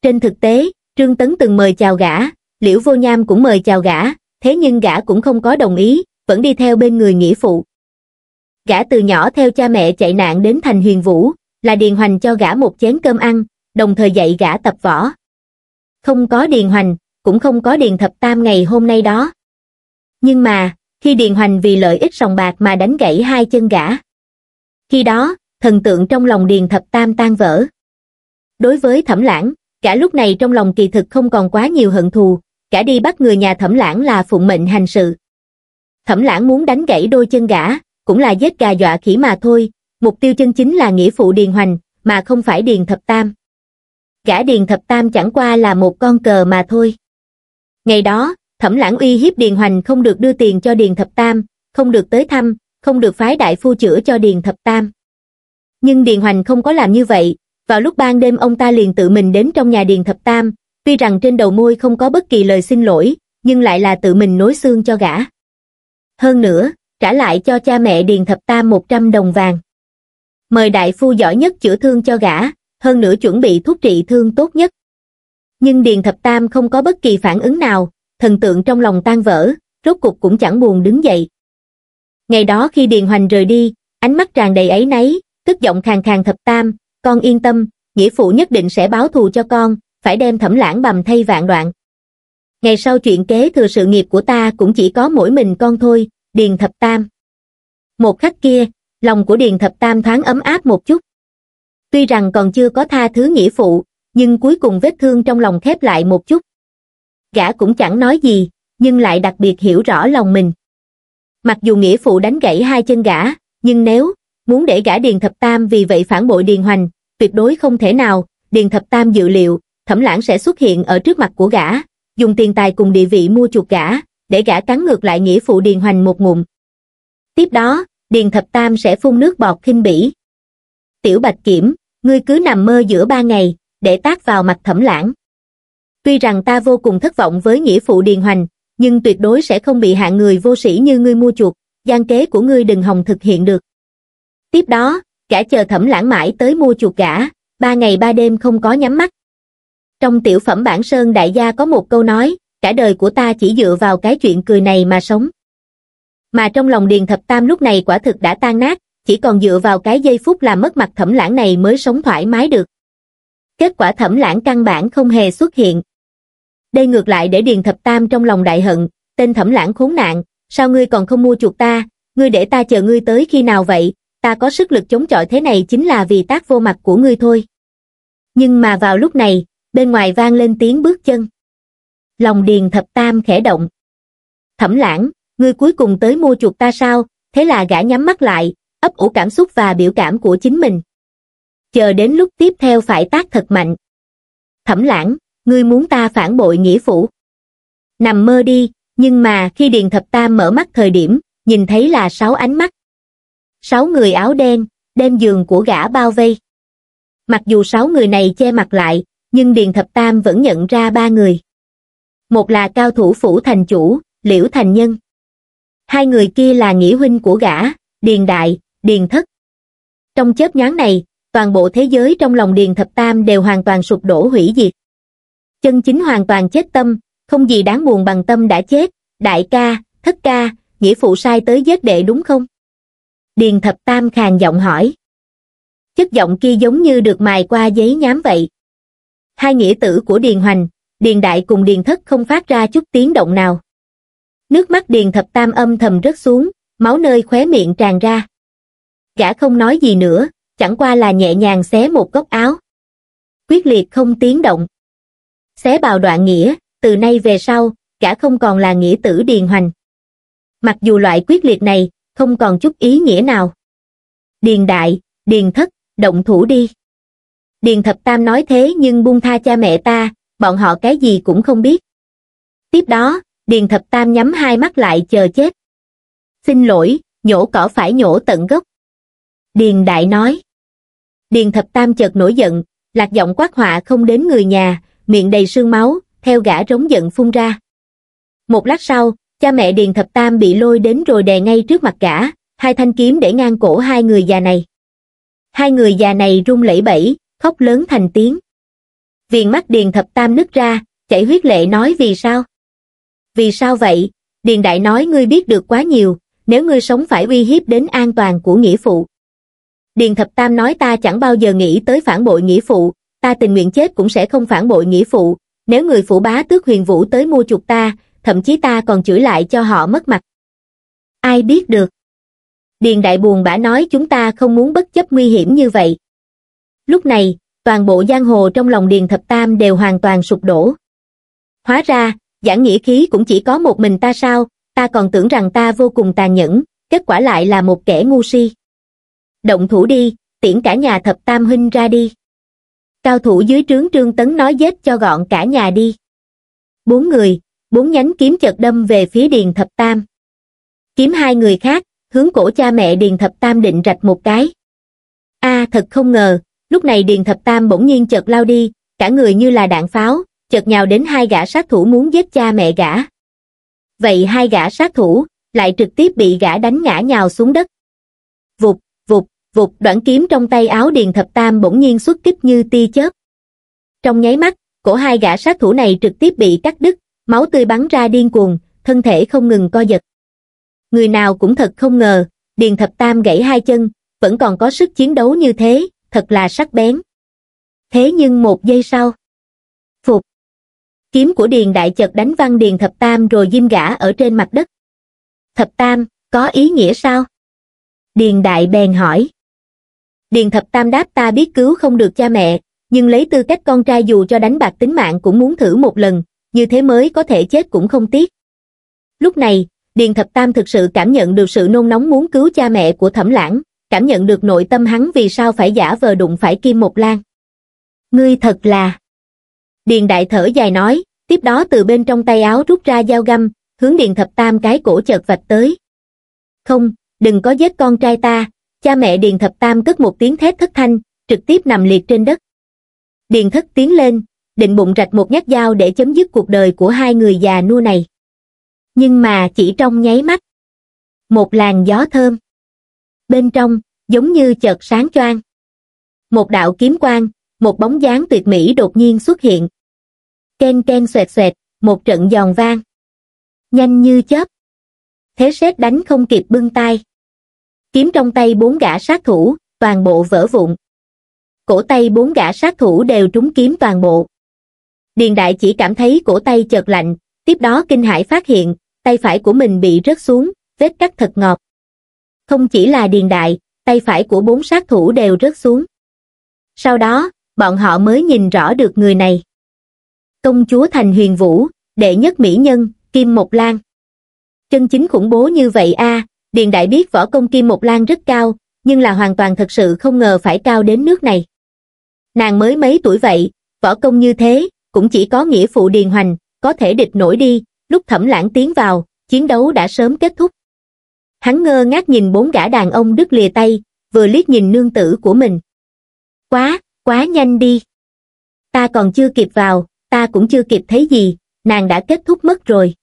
Trên thực tế, Trương Tấn từng mời chào gã, Liễu Vô Nham cũng mời chào gã, thế nhưng gã cũng không có đồng ý, vẫn đi theo bên người nghĩa phụ. Gã từ nhỏ theo cha mẹ chạy nạn đến thành huyền vũ, là Điền Hoành cho gã một chén cơm ăn, đồng thời dạy gã tập võ. Không có Điền Hoành, cũng không có Điền Thập Tam ngày hôm nay đó. Nhưng mà, khi Điền Hoành vì lợi ích sòng bạc mà đánh gãy hai chân gã. Khi đó, thần tượng trong lòng Điền Thập Tam tan vỡ. Đối với Thẩm Lãng, gã lúc này trong lòng kỳ thực không còn quá nhiều hận thù, cả đi bắt người nhà thẩm lãng là phụng mệnh hành sự. Thẩm lãng muốn đánh gãy đôi chân gã, cũng là giết gà dọa khỉ mà thôi, mục tiêu chân chính là nghĩa phụ Điền Hoành, mà không phải Điền Thập Tam. Gã Điền Thập Tam chẳng qua là một con cờ mà thôi. Ngày đó, thẩm lãng uy hiếp Điền Hoành không được đưa tiền cho Điền Thập Tam, không được tới thăm, không được phái đại phu chữa cho Điền Thập Tam. Nhưng Điền Hoành không có làm như vậy, vào lúc ban đêm ông ta liền tự mình đến trong nhà Điền Thập Tam, tuy rằng trên đầu môi không có bất kỳ lời xin lỗi, nhưng lại là tự mình nối xương cho gã. Hơn nữa, trả lại cho cha mẹ Điền Thập Tam 100 đồng vàng. Mời đại phu giỏi nhất chữa thương cho gã, hơn nữa chuẩn bị thuốc trị thương tốt nhất. Nhưng Điền Thập Tam không có bất kỳ phản ứng nào, thần tượng trong lòng tan vỡ, rốt cục cũng chẳng buồn đứng dậy. Ngày đó khi Điền Hoành rời đi, ánh mắt tràn đầy ấy nấy, tức giọng khàn khàn Thập Tam, con yên tâm, nghĩa phụ nhất định sẽ báo thù cho con, phải đem thẩm lãng bầm thay vạn đoạn. Ngày sau chuyện kế thừa sự nghiệp của ta cũng chỉ có mỗi mình con thôi, Điền Thập Tam. Một khắc kia, lòng của Điền Thập Tam thoáng ấm áp một chút. Tuy rằng còn chưa có tha thứ nghĩa phụ, nhưng cuối cùng vết thương trong lòng khép lại một chút. Gã cũng chẳng nói gì, nhưng lại đặc biệt hiểu rõ lòng mình. Mặc dù nghĩa phụ đánh gãy hai chân gã, nhưng nếu muốn để gã Điền Thập Tam vì vậy phản bội Điền Hoành, tuyệt đối không thể nào, Điền Thập Tam dự liệu, thẩm lãng sẽ xuất hiện ở trước mặt của gã, dùng tiền tài cùng địa vị mua chuộc gã, để gã cắn ngược lại nghĩa phụ Điền Hoành một ngụm. Tiếp đó, Điền Thập Tam sẽ phun nước bọt khinh bỉ. Tiểu Bạch Kiểm, ngươi cứ nằm mơ giữa ba ngày, để tác vào mặt thẩm lãng. Tuy rằng ta vô cùng thất vọng với nghĩa phụ Điền Hoành, nhưng tuyệt đối sẽ không bị hạ người vô sĩ như ngươi mua chuộc, gian kế của ngươi đừng hòng thực hiện được. Tiếp đó, gã chờ thẩm lãng mãi tới mua chuột gã, ba ngày ba đêm không có nhắm mắt trong tiểu phẩm bản sơn đại gia có một câu nói cả đời của ta chỉ dựa vào cái chuyện cười này mà sống mà trong lòng điền thập tam lúc này quả thực đã tan nát chỉ còn dựa vào cái giây phút làm mất mặt thẩm lãng này mới sống thoải mái được kết quả thẩm lãng căn bản không hề xuất hiện đây ngược lại để điền thập tam trong lòng đại hận tên thẩm lãng khốn nạn sao ngươi còn không mua chuộc ta ngươi để ta chờ ngươi tới khi nào vậy ta có sức lực chống chọi thế này chính là vì tác vô mặt của ngươi thôi nhưng mà vào lúc này bên ngoài vang lên tiếng bước chân lòng điền thập tam khẽ động thẩm lãng ngươi cuối cùng tới mua chuột ta sao thế là gã nhắm mắt lại ấp ủ cảm xúc và biểu cảm của chính mình chờ đến lúc tiếp theo phải tác thật mạnh thẩm lãng ngươi muốn ta phản bội nghĩa phụ nằm mơ đi nhưng mà khi điền thập tam mở mắt thời điểm nhìn thấy là sáu ánh mắt sáu người áo đen đem giường của gã bao vây mặc dù sáu người này che mặt lại nhưng Điền Thập Tam vẫn nhận ra ba người. Một là cao thủ phủ thành chủ, Liễu Thành Nhân. Hai người kia là nghĩa huynh của gã, Điền Đại, Điền Thất. Trong chớp nhoáng này, toàn bộ thế giới trong lòng Điền Thập Tam đều hoàn toàn sụp đổ hủy diệt. Chân chính hoàn toàn chết tâm, không gì đáng buồn bằng tâm đã chết, đại ca, thất ca, nghĩa phụ sai tới giết đệ đúng không? Điền Thập Tam khàn giọng hỏi. Chất giọng kia giống như được mài qua giấy nhám vậy, hai nghĩa tử của Điền Hoành, Điền Đại cùng Điền Thất không phát ra chút tiếng động nào. Nước mắt Điền Thập Tam âm thầm rớt xuống, máu nơi khóe miệng tràn ra. Gã không nói gì nữa, chẳng qua là nhẹ nhàng xé một góc áo. Quyết liệt không tiếng động. Xé bào đoạn nghĩa, từ nay về sau, gã không còn là nghĩa tử Điền Hoành. Mặc dù loại quyết liệt này, không còn chút ý nghĩa nào. Điền Đại, Điền Thất, động thủ đi điền thập tam nói thế nhưng buông tha cha mẹ ta bọn họ cái gì cũng không biết tiếp đó điền thập tam nhắm hai mắt lại chờ chết xin lỗi nhổ cỏ phải nhổ tận gốc điền đại nói điền thập tam chợt nổi giận lạc giọng quát họa không đến người nhà miệng đầy sương máu theo gã rống giận phun ra một lát sau cha mẹ điền thập tam bị lôi đến rồi đè ngay trước mặt gã hai thanh kiếm để ngang cổ hai người già này hai người già này run lẩy bẩy khóc lớn thành tiếng viền mắt điền thập tam nứt ra chảy huyết lệ nói vì sao vì sao vậy điền đại nói ngươi biết được quá nhiều nếu ngươi sống phải uy hiếp đến an toàn của nghĩa phụ điền thập tam nói ta chẳng bao giờ nghĩ tới phản bội nghĩa phụ ta tình nguyện chết cũng sẽ không phản bội nghĩa phụ nếu người phụ bá tước huyền vũ tới mua chuộc ta thậm chí ta còn chửi lại cho họ mất mặt ai biết được điền đại buồn bã nói chúng ta không muốn bất chấp nguy hiểm như vậy Lúc này, toàn bộ giang hồ trong lòng Điền Thập Tam đều hoàn toàn sụp đổ. Hóa ra, giảng nghĩa khí cũng chỉ có một mình ta sao, ta còn tưởng rằng ta vô cùng tàn nhẫn, kết quả lại là một kẻ ngu si. Động thủ đi, tiễn cả nhà Thập Tam huynh ra đi. Cao thủ dưới trướng Trương Tấn nói giết cho gọn cả nhà đi. Bốn người, bốn nhánh kiếm chợt đâm về phía Điền Thập Tam. Kiếm hai người khác, hướng cổ cha mẹ Điền Thập Tam định rạch một cái. a thật không ngờ, lúc này điền thập tam bỗng nhiên chợt lao đi cả người như là đạn pháo chợt nhào đến hai gã sát thủ muốn giết cha mẹ gã vậy hai gã sát thủ lại trực tiếp bị gã đánh ngã nhào xuống đất vụt vụt vụt đoạn kiếm trong tay áo điền thập tam bỗng nhiên xuất kích như tia chớp trong nháy mắt cổ hai gã sát thủ này trực tiếp bị cắt đứt máu tươi bắn ra điên cuồng thân thể không ngừng co giật người nào cũng thật không ngờ điền thập tam gãy hai chân vẫn còn có sức chiến đấu như thế thật là sắc bén. Thế nhưng một giây sau, phục, kiếm của Điền Đại chợt đánh văng Điền Thập Tam rồi diêm gã ở trên mặt đất. Thập Tam, có ý nghĩa sao? Điền Đại bèn hỏi. Điền Thập Tam đáp ta biết cứu không được cha mẹ, nhưng lấy tư cách con trai dù cho đánh bạc tính mạng cũng muốn thử một lần, như thế mới có thể chết cũng không tiếc. Lúc này, Điền Thập Tam thực sự cảm nhận được sự nôn nóng muốn cứu cha mẹ của Thẩm Lãng, cảm nhận được nội tâm hắn vì sao phải giả vờ đụng phải Kim Mộc Lan. Ngươi thật là... Điền đại thở dài nói, tiếp đó từ bên trong tay áo rút ra dao găm, hướng Điền thập tam cái cổ chợt vạch tới. Không, đừng có giết con trai ta, cha mẹ Điền thập tam cất một tiếng thét thất thanh, trực tiếp nằm liệt trên đất. Điền thất tiến lên, định bụng rạch một nhát dao để chấm dứt cuộc đời của hai người già nua này. Nhưng mà chỉ trong nháy mắt. Một làn gió thơm bên trong giống như chợt sáng choang một đạo kiếm quang một bóng dáng tuyệt mỹ đột nhiên xuất hiện ken ken xoẹt xoẹt một trận giòn vang nhanh như chớp thế sét đánh không kịp bưng tay kiếm trong tay bốn gã sát thủ toàn bộ vỡ vụn cổ tay bốn gã sát thủ đều trúng kiếm toàn bộ điền đại chỉ cảm thấy cổ tay chợt lạnh tiếp đó kinh hải phát hiện tay phải của mình bị rớt xuống vết cắt thật ngọt không chỉ là điền đại, tay phải của bốn sát thủ đều rớt xuống. Sau đó, bọn họ mới nhìn rõ được người này. Công chúa Thành Huyền Vũ, đệ nhất mỹ nhân, Kim Mộc Lan. Chân chính khủng bố như vậy a Điền Đại biết võ công Kim Mộc Lan rất cao, nhưng là hoàn toàn thật sự không ngờ phải cao đến nước này. Nàng mới mấy tuổi vậy, võ công như thế, cũng chỉ có nghĩa phụ Điền Hoành, có thể địch nổi đi, lúc thẩm lãng tiến vào, chiến đấu đã sớm kết thúc hắn ngơ ngác nhìn bốn gã đàn ông đứt lìa tay, vừa liếc nhìn nương tử của mình. Quá, quá nhanh đi. Ta còn chưa kịp vào, ta cũng chưa kịp thấy gì, nàng đã kết thúc mất rồi.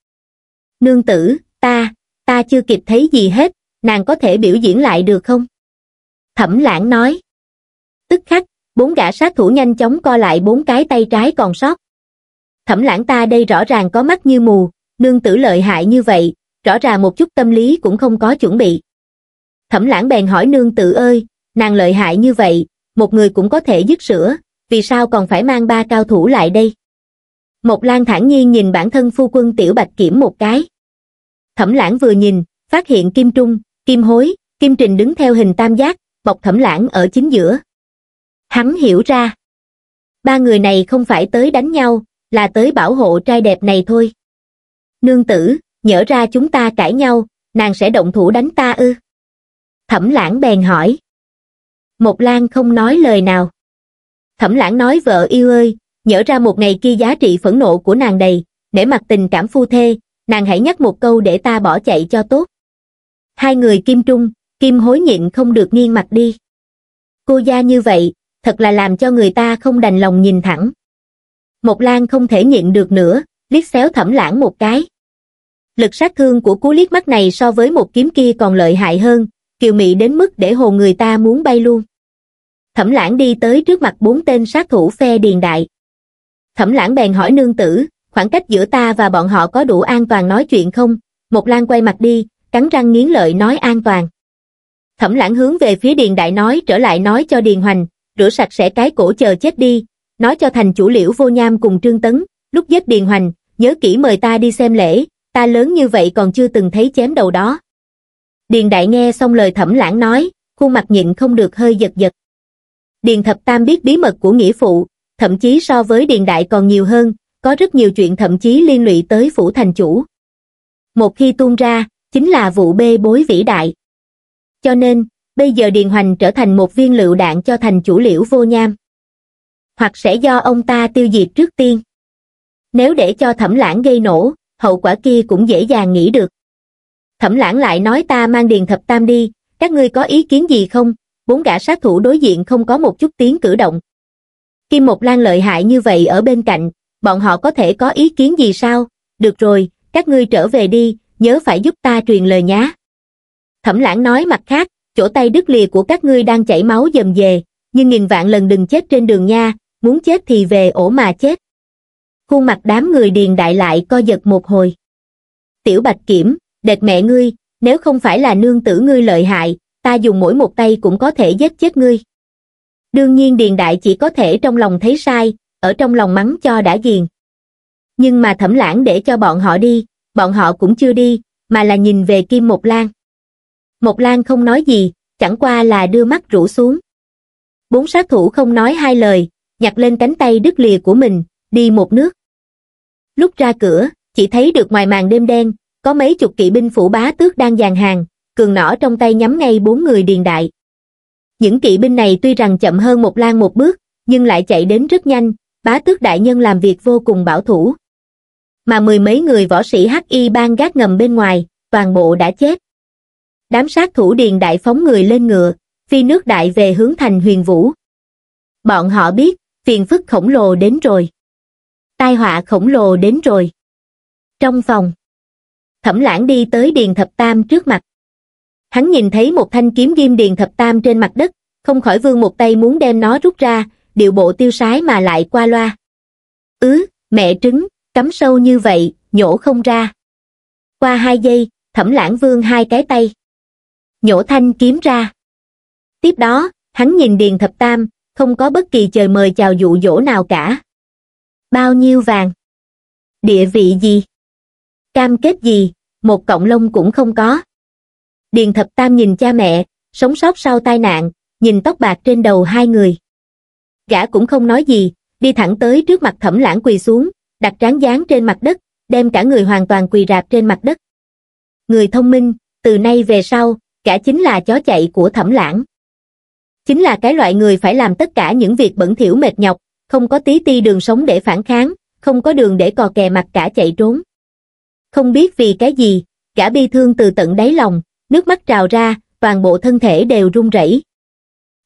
Nương tử, ta, ta chưa kịp thấy gì hết, nàng có thể biểu diễn lại được không? Thẩm lãng nói. Tức khắc, bốn gã sát thủ nhanh chóng co lại bốn cái tay trái còn sót. Thẩm lãng ta đây rõ ràng có mắt như mù, nương tử lợi hại như vậy, rõ ràng một chút tâm lý cũng không có chuẩn bị. Thẩm lãng bèn hỏi nương tử ơi, nàng lợi hại như vậy, một người cũng có thể dứt sữa, vì sao còn phải mang ba cao thủ lại đây? Một Lan thản nhiên nhìn bản thân phu quân Tiểu Bạch Kiểm một cái. Thẩm lãng vừa nhìn, phát hiện Kim Trung, Kim Hối, Kim Trình đứng theo hình tam giác, bọc thẩm lãng ở chính giữa. Hắn hiểu ra. Ba người này không phải tới đánh nhau, là tới bảo hộ trai đẹp này thôi. Nương tử, nhỡ ra chúng ta cãi nhau, nàng sẽ động thủ đánh ta ư? Thẩm lãng bèn hỏi. Một Lan không nói lời nào. Thẩm lãng nói vợ yêu ơi, nhỡ ra một ngày kia giá trị phẫn nộ của nàng đầy, để mặt tình cảm phu thê, nàng hãy nhắc một câu để ta bỏ chạy cho tốt. Hai người kim trung, kim hối nhịn không được nghiêng mặt đi. Cô gia như vậy, thật là làm cho người ta không đành lòng nhìn thẳng. Một Lan không thể nhịn được nữa, liếc xéo thẩm lãng một cái lực sát thương của cú liếc mắt này so với một kiếm kia còn lợi hại hơn kiều mị đến mức để hồ người ta muốn bay luôn thẩm lãng đi tới trước mặt bốn tên sát thủ phe điền đại thẩm lãng bèn hỏi nương tử khoảng cách giữa ta và bọn họ có đủ an toàn nói chuyện không một lan quay mặt đi cắn răng nghiến lợi nói an toàn thẩm lãng hướng về phía điền đại nói trở lại nói cho điền hoành rửa sạch sẽ cái cổ chờ chết đi nói cho thành chủ liễu vô nham cùng trương tấn lúc giết điền hoành nhớ kỹ mời ta đi xem lễ ta lớn như vậy còn chưa từng thấy chém đầu đó. Điền Đại nghe xong lời thẩm lãng nói, khuôn mặt nhịn không được hơi giật giật. Điền Thập Tam biết bí mật của nghĩa phụ, thậm chí so với Điền Đại còn nhiều hơn, có rất nhiều chuyện thậm chí liên lụy tới phủ thành chủ. Một khi tuôn ra, chính là vụ bê bối vĩ đại. Cho nên, bây giờ Điền Hoành trở thành một viên lựu đạn cho thành chủ liễu vô nham. Hoặc sẽ do ông ta tiêu diệt trước tiên. Nếu để cho thẩm lãng gây nổ, hậu quả kia cũng dễ dàng nghĩ được. Thẩm lãng lại nói ta mang điền thập tam đi, các ngươi có ý kiến gì không? Bốn gã sát thủ đối diện không có một chút tiếng cử động. Kim Mộc Lan lợi hại như vậy ở bên cạnh, bọn họ có thể có ý kiến gì sao? Được rồi, các ngươi trở về đi, nhớ phải giúp ta truyền lời nhá. Thẩm lãng nói mặt khác, chỗ tay đứt lìa của các ngươi đang chảy máu dầm dề, nhưng nghìn vạn lần đừng chết trên đường nha, muốn chết thì về ổ mà chết khuôn mặt đám người điền đại lại co giật một hồi. Tiểu bạch kiểm, đệt mẹ ngươi, nếu không phải là nương tử ngươi lợi hại, ta dùng mỗi một tay cũng có thể giết chết ngươi. Đương nhiên điền đại chỉ có thể trong lòng thấy sai, ở trong lòng mắng cho đã ghiền. Nhưng mà thẩm lãng để cho bọn họ đi, bọn họ cũng chưa đi, mà là nhìn về Kim Mộc Lan. Mộc Lan không nói gì, chẳng qua là đưa mắt rũ xuống. Bốn sát thủ không nói hai lời, nhặt lên cánh tay đứt lìa của mình, đi một nước. Lúc ra cửa, chỉ thấy được ngoài màn đêm đen, có mấy chục kỵ binh phủ bá tước đang dàn hàng, cường nỏ trong tay nhắm ngay bốn người điền đại. Những kỵ binh này tuy rằng chậm hơn một lan một bước, nhưng lại chạy đến rất nhanh, bá tước đại nhân làm việc vô cùng bảo thủ. Mà mười mấy người võ sĩ H.I. ban gác ngầm bên ngoài, toàn bộ đã chết. Đám sát thủ điền đại phóng người lên ngựa, phi nước đại về hướng thành huyền vũ. Bọn họ biết, phiền phức khổng lồ đến rồi tai họa khổng lồ đến rồi. Trong phòng, thẩm lãng đi tới Điền Thập Tam trước mặt. Hắn nhìn thấy một thanh kiếm ghim Điền Thập Tam trên mặt đất, không khỏi vương một tay muốn đem nó rút ra, điều bộ tiêu sái mà lại qua loa. Ứ, mẹ trứng, cắm sâu như vậy, nhổ không ra. Qua hai giây, thẩm lãng vương hai cái tay. Nhổ thanh kiếm ra. Tiếp đó, hắn nhìn Điền Thập Tam, không có bất kỳ trời mời chào dụ dỗ nào cả bao nhiêu vàng, địa vị gì, cam kết gì, một cộng lông cũng không có. Điền Thập Tam nhìn cha mẹ, sống sót sau tai nạn, nhìn tóc bạc trên đầu hai người. Gã cũng không nói gì, đi thẳng tới trước mặt thẩm lãng quỳ xuống, đặt trán dán trên mặt đất, đem cả người hoàn toàn quỳ rạp trên mặt đất. Người thông minh, từ nay về sau, cả chính là chó chạy của thẩm lãng. Chính là cái loại người phải làm tất cả những việc bẩn thỉu mệt nhọc, không có tí ti đường sống để phản kháng, không có đường để cò kè mặt cả chạy trốn. Không biết vì cái gì, cả bi thương từ tận đáy lòng, nước mắt trào ra, toàn bộ thân thể đều run rẩy.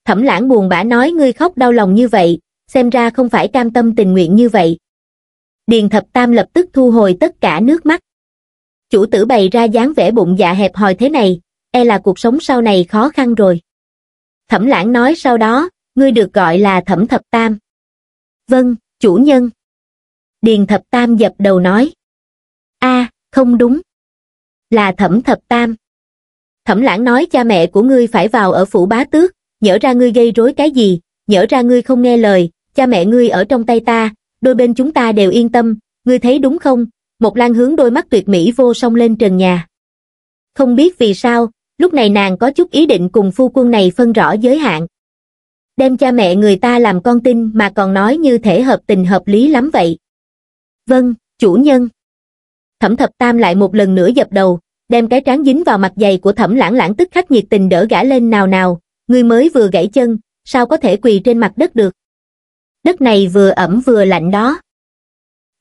Thẩm lãng buồn bã nói ngươi khóc đau lòng như vậy, xem ra không phải cam tâm tình nguyện như vậy. Điền thập tam lập tức thu hồi tất cả nước mắt. Chủ tử bày ra dáng vẻ bụng dạ hẹp hòi thế này, e là cuộc sống sau này khó khăn rồi. Thẩm lãng nói sau đó, ngươi được gọi là thẩm thập tam vâng chủ nhân điền thập tam dập đầu nói a không đúng là thẩm thập tam thẩm lãng nói cha mẹ của ngươi phải vào ở phủ bá tước nhỡ ra ngươi gây rối cái gì nhỡ ra ngươi không nghe lời cha mẹ ngươi ở trong tay ta đôi bên chúng ta đều yên tâm ngươi thấy đúng không một lan hướng đôi mắt tuyệt mỹ vô song lên trần nhà không biết vì sao lúc này nàng có chút ý định cùng phu quân này phân rõ giới hạn đem cha mẹ người ta làm con tin mà còn nói như thể hợp tình hợp lý lắm vậy vâng chủ nhân thẩm thập tam lại một lần nữa dập đầu đem cái trán dính vào mặt giày của thẩm lãng lãng tức khắc nhiệt tình đỡ gã lên nào nào người mới vừa gãy chân sao có thể quỳ trên mặt đất được đất này vừa ẩm vừa lạnh đó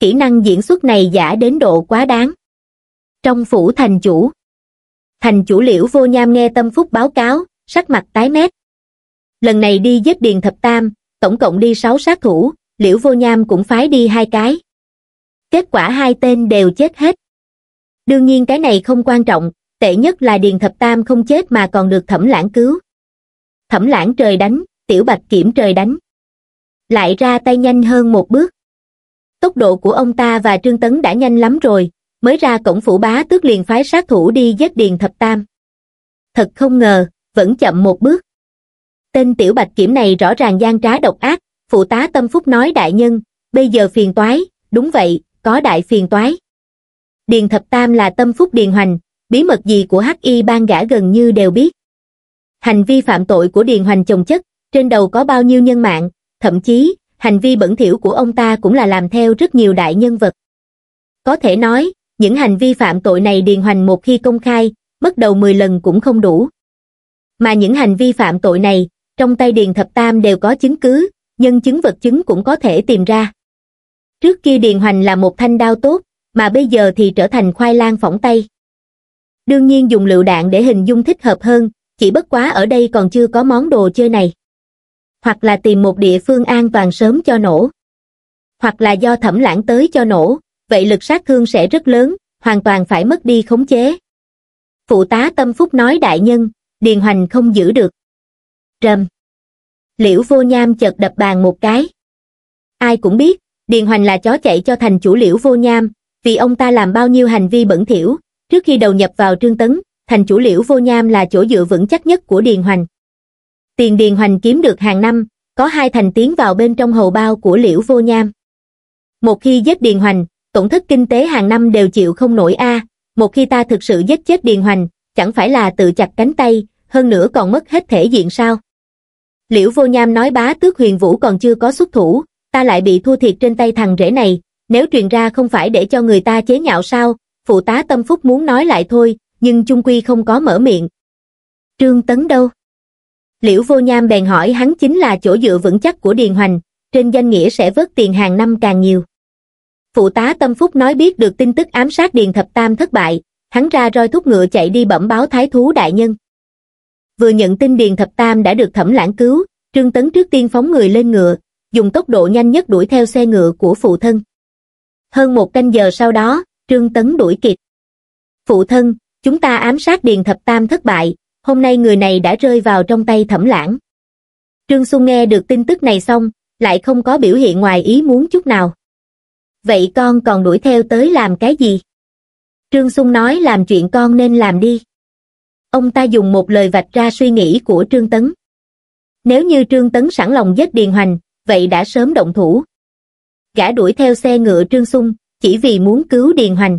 kỹ năng diễn xuất này giả đến độ quá đáng trong phủ thành chủ thành chủ liễu vô nham nghe tâm phúc báo cáo sắc mặt tái mét lần này đi giết Điền Thập Tam, tổng cộng đi sáu sát thủ, Liễu Vô Nham cũng phái đi hai cái. Kết quả hai tên đều chết hết. Đương nhiên cái này không quan trọng, tệ nhất là Điền Thập Tam không chết mà còn được thẩm lãng cứu. Thẩm lãng trời đánh, tiểu bạch kiểm trời đánh. Lại ra tay nhanh hơn một bước. Tốc độ của ông ta và Trương Tấn đã nhanh lắm rồi, mới ra cổng phủ bá tước liền phái sát thủ đi giết Điền Thập Tam. Thật không ngờ, vẫn chậm một bước tên tiểu bạch kiểm này rõ ràng gian trá độc ác phụ tá tâm phúc nói đại nhân bây giờ phiền toái đúng vậy có đại phiền toái điền thập tam là tâm phúc điền hoành bí mật gì của hắc y ban gã gần như đều biết hành vi phạm tội của điền hoành chồng chất trên đầu có bao nhiêu nhân mạng thậm chí hành vi bẩn thỉu của ông ta cũng là làm theo rất nhiều đại nhân vật có thể nói những hành vi phạm tội này điền hoành một khi công khai mất đầu 10 lần cũng không đủ mà những hành vi phạm tội này trong tay điền thập tam đều có chứng cứ nhân chứng vật chứng cũng có thể tìm ra trước kia điền hoành là một thanh đao tốt mà bây giờ thì trở thành khoai lang phỏng tay đương nhiên dùng lựu đạn để hình dung thích hợp hơn chỉ bất quá ở đây còn chưa có món đồ chơi này hoặc là tìm một địa phương an toàn sớm cho nổ hoặc là do thẩm lãng tới cho nổ vậy lực sát thương sẽ rất lớn hoàn toàn phải mất đi khống chế phụ tá tâm phúc nói đại nhân điền hoành không giữ được trầm Liễu vô nham chợt đập bàn một cái. Ai cũng biết, Điền Hoành là chó chạy cho thành chủ liễu vô nham, vì ông ta làm bao nhiêu hành vi bẩn thỉu, trước khi đầu nhập vào Trương Tấn, thành chủ liễu vô nham là chỗ dựa vững chắc nhất của Điền Hoành. Tiền Điền Hoành kiếm được hàng năm, có hai thành tiến vào bên trong hầu bao của liễu vô nham. Một khi giết Điền Hoành, tổn thất kinh tế hàng năm đều chịu không nổi a. một khi ta thực sự giết chết Điền Hoành, chẳng phải là tự chặt cánh tay, hơn nữa còn mất hết thể diện sao. Liễu vô nham nói bá tước huyền vũ còn chưa có xuất thủ, ta lại bị thua thiệt trên tay thằng rể này, nếu truyền ra không phải để cho người ta chế nhạo sao, phụ tá tâm phúc muốn nói lại thôi, nhưng chung quy không có mở miệng. Trương Tấn đâu? Liễu vô nham bèn hỏi hắn chính là chỗ dựa vững chắc của Điền Hoành, trên danh nghĩa sẽ vớt tiền hàng năm càng nhiều. Phụ tá tâm phúc nói biết được tin tức ám sát Điền Thập Tam thất bại, hắn ra roi thúc ngựa chạy đi bẩm báo thái thú đại nhân vừa nhận tin điền thập tam đã được thẩm lãng cứu trương tấn trước tiên phóng người lên ngựa dùng tốc độ nhanh nhất đuổi theo xe ngựa của phụ thân hơn một canh giờ sau đó trương tấn đuổi kịp phụ thân chúng ta ám sát điền thập tam thất bại hôm nay người này đã rơi vào trong tay thẩm lãng trương xu nghe được tin tức này xong lại không có biểu hiện ngoài ý muốn chút nào vậy con còn đuổi theo tới làm cái gì trương xung nói làm chuyện con nên làm đi ông ta dùng một lời vạch ra suy nghĩ của Trương Tấn. Nếu như Trương Tấn sẵn lòng giết Điền Hoành, vậy đã sớm động thủ. Gã đuổi theo xe ngựa Trương Sung, chỉ vì muốn cứu Điền Hoành.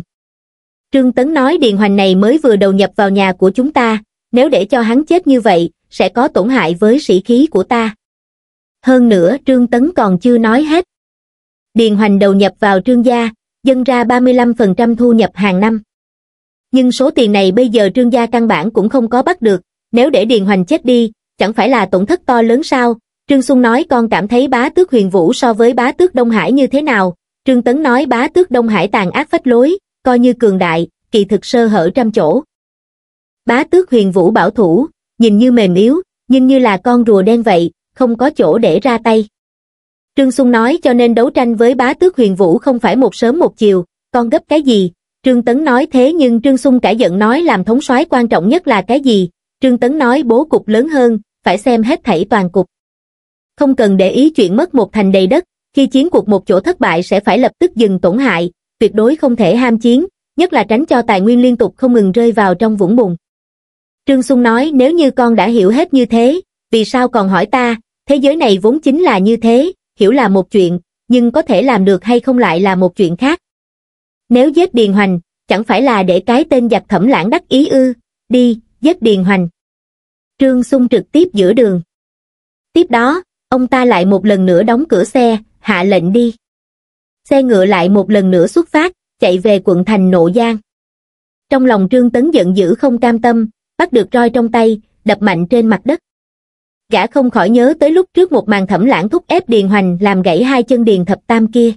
Trương Tấn nói Điền Hoành này mới vừa đầu nhập vào nhà của chúng ta, nếu để cho hắn chết như vậy, sẽ có tổn hại với sĩ khí của ta. Hơn nữa Trương Tấn còn chưa nói hết. Điền Hoành đầu nhập vào Trương gia, dâng ra 35% thu nhập hàng năm nhưng số tiền này bây giờ trương gia căn bản cũng không có bắt được, nếu để Điền Hoành chết đi, chẳng phải là tổn thất to lớn sao? Trương Xuân nói con cảm thấy bá tước huyền vũ so với bá tước Đông Hải như thế nào? Trương Tấn nói bá tước Đông Hải tàn ác phách lối, coi như cường đại, kỳ thực sơ hở trăm chỗ. Bá tước huyền vũ bảo thủ, nhìn như mềm yếu, nhưng như là con rùa đen vậy, không có chỗ để ra tay. Trương Xuân nói cho nên đấu tranh với bá tước huyền vũ không phải một sớm một chiều, con gấp cái gì, Trương Tấn nói thế nhưng Trương Xung cãi giận nói làm thống soái quan trọng nhất là cái gì? Trương Tấn nói bố cục lớn hơn, phải xem hết thảy toàn cục. Không cần để ý chuyện mất một thành đầy đất, khi chiến cuộc một chỗ thất bại sẽ phải lập tức dừng tổn hại, tuyệt đối không thể ham chiến, nhất là tránh cho tài nguyên liên tục không ngừng rơi vào trong vũng bùn. Trương Xung nói nếu như con đã hiểu hết như thế, vì sao còn hỏi ta, thế giới này vốn chính là như thế, hiểu là một chuyện, nhưng có thể làm được hay không lại là một chuyện khác. Nếu giết Điền Hoành, chẳng phải là để cái tên giặc thẩm lãng đắc ý ư, đi, giết Điền Hoành. Trương Xung trực tiếp giữa đường. Tiếp đó, ông ta lại một lần nữa đóng cửa xe, hạ lệnh đi. Xe ngựa lại một lần nữa xuất phát, chạy về quận thành Nộ Giang. Trong lòng Trương Tấn giận dữ không cam tâm, bắt được roi trong tay, đập mạnh trên mặt đất. Gã không khỏi nhớ tới lúc trước một màn thẩm lãng thúc ép Điền Hoành làm gãy hai chân Điền Thập Tam kia.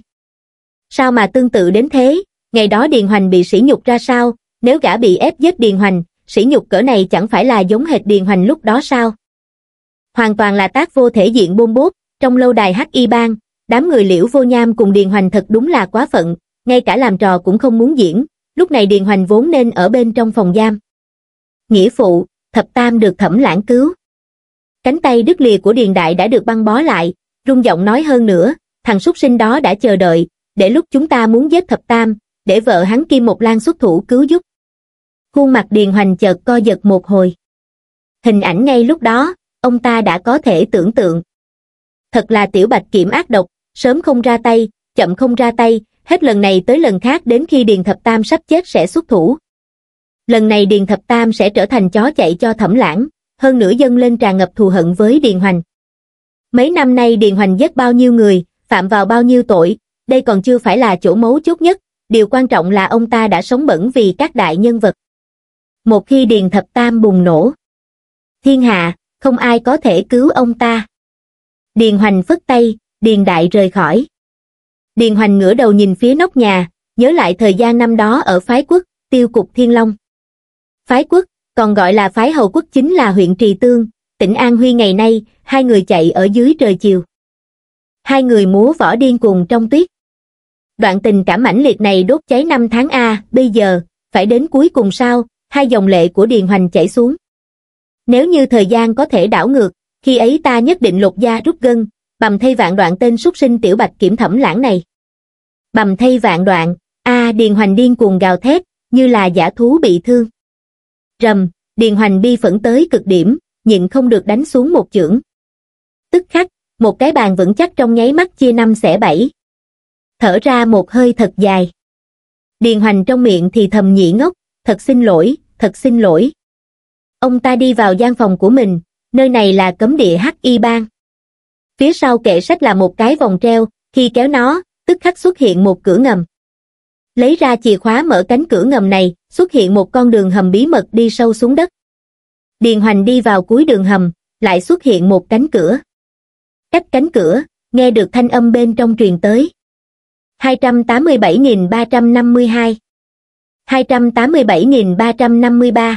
Sao mà tương tự đến thế, ngày đó điền hoành bị sỉ nhục ra sao nếu gã bị ép giết điền hoành sỉ nhục cỡ này chẳng phải là giống hệt điền hoành lúc đó sao hoàn toàn là tác vô thể diện bôn bốt trong lâu đài hắc y bang đám người liễu vô nham cùng điền hoành thật đúng là quá phận ngay cả làm trò cũng không muốn diễn lúc này điền hoành vốn nên ở bên trong phòng giam nghĩa phụ thập tam được thẩm lãng cứu cánh tay đứt lìa của điền đại đã được băng bó lại rung giọng nói hơn nữa thằng súc sinh đó đã chờ đợi để lúc chúng ta muốn giết thập tam để vợ hắn Kim Một Lan xuất thủ cứu giúp. Khuôn mặt Điền Hoành chợt co giật một hồi. Hình ảnh ngay lúc đó, ông ta đã có thể tưởng tượng. Thật là tiểu bạch kiểm ác độc, sớm không ra tay, chậm không ra tay, hết lần này tới lần khác đến khi Điền Thập Tam sắp chết sẽ xuất thủ. Lần này Điền Thập Tam sẽ trở thành chó chạy cho thẩm lãng, hơn nữa dân lên tràn ngập thù hận với Điền Hoành. Mấy năm nay Điền Hoành giết bao nhiêu người, phạm vào bao nhiêu tội, đây còn chưa phải là chỗ mấu chốt nhất, điều quan trọng là ông ta đã sống bẩn vì các đại nhân vật. Một khi Điền Thập Tam bùng nổ, thiên hạ, không ai có thể cứu ông ta. Điền Hoành phất tay, Điền Đại rời khỏi. Điền Hoành ngửa đầu nhìn phía nóc nhà, nhớ lại thời gian năm đó ở phái quốc, tiêu cục Thiên Long. Phái quốc, còn gọi là phái hầu quốc chính là huyện Trì Tương, tỉnh An Huy ngày nay, hai người chạy ở dưới trời chiều. Hai người múa võ điên cuồng trong tuyết đoạn tình cảm mãnh liệt này đốt cháy năm tháng A, bây giờ, phải đến cuối cùng sao, hai dòng lệ của Điền Hoành chảy xuống. Nếu như thời gian có thể đảo ngược, khi ấy ta nhất định lột da rút gân, bầm thay vạn đoạn tên xuất sinh tiểu bạch kiểm thẩm lãng này. Bầm thay vạn đoạn, A Điền Hoành điên cuồng gào thét, như là giả thú bị thương. Rầm, Điền Hoành bi phẫn tới cực điểm, nhịn không được đánh xuống một chưởng. Tức khắc, một cái bàn vững chắc trong nháy mắt chia năm xẻ bảy, thở ra một hơi thật dài. Điền hoành trong miệng thì thầm nhị ngốc, thật xin lỗi, thật xin lỗi. Ông ta đi vào gian phòng của mình, nơi này là cấm địa hắc y bang. Phía sau kệ sách là một cái vòng treo, khi kéo nó, tức khắc xuất hiện một cửa ngầm. Lấy ra chìa khóa mở cánh cửa ngầm này, xuất hiện một con đường hầm bí mật đi sâu xuống đất. Điền hoành đi vào cuối đường hầm, lại xuất hiện một cánh cửa. Cách cánh cửa, nghe được thanh âm bên trong truyền tới. 287.352 287.353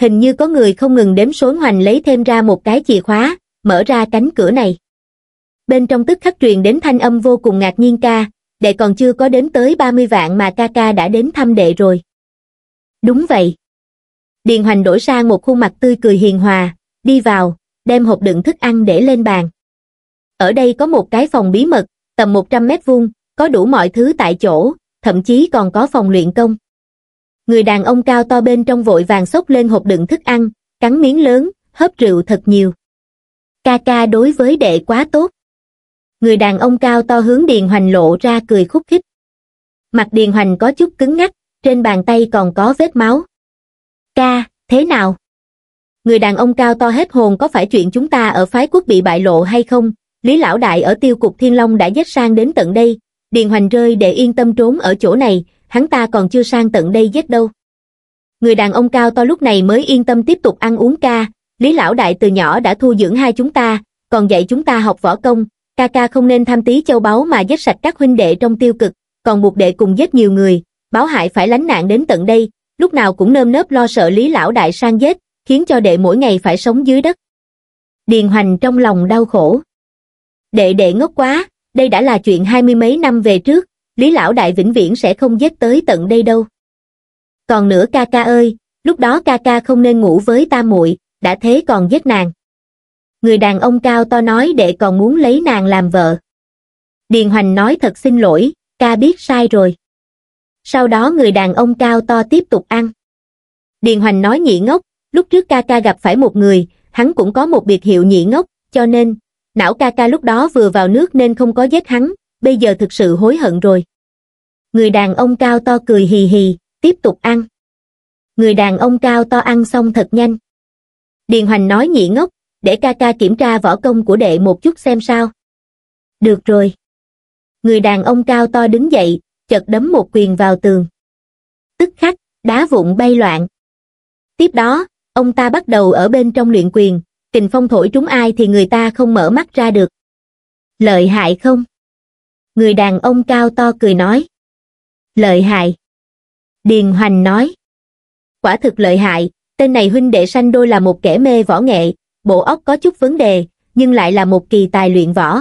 Hình như có người không ngừng đếm số hoành lấy thêm ra một cái chìa khóa, mở ra cánh cửa này. Bên trong tức khắc truyền đến thanh âm vô cùng ngạc nhiên ca, đệ còn chưa có đến tới 30 vạn mà ca ca đã đến thăm đệ rồi. Đúng vậy. Điền Hoành đổi sang một khuôn mặt tươi cười hiền hòa, đi vào, đem hộp đựng thức ăn để lên bàn. Ở đây có một cái phòng bí mật, tầm 100 mét vuông, có đủ mọi thứ tại chỗ, thậm chí còn có phòng luyện công. Người đàn ông cao to bên trong vội vàng xốc lên hộp đựng thức ăn, cắn miếng lớn, hớp rượu thật nhiều. Ca ca đối với đệ quá tốt. Người đàn ông cao to hướng Điền Hoành lộ ra cười khúc khích. Mặt Điền Hoành có chút cứng ngắc, trên bàn tay còn có vết máu. Ca, thế nào? Người đàn ông cao to hết hồn có phải chuyện chúng ta ở phái quốc bị bại lộ hay không? Lý Lão Đại ở tiêu cục Thiên Long đã dắt sang đến tận đây, Điền Hoành rơi để yên tâm trốn ở chỗ này, hắn ta còn chưa sang tận đây giết đâu. Người đàn ông cao to lúc này mới yên tâm tiếp tục ăn uống ca, Lý Lão Đại từ nhỏ đã thu dưỡng hai chúng ta, còn dạy chúng ta học võ công, ca ca không nên tham tí châu báu mà giết sạch các huynh đệ trong tiêu cực, còn buộc đệ cùng giết nhiều người, báo hại phải lánh nạn đến tận đây, lúc nào cũng nơm nớp lo sợ Lý Lão Đại sang giết, khiến cho đệ mỗi ngày phải sống dưới đất. Điền Hoành trong lòng đau khổ. Đệ đệ ngốc quá, đây đã là chuyện hai mươi mấy năm về trước, Lý Lão Đại vĩnh viễn sẽ không giết tới tận đây đâu. Còn nữa ca ca ơi, lúc đó ca ca không nên ngủ với ta muội đã thế còn giết nàng. Người đàn ông cao to nói đệ còn muốn lấy nàng làm vợ. Điền Hoành nói thật xin lỗi, ca biết sai rồi. Sau đó người đàn ông cao to tiếp tục ăn. Điền Hoành nói nhị ngốc, lúc trước ca ca gặp phải một người, hắn cũng có một biệt hiệu nhị ngốc, cho nên, não ca ca lúc đó vừa vào nước nên không có giết hắn, bây giờ thực sự hối hận rồi. Người đàn ông cao to cười hì hì, tiếp tục ăn. Người đàn ông cao to ăn xong thật nhanh. Điền Hoành nói nhị ngốc, để ca ca kiểm tra võ công của đệ một chút xem sao. Được rồi. Người đàn ông cao to đứng dậy, chật đấm một quyền vào tường. Tức khắc, đá vụn bay loạn. Tiếp đó, ông ta bắt đầu ở bên trong luyện quyền, Tình phong thổi trúng ai thì người ta không mở mắt ra được lợi hại không người đàn ông cao to cười nói lợi hại điền hoành nói quả thực lợi hại tên này huynh đệ sanh đôi là một kẻ mê võ nghệ bộ óc có chút vấn đề nhưng lại là một kỳ tài luyện võ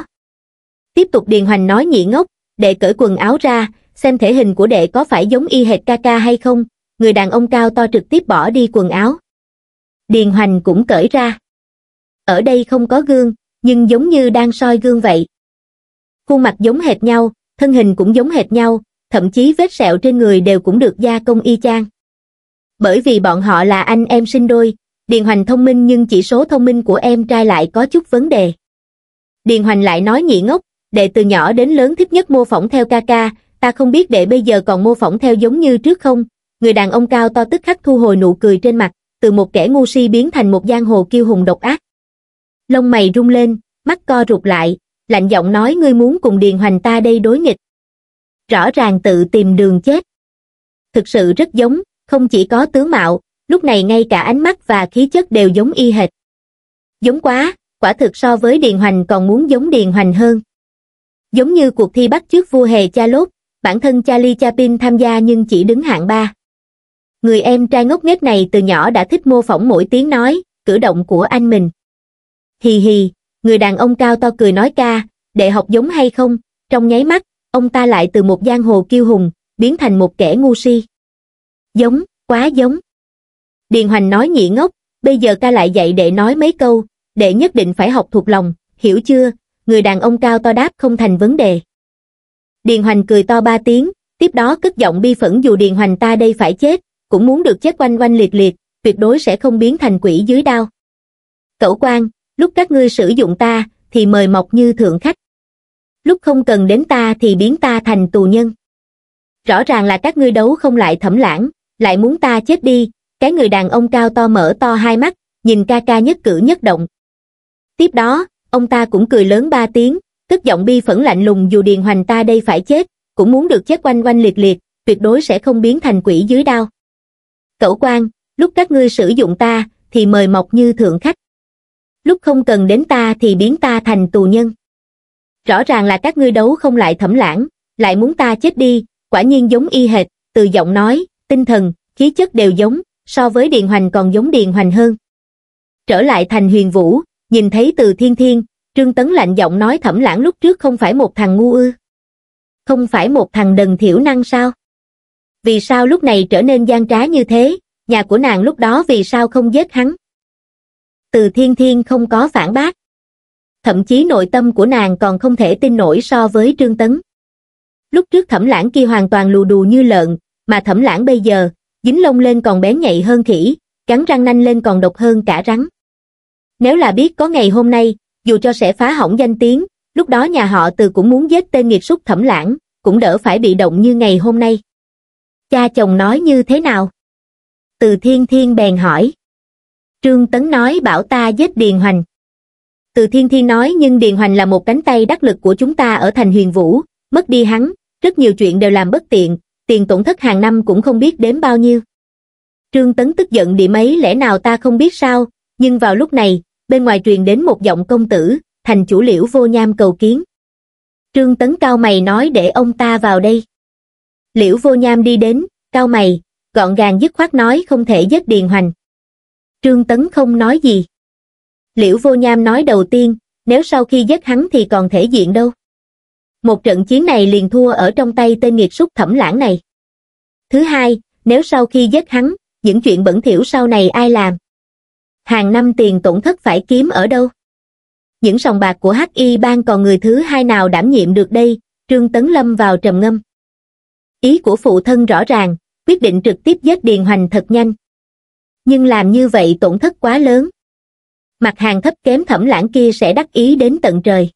tiếp tục điền hoành nói nhị ngốc đệ cởi quần áo ra xem thể hình của đệ có phải giống y hệt ca ca hay không người đàn ông cao to trực tiếp bỏ đi quần áo điền hoành cũng cởi ra ở đây không có gương, nhưng giống như đang soi gương vậy. Khuôn mặt giống hệt nhau, thân hình cũng giống hệt nhau, thậm chí vết sẹo trên người đều cũng được gia công y chang. Bởi vì bọn họ là anh em sinh đôi, Điền Hoành thông minh nhưng chỉ số thông minh của em trai lại có chút vấn đề. Điền Hoành lại nói nhị ngốc, đệ từ nhỏ đến lớn thích nhất mô phỏng theo ca ca, ta không biết đệ bây giờ còn mô phỏng theo giống như trước không. Người đàn ông cao to tức khắc thu hồi nụ cười trên mặt, từ một kẻ ngu si biến thành một giang hồ kiêu hùng độc ác lông mày rung lên mắt co rụt lại lạnh giọng nói ngươi muốn cùng điền hoành ta đây đối nghịch rõ ràng tự tìm đường chết thực sự rất giống không chỉ có tướng mạo lúc này ngay cả ánh mắt và khí chất đều giống y hệt giống quá quả thực so với điền hoành còn muốn giống điền hoành hơn giống như cuộc thi bắt trước vua hề cha lốt bản thân charlie chapin tham gia nhưng chỉ đứng hạng ba người em trai ngốc nghếch này từ nhỏ đã thích mô phỏng mỗi tiếng nói cử động của anh mình Hì hì, người đàn ông cao to cười nói ca, đệ học giống hay không? Trong nháy mắt, ông ta lại từ một giang hồ kiêu hùng, biến thành một kẻ ngu si. Giống, quá giống. Điền Hoành nói nhị ngốc, bây giờ ca lại dạy đệ nói mấy câu, đệ nhất định phải học thuộc lòng, hiểu chưa? Người đàn ông cao to đáp không thành vấn đề. Điền Hoành cười to ba tiếng, tiếp đó cất giọng bi phẫn dù Điền Hoành ta đây phải chết, cũng muốn được chết quanh quanh liệt liệt, tuyệt đối sẽ không biến thành quỷ dưới đao. Cẩu quan, lúc các ngươi sử dụng ta thì mời mọc như thượng khách lúc không cần đến ta thì biến ta thành tù nhân rõ ràng là các ngươi đấu không lại thẩm lãng lại muốn ta chết đi cái người đàn ông cao to mở to hai mắt nhìn ca ca nhất cử nhất động tiếp đó ông ta cũng cười lớn ba tiếng tức giọng bi phẫn lạnh lùng dù điền hoành ta đây phải chết cũng muốn được chết quanh quanh liệt liệt tuyệt đối sẽ không biến thành quỷ dưới đao cẩu quan lúc các ngươi sử dụng ta thì mời mọc như thượng khách lúc không cần đến ta thì biến ta thành tù nhân rõ ràng là các ngươi đấu không lại thẩm lãng lại muốn ta chết đi quả nhiên giống y hệt từ giọng nói tinh thần khí chất đều giống so với điền hoành còn giống điền hoành hơn trở lại thành huyền vũ nhìn thấy từ thiên thiên trương tấn lạnh giọng nói thẩm lãng lúc trước không phải một thằng ngu ư không phải một thằng đần thiểu năng sao vì sao lúc này trở nên gian trá như thế nhà của nàng lúc đó vì sao không giết hắn từ thiên thiên không có phản bác. Thậm chí nội tâm của nàng còn không thể tin nổi so với Trương Tấn. Lúc trước thẩm lãng kia hoàn toàn lù đù như lợn, mà thẩm lãng bây giờ, dính lông lên còn bén nhạy hơn khỉ, cắn răng nanh lên còn độc hơn cả rắn. Nếu là biết có ngày hôm nay, dù cho sẽ phá hỏng danh tiếng, lúc đó nhà họ từ cũng muốn giết tên nghiệt súc thẩm lãng, cũng đỡ phải bị động như ngày hôm nay. Cha chồng nói như thế nào? Từ thiên thiên bèn hỏi. Trương Tấn nói bảo ta giết Điền Hoành. Từ Thiên Thiên nói nhưng Điền Hoành là một cánh tay đắc lực của chúng ta ở thành huyền vũ, mất đi hắn, rất nhiều chuyện đều làm bất tiện, tiền tổn thất hàng năm cũng không biết đếm bao nhiêu. Trương Tấn tức giận điểm mấy lẽ nào ta không biết sao, nhưng vào lúc này, bên ngoài truyền đến một giọng công tử, thành chủ liễu vô nham cầu kiến. Trương Tấn cao mày nói để ông ta vào đây. Liễu vô nham đi đến, cao mày, gọn gàng dứt khoát nói không thể giết Điền Hoành. Trương Tấn không nói gì. Liễu Vô Nham nói đầu tiên, nếu sau khi giết hắn thì còn thể diện đâu. Một trận chiến này liền thua ở trong tay tên nghiệt súc thẩm lãng này. Thứ hai, nếu sau khi giết hắn, những chuyện bẩn thỉu sau này ai làm? Hàng năm tiền tổn thất phải kiếm ở đâu? Những sòng bạc của HI Bang còn người thứ hai nào đảm nhiệm được đây? Trương Tấn Lâm vào trầm ngâm. Ý của phụ thân rõ ràng, quyết định trực tiếp giết Điền Hoành thật nhanh, nhưng làm như vậy tổn thất quá lớn mặt hàng thấp kém thẩm lãng kia sẽ đắc ý đến tận trời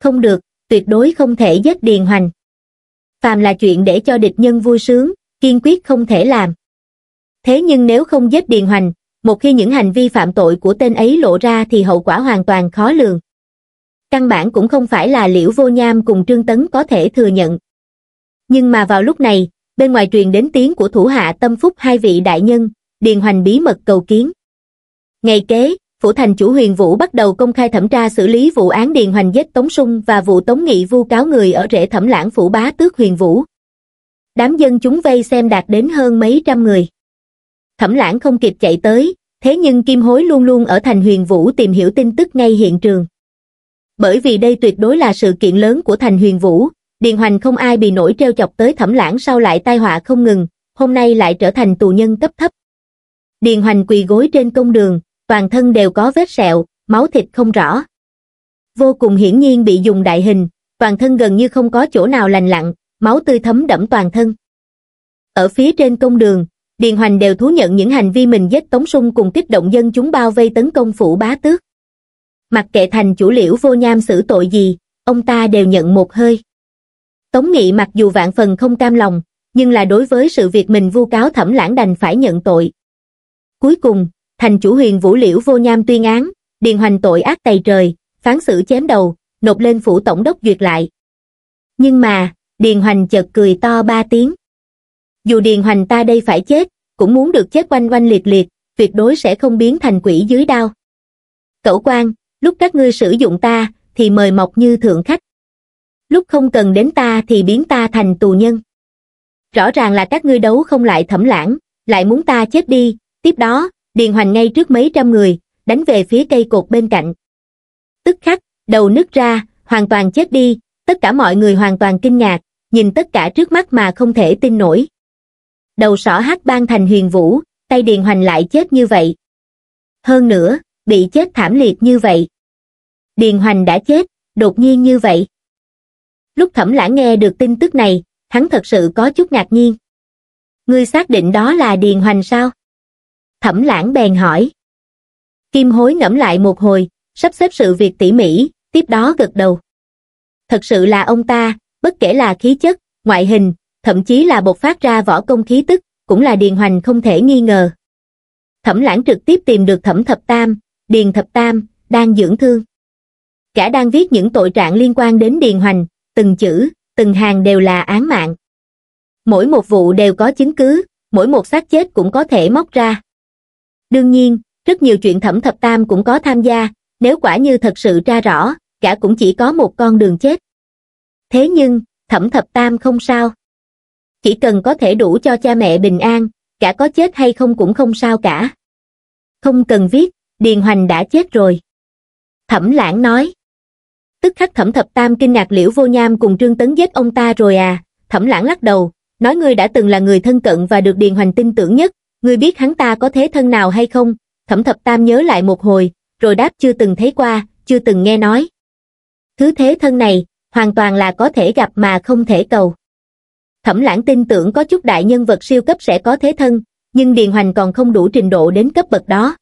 không được tuyệt đối không thể giết điền hoành phàm là chuyện để cho địch nhân vui sướng kiên quyết không thể làm thế nhưng nếu không giết điền hoành một khi những hành vi phạm tội của tên ấy lộ ra thì hậu quả hoàn toàn khó lường căn bản cũng không phải là liễu vô nham cùng trương tấn có thể thừa nhận nhưng mà vào lúc này bên ngoài truyền đến tiếng của thủ hạ tâm phúc hai vị đại nhân Điền Hoành bí mật cầu kiến. Ngày kế, Phủ Thành chủ huyền Vũ bắt đầu công khai thẩm tra xử lý vụ án Điền Hoành giết Tống Sung và vụ Tống Nghị vu cáo người ở rễ thẩm lãng Phủ Bá Tước huyền Vũ. Đám dân chúng vây xem đạt đến hơn mấy trăm người. Thẩm lãng không kịp chạy tới, thế nhưng Kim Hối luôn luôn ở thành huyền Vũ tìm hiểu tin tức ngay hiện trường. Bởi vì đây tuyệt đối là sự kiện lớn của thành huyền Vũ, Điền Hoành không ai bị nổi treo chọc tới thẩm lãng sau lại tai họa không ngừng, hôm nay lại trở thành tù nhân cấp thấp. Điền Hoành quỳ gối trên công đường, toàn thân đều có vết sẹo, máu thịt không rõ. Vô cùng hiển nhiên bị dùng đại hình, toàn thân gần như không có chỗ nào lành lặn, máu tươi thấm đẫm toàn thân. Ở phía trên công đường, Điền Hoành đều thú nhận những hành vi mình giết Tống Sung cùng kích động dân chúng bao vây tấn công phủ bá tước. Mặc kệ thành chủ liễu vô nham xử tội gì, ông ta đều nhận một hơi. Tống Nghị mặc dù vạn phần không cam lòng, nhưng là đối với sự việc mình vu cáo thẩm lãng đành phải nhận tội. Cuối cùng, thành chủ huyền Vũ Liễu Vô Nham tuyên án, điền hoành tội ác tày trời, phán xử chém đầu, nộp lên phủ tổng đốc duyệt lại. Nhưng mà, điền hoành chợt cười to ba tiếng. Dù điền hoành ta đây phải chết, cũng muốn được chết quanh quanh liệt liệt, tuyệt đối sẽ không biến thành quỷ dưới đao. Cẩu quan, lúc các ngươi sử dụng ta, thì mời mọc như thượng khách. Lúc không cần đến ta thì biến ta thành tù nhân. Rõ ràng là các ngươi đấu không lại thẩm lãng, lại muốn ta chết đi, tiếp đó điền hoành ngay trước mấy trăm người đánh về phía cây cột bên cạnh tức khắc đầu nứt ra hoàn toàn chết đi tất cả mọi người hoàn toàn kinh ngạc nhìn tất cả trước mắt mà không thể tin nổi đầu sỏ hắc ban thành huyền vũ tay điền hoành lại chết như vậy hơn nữa bị chết thảm liệt như vậy điền hoành đã chết đột nhiên như vậy lúc thẩm lãng nghe được tin tức này hắn thật sự có chút ngạc nhiên ngươi xác định đó là điền hoành sao Thẩm lãng bèn hỏi. Kim hối ngẫm lại một hồi, sắp xếp sự việc tỉ mỉ, tiếp đó gật đầu. Thật sự là ông ta, bất kể là khí chất, ngoại hình, thậm chí là bộc phát ra võ công khí tức, cũng là Điền Hoành không thể nghi ngờ. Thẩm lãng trực tiếp tìm được Thẩm Thập Tam, Điền Thập Tam, đang dưỡng thương. Cả đang viết những tội trạng liên quan đến Điền Hoành, từng chữ, từng hàng đều là án mạng. Mỗi một vụ đều có chứng cứ, mỗi một xác chết cũng có thể móc ra đương nhiên rất nhiều chuyện thẩm thập tam cũng có tham gia nếu quả như thật sự ra rõ cả cũng chỉ có một con đường chết thế nhưng thẩm thập tam không sao chỉ cần có thể đủ cho cha mẹ bình an cả có chết hay không cũng không sao cả không cần viết điền hoành đã chết rồi thẩm lãng nói tức khắc thẩm thập tam kinh ngạc liễu vô nham cùng trương tấn giết ông ta rồi à thẩm lãng lắc đầu nói ngươi đã từng là người thân cận và được điền hoành tin tưởng nhất Ngươi biết hắn ta có thế thân nào hay không? Thẩm thập tam nhớ lại một hồi, rồi đáp chưa từng thấy qua, chưa từng nghe nói. Thứ thế thân này, hoàn toàn là có thể gặp mà không thể cầu. Thẩm lãng tin tưởng có chút đại nhân vật siêu cấp sẽ có thế thân, nhưng Điền Hoành còn không đủ trình độ đến cấp bậc đó.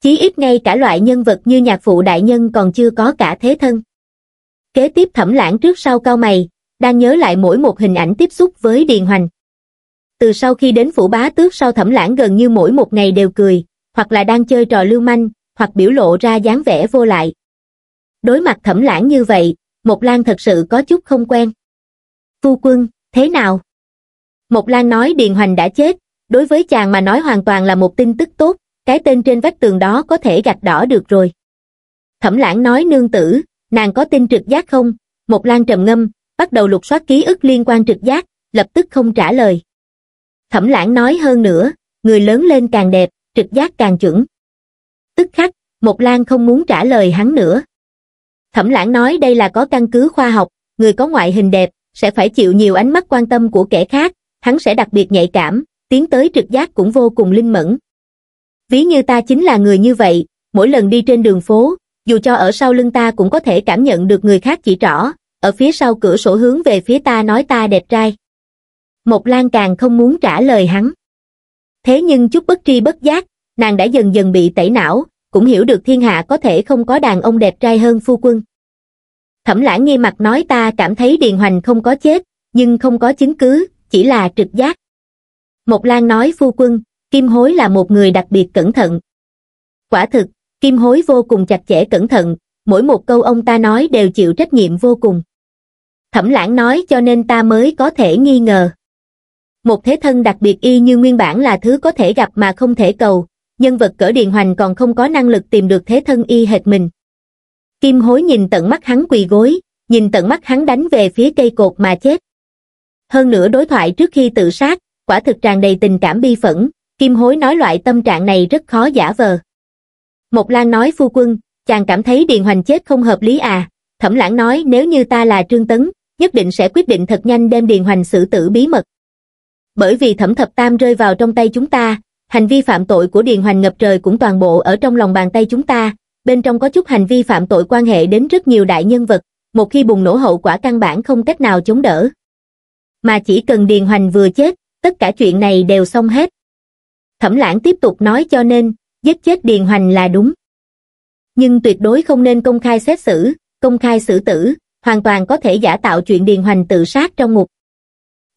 Chí ít ngay cả loại nhân vật như nhạc phụ đại nhân còn chưa có cả thế thân. Kế tiếp thẩm lãng trước sau cao mày, đang nhớ lại mỗi một hình ảnh tiếp xúc với Điền Hoành từ sau khi đến phủ bá tước sau thẩm lãng gần như mỗi một ngày đều cười, hoặc là đang chơi trò lưu manh, hoặc biểu lộ ra dáng vẻ vô lại. Đối mặt thẩm lãng như vậy, Mộc Lan thật sự có chút không quen. Phu quân, thế nào? Mộc Lan nói Điền Hoành đã chết, đối với chàng mà nói hoàn toàn là một tin tức tốt, cái tên trên vách tường đó có thể gạch đỏ được rồi. Thẩm lãng nói nương tử, nàng có tin trực giác không? Mộc Lan trầm ngâm, bắt đầu lục soát ký ức liên quan trực giác, lập tức không trả lời. Thẩm lãng nói hơn nữa, người lớn lên càng đẹp, trực giác càng chuẩn. Tức khắc, Mộc Lan không muốn trả lời hắn nữa. Thẩm lãng nói đây là có căn cứ khoa học, người có ngoại hình đẹp, sẽ phải chịu nhiều ánh mắt quan tâm của kẻ khác, hắn sẽ đặc biệt nhạy cảm, tiến tới trực giác cũng vô cùng linh mẫn. Ví như ta chính là người như vậy, mỗi lần đi trên đường phố, dù cho ở sau lưng ta cũng có thể cảm nhận được người khác chỉ rõ, ở phía sau cửa sổ hướng về phía ta nói ta đẹp trai. Mộc Lan càng không muốn trả lời hắn. Thế nhưng chút bất tri bất giác, nàng đã dần dần bị tẩy não, cũng hiểu được thiên hạ có thể không có đàn ông đẹp trai hơn phu quân. Thẩm lãng nghi mặt nói ta cảm thấy Điền Hoành không có chết, nhưng không có chứng cứ, chỉ là trực giác. Mộc Lan nói phu quân, Kim Hối là một người đặc biệt cẩn thận. Quả thực, Kim Hối vô cùng chặt chẽ cẩn thận, mỗi một câu ông ta nói đều chịu trách nhiệm vô cùng. Thẩm lãng nói cho nên ta mới có thể nghi ngờ một thế thân đặc biệt y như nguyên bản là thứ có thể gặp mà không thể cầu, nhân vật cỡ Điền Hoành còn không có năng lực tìm được thế thân y hệt mình. Kim hối nhìn tận mắt hắn quỳ gối, nhìn tận mắt hắn đánh về phía cây cột mà chết. Hơn nữa đối thoại trước khi tự sát, quả thực tràn đầy tình cảm bi phẫn, Kim hối nói loại tâm trạng này rất khó giả vờ. Một Lan nói phu quân, chàng cảm thấy Điền Hoành chết không hợp lý à, Thẩm lãng nói nếu như ta là Trương Tấn, nhất định sẽ quyết định thật nhanh đem Điền Hoành xử tử bí mật bởi vì thẩm thập tam rơi vào trong tay chúng ta, hành vi phạm tội của Điền Hoành ngập trời cũng toàn bộ ở trong lòng bàn tay chúng ta, bên trong có chút hành vi phạm tội quan hệ đến rất nhiều đại nhân vật, một khi bùng nổ hậu quả căn bản không cách nào chống đỡ. Mà chỉ cần Điền Hoành vừa chết, tất cả chuyện này đều xong hết. Thẩm lãng tiếp tục nói cho nên, giết chết Điền Hoành là đúng. Nhưng tuyệt đối không nên công khai xét xử, công khai xử tử, hoàn toàn có thể giả tạo chuyện Điền Hoành tự sát trong ngục.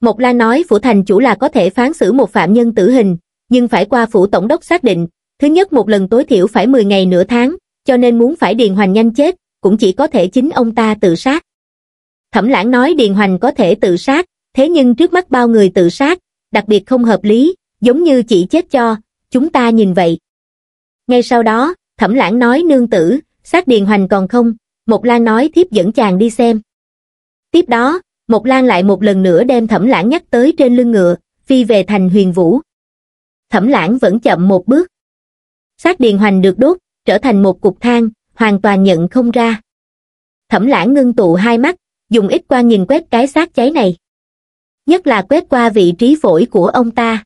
Mộc La nói phủ thành chủ là có thể phán xử một phạm nhân tử hình, nhưng phải qua phủ tổng đốc xác định, thứ nhất một lần tối thiểu phải 10 ngày nửa tháng, cho nên muốn phải Điền Hoành nhanh chết, cũng chỉ có thể chính ông ta tự sát. Thẩm lãng nói Điền Hoành có thể tự sát, thế nhưng trước mắt bao người tự sát, đặc biệt không hợp lý, giống như chỉ chết cho, chúng ta nhìn vậy. Ngay sau đó, thẩm lãng nói nương tử, sát Điền Hoành còn không, Mộc La nói thiếp dẫn chàng đi xem. Tiếp đó, Mộc Lan lại một lần nữa đem Thẩm Lãng nhắc tới trên lưng ngựa, phi về thành huyền vũ. Thẩm Lãng vẫn chậm một bước. Sát điền hoành được đốt, trở thành một cục than, hoàn toàn nhận không ra. Thẩm Lãng ngưng tụ hai mắt, dùng ít qua nhìn quét cái xác cháy này. Nhất là quét qua vị trí phổi của ông ta.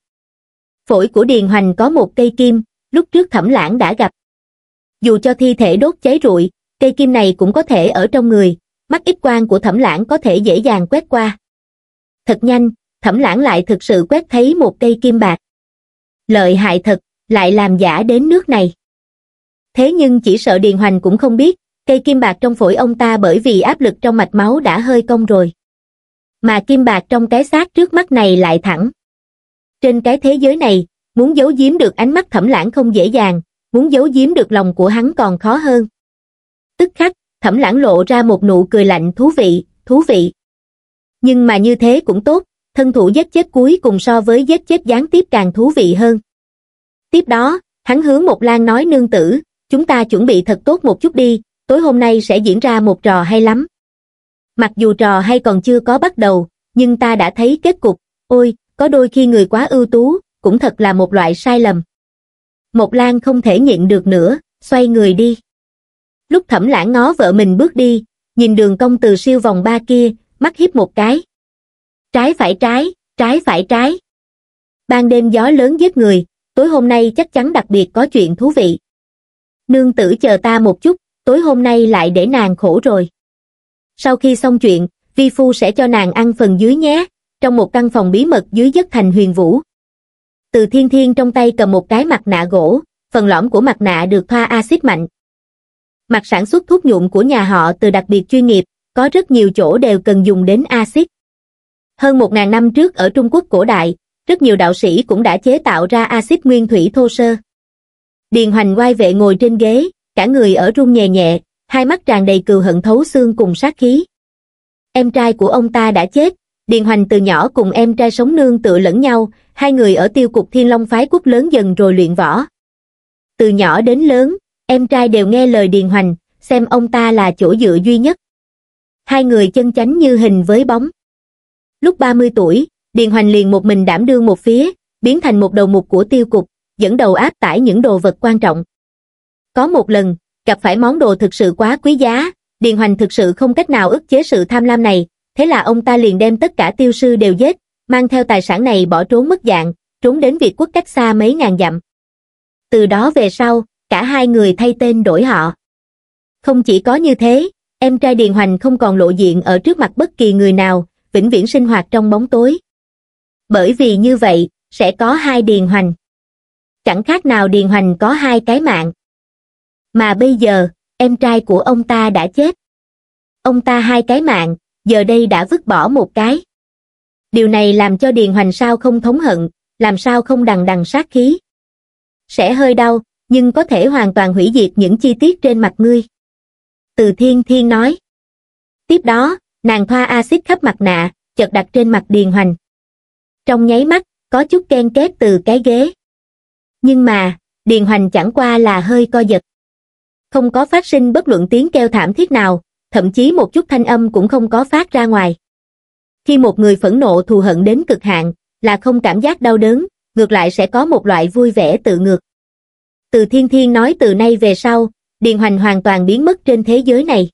Phổi của Điền Hoành có một cây kim, lúc trước Thẩm Lãng đã gặp. Dù cho thi thể đốt cháy rụi, cây kim này cũng có thể ở trong người, mắt ít quang của thẩm lãng có thể dễ dàng quét qua thật nhanh thẩm lãng lại thực sự quét thấy một cây kim bạc lợi hại thật lại làm giả đến nước này thế nhưng chỉ sợ điền hoành cũng không biết cây kim bạc trong phổi ông ta bởi vì áp lực trong mạch máu đã hơi cong rồi mà kim bạc trong cái xác trước mắt này lại thẳng trên cái thế giới này muốn giấu giếm được ánh mắt thẩm lãng không dễ dàng muốn giấu giếm được lòng của hắn còn khó hơn tức khắc Thẩm lãng lộ ra một nụ cười lạnh thú vị, thú vị. Nhưng mà như thế cũng tốt, thân thủ giết chết cuối cùng so với giết chết gián tiếp càng thú vị hơn. Tiếp đó, hắn hướng một lan nói nương tử, chúng ta chuẩn bị thật tốt một chút đi, tối hôm nay sẽ diễn ra một trò hay lắm. Mặc dù trò hay còn chưa có bắt đầu, nhưng ta đã thấy kết cục, ôi, có đôi khi người quá ưu tú, cũng thật là một loại sai lầm. Một Lan không thể nhịn được nữa, xoay người đi lúc thẩm lãng ngó vợ mình bước đi nhìn đường công từ siêu vòng ba kia mắt hiếp một cái trái phải trái trái phải trái ban đêm gió lớn giết người tối hôm nay chắc chắn đặc biệt có chuyện thú vị nương tử chờ ta một chút tối hôm nay lại để nàng khổ rồi sau khi xong chuyện vi phu sẽ cho nàng ăn phần dưới nhé trong một căn phòng bí mật dưới giấc thành huyền vũ từ thiên thiên trong tay cầm một cái mặt nạ gỗ phần lõm của mặt nạ được thoa axit mạnh mặt sản xuất thuốc nhuộm của nhà họ từ đặc biệt chuyên nghiệp, có rất nhiều chỗ đều cần dùng đến axit. Hơn 1.000 năm trước ở Trung Quốc cổ đại, rất nhiều đạo sĩ cũng đã chế tạo ra axit nguyên thủy thô sơ. Điền Hoành quay vệ ngồi trên ghế, cả người ở run nhẹ nhẹ, hai mắt tràn đầy cừu hận thấu xương cùng sát khí. Em trai của ông ta đã chết, Điền Hoành từ nhỏ cùng em trai sống nương tựa lẫn nhau, hai người ở tiêu cục thiên long phái quốc lớn dần rồi luyện võ. Từ nhỏ đến lớn, em trai đều nghe lời Điền Hoành, xem ông ta là chỗ dựa duy nhất. Hai người chân chánh như hình với bóng. Lúc 30 tuổi, Điền Hoành liền một mình đảm đương một phía, biến thành một đầu mục của tiêu cục, dẫn đầu áp tải những đồ vật quan trọng. Có một lần, gặp phải món đồ thực sự quá quý giá, Điền Hoành thực sự không cách nào ức chế sự tham lam này, thế là ông ta liền đem tất cả tiêu sư đều giết, mang theo tài sản này bỏ trốn mất dạng, trốn đến Việt quốc cách xa mấy ngàn dặm. Từ đó về sau, cả hai người thay tên đổi họ. Không chỉ có như thế, em trai Điền Hoành không còn lộ diện ở trước mặt bất kỳ người nào, vĩnh viễn sinh hoạt trong bóng tối. Bởi vì như vậy, sẽ có hai Điền Hoành. Chẳng khác nào Điền Hoành có hai cái mạng. Mà bây giờ, em trai của ông ta đã chết. Ông ta hai cái mạng, giờ đây đã vứt bỏ một cái. Điều này làm cho Điền Hoành sao không thống hận, làm sao không đằng đằng sát khí. Sẽ hơi đau, nhưng có thể hoàn toàn hủy diệt những chi tiết trên mặt ngươi. Từ thiên thiên nói. Tiếp đó, nàng thoa axit khắp mặt nạ, chợt đặt trên mặt điền hoành. Trong nháy mắt, có chút ken két từ cái ghế. Nhưng mà, điền hoành chẳng qua là hơi co giật. Không có phát sinh bất luận tiếng kêu thảm thiết nào, thậm chí một chút thanh âm cũng không có phát ra ngoài. Khi một người phẫn nộ thù hận đến cực hạn, là không cảm giác đau đớn, ngược lại sẽ có một loại vui vẻ tự ngược từ thiên thiên nói từ nay về sau, Điền Hoành hoàn toàn biến mất trên thế giới này.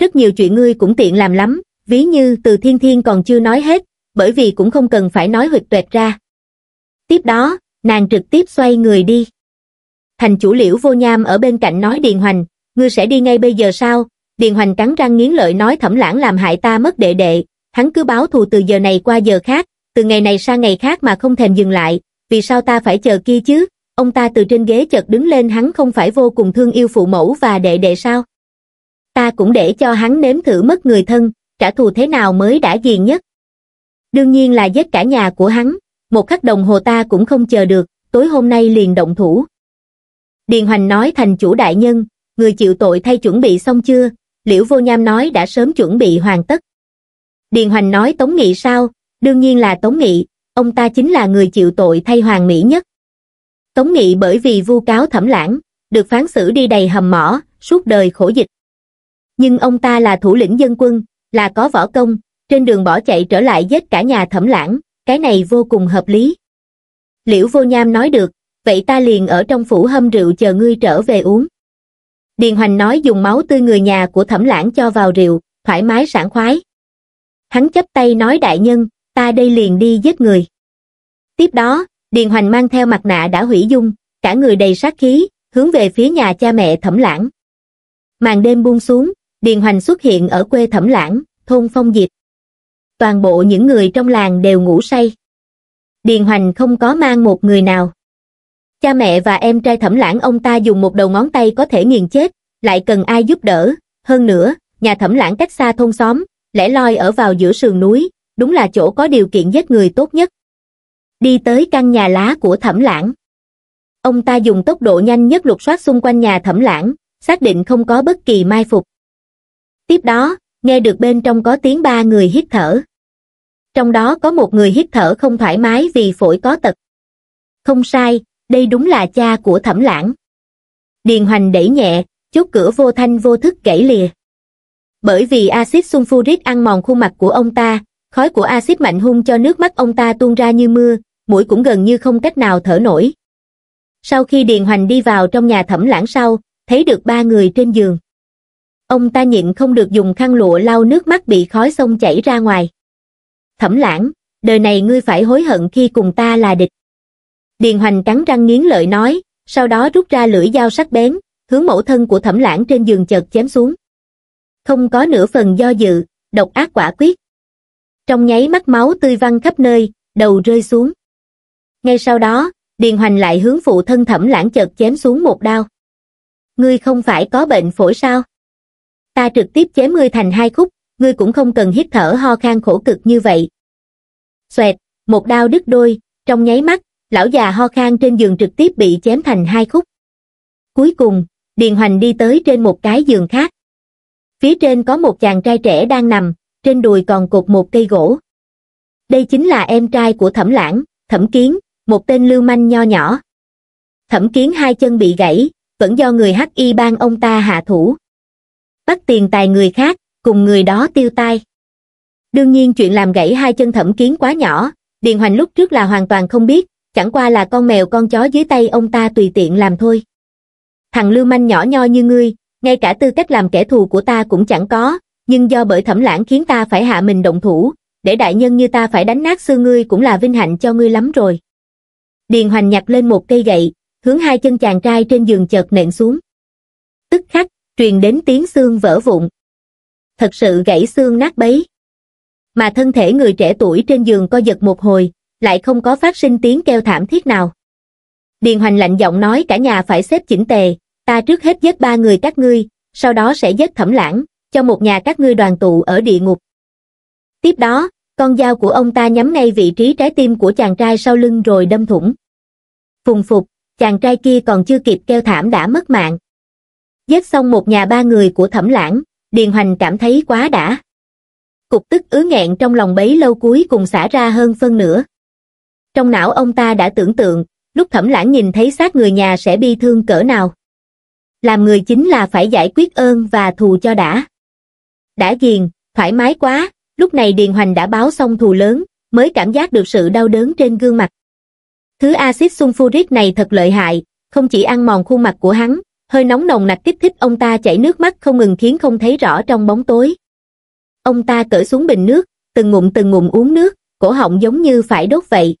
Rất nhiều chuyện ngươi cũng tiện làm lắm, ví như từ thiên thiên còn chưa nói hết, bởi vì cũng không cần phải nói huyệt tuệt ra. Tiếp đó, nàng trực tiếp xoay người đi. Thành chủ liễu vô nham ở bên cạnh nói Điền Hoành, ngươi sẽ đi ngay bây giờ sao? Điền Hoành cắn răng nghiến lợi nói thẩm lãng làm hại ta mất đệ đệ, hắn cứ báo thù từ giờ này qua giờ khác, từ ngày này sang ngày khác mà không thèm dừng lại, vì sao ta phải chờ kia chứ? ông ta từ trên ghế chợt đứng lên hắn không phải vô cùng thương yêu phụ mẫu và đệ đệ sao ta cũng để cho hắn nếm thử mất người thân trả thù thế nào mới đã gì nhất đương nhiên là giết cả nhà của hắn một khắc đồng hồ ta cũng không chờ được tối hôm nay liền động thủ điền hoành nói thành chủ đại nhân người chịu tội thay chuẩn bị xong chưa liễu vô nham nói đã sớm chuẩn bị hoàn tất điền hoành nói tống nghị sao đương nhiên là tống nghị ông ta chính là người chịu tội thay hoàng mỹ nhất Tống Nghị bởi vì vu cáo thẩm lãng, được phán xử đi đầy hầm mỏ, suốt đời khổ dịch. Nhưng ông ta là thủ lĩnh dân quân, là có võ công, trên đường bỏ chạy trở lại giết cả nhà thẩm lãng, cái này vô cùng hợp lý. Liễu vô nham nói được, vậy ta liền ở trong phủ hâm rượu chờ ngươi trở về uống. Điền Hoành nói dùng máu tươi người nhà của thẩm lãng cho vào rượu, thoải mái sảng khoái. Hắn chấp tay nói đại nhân, ta đây liền đi giết người. Tiếp đó, Điền Hoành mang theo mặt nạ đã hủy dung, cả người đầy sát khí, hướng về phía nhà cha mẹ Thẩm Lãng. Màn đêm buông xuống, Điền Hoành xuất hiện ở quê Thẩm Lãng, thôn Phong Diệp. Toàn bộ những người trong làng đều ngủ say. Điền Hoành không có mang một người nào. Cha mẹ và em trai Thẩm Lãng ông ta dùng một đầu ngón tay có thể nghiền chết, lại cần ai giúp đỡ, hơn nữa, nhà Thẩm Lãng cách xa thôn xóm, lẻ loi ở vào giữa sườn núi, đúng là chỗ có điều kiện giết người tốt nhất đi tới căn nhà lá của thẩm lãng ông ta dùng tốc độ nhanh nhất lục soát xung quanh nhà thẩm lãng xác định không có bất kỳ mai phục tiếp đó nghe được bên trong có tiếng ba người hít thở trong đó có một người hít thở không thoải mái vì phổi có tật không sai đây đúng là cha của thẩm lãng điền hoành đẩy nhẹ chốt cửa vô thanh vô thức gãy lìa bởi vì axit sulfuric ăn mòn khuôn mặt của ông ta khói của axit mạnh hung cho nước mắt ông ta tuôn ra như mưa mũi cũng gần như không cách nào thở nổi. Sau khi Điền Hoành đi vào trong nhà thẩm lãng sau, thấy được ba người trên giường. Ông ta nhịn không được dùng khăn lụa lau nước mắt bị khói sông chảy ra ngoài. Thẩm lãng, đời này ngươi phải hối hận khi cùng ta là địch. Điền Hoành cắn răng nghiến lợi nói, sau đó rút ra lưỡi dao sắc bén, hướng mẫu thân của thẩm lãng trên giường chợt chém xuống. Không có nửa phần do dự, độc ác quả quyết. Trong nháy mắt máu tươi văng khắp nơi, đầu rơi xuống ngay sau đó điền hoành lại hướng phụ thân thẩm lãng chợt chém xuống một đao ngươi không phải có bệnh phổi sao ta trực tiếp chém ngươi thành hai khúc ngươi cũng không cần hít thở ho khan khổ cực như vậy xoẹt một đao đứt đôi trong nháy mắt lão già ho khan trên giường trực tiếp bị chém thành hai khúc cuối cùng điền hoành đi tới trên một cái giường khác phía trên có một chàng trai trẻ đang nằm trên đùi còn cột một cây gỗ đây chính là em trai của thẩm lãng thẩm kiến một tên lưu manh nho nhỏ thẩm kiến hai chân bị gãy vẫn do người hắc y ban ông ta hạ thủ bắt tiền tài người khác cùng người đó tiêu tai đương nhiên chuyện làm gãy hai chân thẩm kiến quá nhỏ điền hoành lúc trước là hoàn toàn không biết chẳng qua là con mèo con chó dưới tay ông ta tùy tiện làm thôi thằng lưu manh nhỏ nho như ngươi ngay cả tư cách làm kẻ thù của ta cũng chẳng có nhưng do bởi thẩm lãng khiến ta phải hạ mình động thủ để đại nhân như ta phải đánh nát xương ngươi cũng là vinh hạnh cho ngươi lắm rồi Điền Hoành nhặt lên một cây gậy, hướng hai chân chàng trai trên giường chợt nện xuống. Tức khắc, truyền đến tiếng xương vỡ vụn. Thật sự gãy xương nát bấy. Mà thân thể người trẻ tuổi trên giường co giật một hồi, lại không có phát sinh tiếng kêu thảm thiết nào. Điền Hoành lạnh giọng nói cả nhà phải xếp chỉnh tề, ta trước hết giết ba người các ngươi, sau đó sẽ giết thẩm lãng, cho một nhà các ngươi đoàn tụ ở địa ngục. Tiếp đó, con dao của ông ta nhắm ngay vị trí trái tim của chàng trai sau lưng rồi đâm thủng phùng phục chàng trai kia còn chưa kịp kêu thảm đã mất mạng giết xong một nhà ba người của thẩm lãng điền hoành cảm thấy quá đã cục tức ứ nghẹn trong lòng bấy lâu cuối cùng xả ra hơn phân nửa trong não ông ta đã tưởng tượng lúc thẩm lãng nhìn thấy xác người nhà sẽ bi thương cỡ nào làm người chính là phải giải quyết ơn và thù cho đã đã giềng thoải mái quá lúc này Điền Hoành đã báo xong thù lớn, mới cảm giác được sự đau đớn trên gương mặt. Thứ axit sulfuric này thật lợi hại, không chỉ ăn mòn khuôn mặt của hắn, hơi nóng nồng nặc kích thích ông ta chảy nước mắt không ngừng khiến không thấy rõ trong bóng tối. Ông ta cởi xuống bình nước, từng ngụm từng ngụm uống nước, cổ họng giống như phải đốt vậy.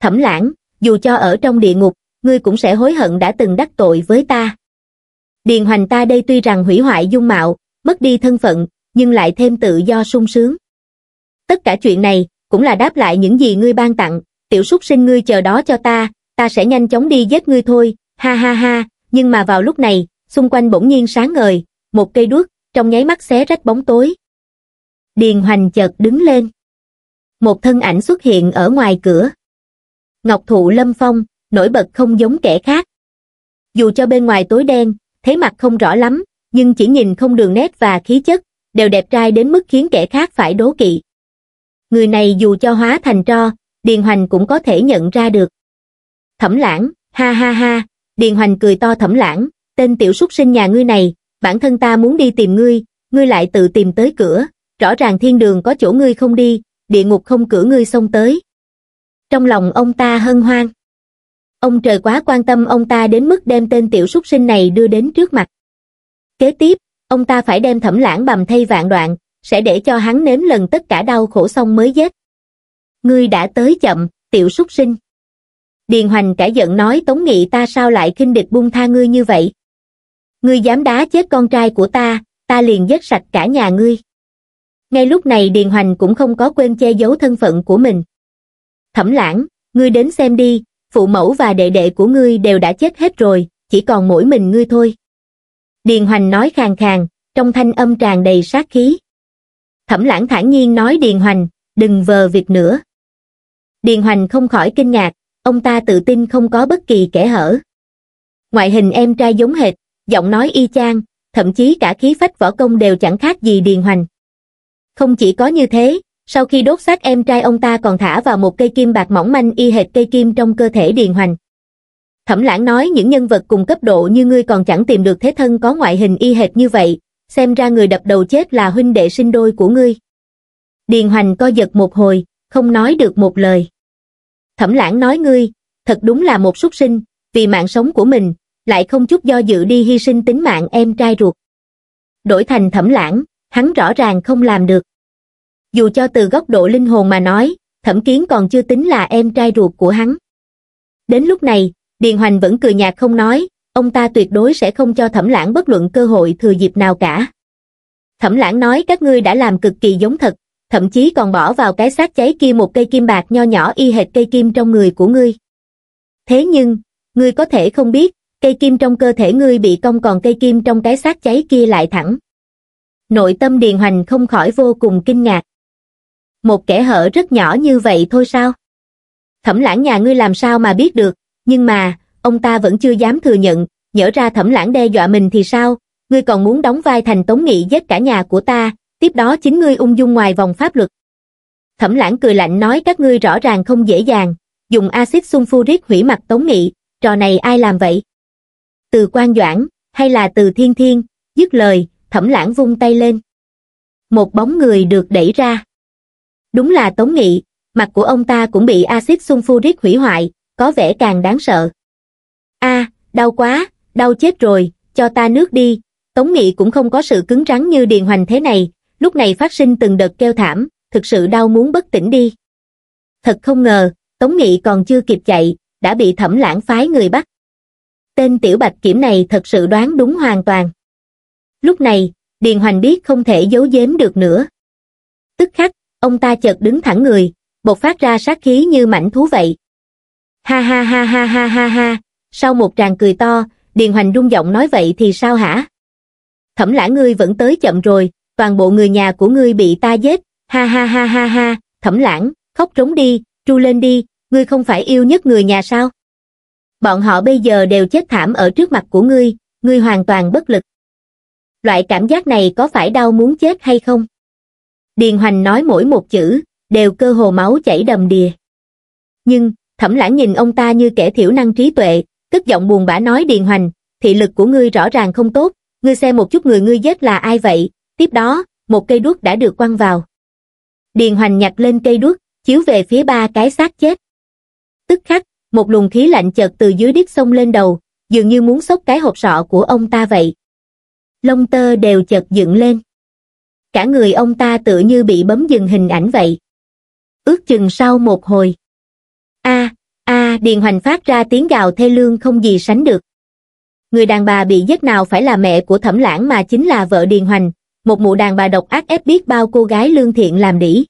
Thẩm lãng, dù cho ở trong địa ngục, ngươi cũng sẽ hối hận đã từng đắc tội với ta. Điền hoành ta đây tuy rằng hủy hoại dung mạo, mất đi thân phận, nhưng lại thêm tự do sung sướng. Tất cả chuyện này cũng là đáp lại những gì ngươi ban tặng, tiểu súc sinh ngươi chờ đó cho ta, ta sẽ nhanh chóng đi giết ngươi thôi, ha ha ha, nhưng mà vào lúc này, xung quanh bỗng nhiên sáng ngời, một cây đuốc, trong nháy mắt xé rách bóng tối. Điền hoành chợt đứng lên. Một thân ảnh xuất hiện ở ngoài cửa. Ngọc thụ lâm phong, nổi bật không giống kẻ khác. Dù cho bên ngoài tối đen, thấy mặt không rõ lắm, nhưng chỉ nhìn không đường nét và khí chất, đều đẹp trai đến mức khiến kẻ khác phải đố kỵ. Người này dù cho hóa thành tro, Điền Hoành cũng có thể nhận ra được. Thẩm lãng, ha ha ha, Điền Hoành cười to thẩm lãng, tên tiểu súc sinh nhà ngươi này, bản thân ta muốn đi tìm ngươi, ngươi lại tự tìm tới cửa, rõ ràng thiên đường có chỗ ngươi không đi, địa ngục không cửa ngươi xông tới. Trong lòng ông ta hân hoan. Ông trời quá quan tâm ông ta đến mức đem tên tiểu súc sinh này đưa đến trước mặt. Kế tiếp, ông ta phải đem thẩm lãng bầm thay vạn đoạn, sẽ để cho hắn nếm lần tất cả đau khổ xong mới dứt. Ngươi đã tới chậm, tiểu súc sinh. Điền Hoành cả giận nói Tống Nghị ta sao lại khinh địch buông tha ngươi như vậy. Ngươi dám đá chết con trai của ta, ta liền giết sạch cả nhà ngươi. Ngay lúc này Điền Hoành cũng không có quên che giấu thân phận của mình. Thẩm lãng, ngươi đến xem đi, phụ mẫu và đệ đệ của ngươi đều đã chết hết rồi, chỉ còn mỗi mình ngươi thôi. Điền Hoành nói khàn khàn, trong thanh âm tràn đầy sát khí. Thẩm lãng thản nhiên nói Điền Hoành, đừng vờ việc nữa. Điền Hoành không khỏi kinh ngạc, ông ta tự tin không có bất kỳ kẻ hở. Ngoại hình em trai giống hệt, giọng nói y chang, thậm chí cả khí phách võ công đều chẳng khác gì Điền Hoành. Không chỉ có như thế, sau khi đốt xác em trai ông ta còn thả vào một cây kim bạc mỏng manh y hệt cây kim trong cơ thể Điền Hoành. Thẩm lãng nói những nhân vật cùng cấp độ như ngươi còn chẳng tìm được thế thân có ngoại hình y hệt như vậy, xem ra người đập đầu chết là huynh đệ sinh đôi của ngươi. Điền hoành co giật một hồi, không nói được một lời. Thẩm lãng nói ngươi, thật đúng là một súc sinh, vì mạng sống của mình, lại không chút do dự đi hy sinh tính mạng em trai ruột. Đổi thành thẩm lãng, hắn rõ ràng không làm được. Dù cho từ góc độ linh hồn mà nói, thẩm kiến còn chưa tính là em trai ruột của hắn. Đến lúc này, Điền Hoành vẫn cười nhạt không nói, ông ta tuyệt đối sẽ không cho Thẩm Lãng bất luận cơ hội thừa dịp nào cả. Thẩm Lãng nói các ngươi đã làm cực kỳ giống thật, thậm chí còn bỏ vào cái xác cháy kia một cây kim bạc nho nhỏ y hệt cây kim trong người của ngươi. Thế nhưng, ngươi có thể không biết, cây kim trong cơ thể ngươi bị cong còn cây kim trong cái xác cháy kia lại thẳng. Nội tâm Điền Hoành không khỏi vô cùng kinh ngạc. Một kẻ hở rất nhỏ như vậy thôi sao? Thẩm lãng nhà ngươi làm sao mà biết được, nhưng mà, ông ta vẫn chưa dám thừa nhận, nhỡ ra thẩm lãng đe dọa mình thì sao, ngươi còn muốn đóng vai thành tống nghị giết cả nhà của ta, tiếp đó chính ngươi ung dung ngoài vòng pháp luật. Thẩm lãng cười lạnh nói các ngươi rõ ràng không dễ dàng, dùng axit sulfuric hủy mặt tống nghị, trò này ai làm vậy? Từ quan doãn, hay là từ thiên thiên, dứt lời, thẩm lãng vung tay lên. Một bóng người được đẩy ra. Đúng là tống nghị, mặt của ông ta cũng bị axit sulfuric hủy hoại, có vẻ càng đáng sợ. a à, đau quá, đau chết rồi, cho ta nước đi. Tống Nghị cũng không có sự cứng rắn như Điền Hoành thế này, lúc này phát sinh từng đợt kêu thảm, thực sự đau muốn bất tỉnh đi. Thật không ngờ, Tống Nghị còn chưa kịp chạy, đã bị thẩm lãng phái người bắt. Tên tiểu bạch kiểm này thật sự đoán đúng hoàn toàn. Lúc này, Điền Hoành biết không thể giấu giếm được nữa. Tức khắc, ông ta chợt đứng thẳng người, bột phát ra sát khí như mảnh thú vậy, Ha ha ha ha ha ha ha, sau một tràng cười to, Điền Hoành rung giọng nói vậy thì sao hả? Thẩm lã ngươi vẫn tới chậm rồi, toàn bộ người nhà của ngươi bị ta giết, ha ha ha ha ha, thẩm lãng, khóc trống đi, tru lên đi, ngươi không phải yêu nhất người nhà sao? Bọn họ bây giờ đều chết thảm ở trước mặt của ngươi, ngươi hoàn toàn bất lực. Loại cảm giác này có phải đau muốn chết hay không? Điền Hoành nói mỗi một chữ, đều cơ hồ máu chảy đầm đìa. Nhưng, Thẩm lãng nhìn ông ta như kẻ thiểu năng trí tuệ, cất giọng buồn bã nói điền hoành, thị lực của ngươi rõ ràng không tốt, ngươi xem một chút người ngươi giết là ai vậy, tiếp đó, một cây đuốc đã được quăng vào. Điền hoành nhặt lên cây đuốc, chiếu về phía ba cái xác chết. Tức khắc, một luồng khí lạnh chợt từ dưới đít sông lên đầu, dường như muốn xốc cái hộp sọ của ông ta vậy. Lông tơ đều chợt dựng lên. Cả người ông ta tự như bị bấm dừng hình ảnh vậy. Ước chừng sau một hồi điền hoành phát ra tiếng gào thê lương không gì sánh được người đàn bà bị giết nào phải là mẹ của thẩm lãng mà chính là vợ điền hoành một mụ đàn bà độc ác ép biết bao cô gái lương thiện làm đỉ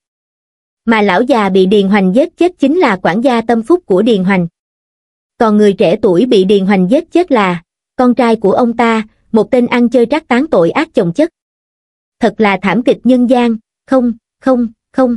mà lão già bị điền hoành giết chết chính là quản gia tâm phúc của điền hoành còn người trẻ tuổi bị điền hoành giết chết là con trai của ông ta một tên ăn chơi trác tán tội ác chồng chất thật là thảm kịch nhân gian không không không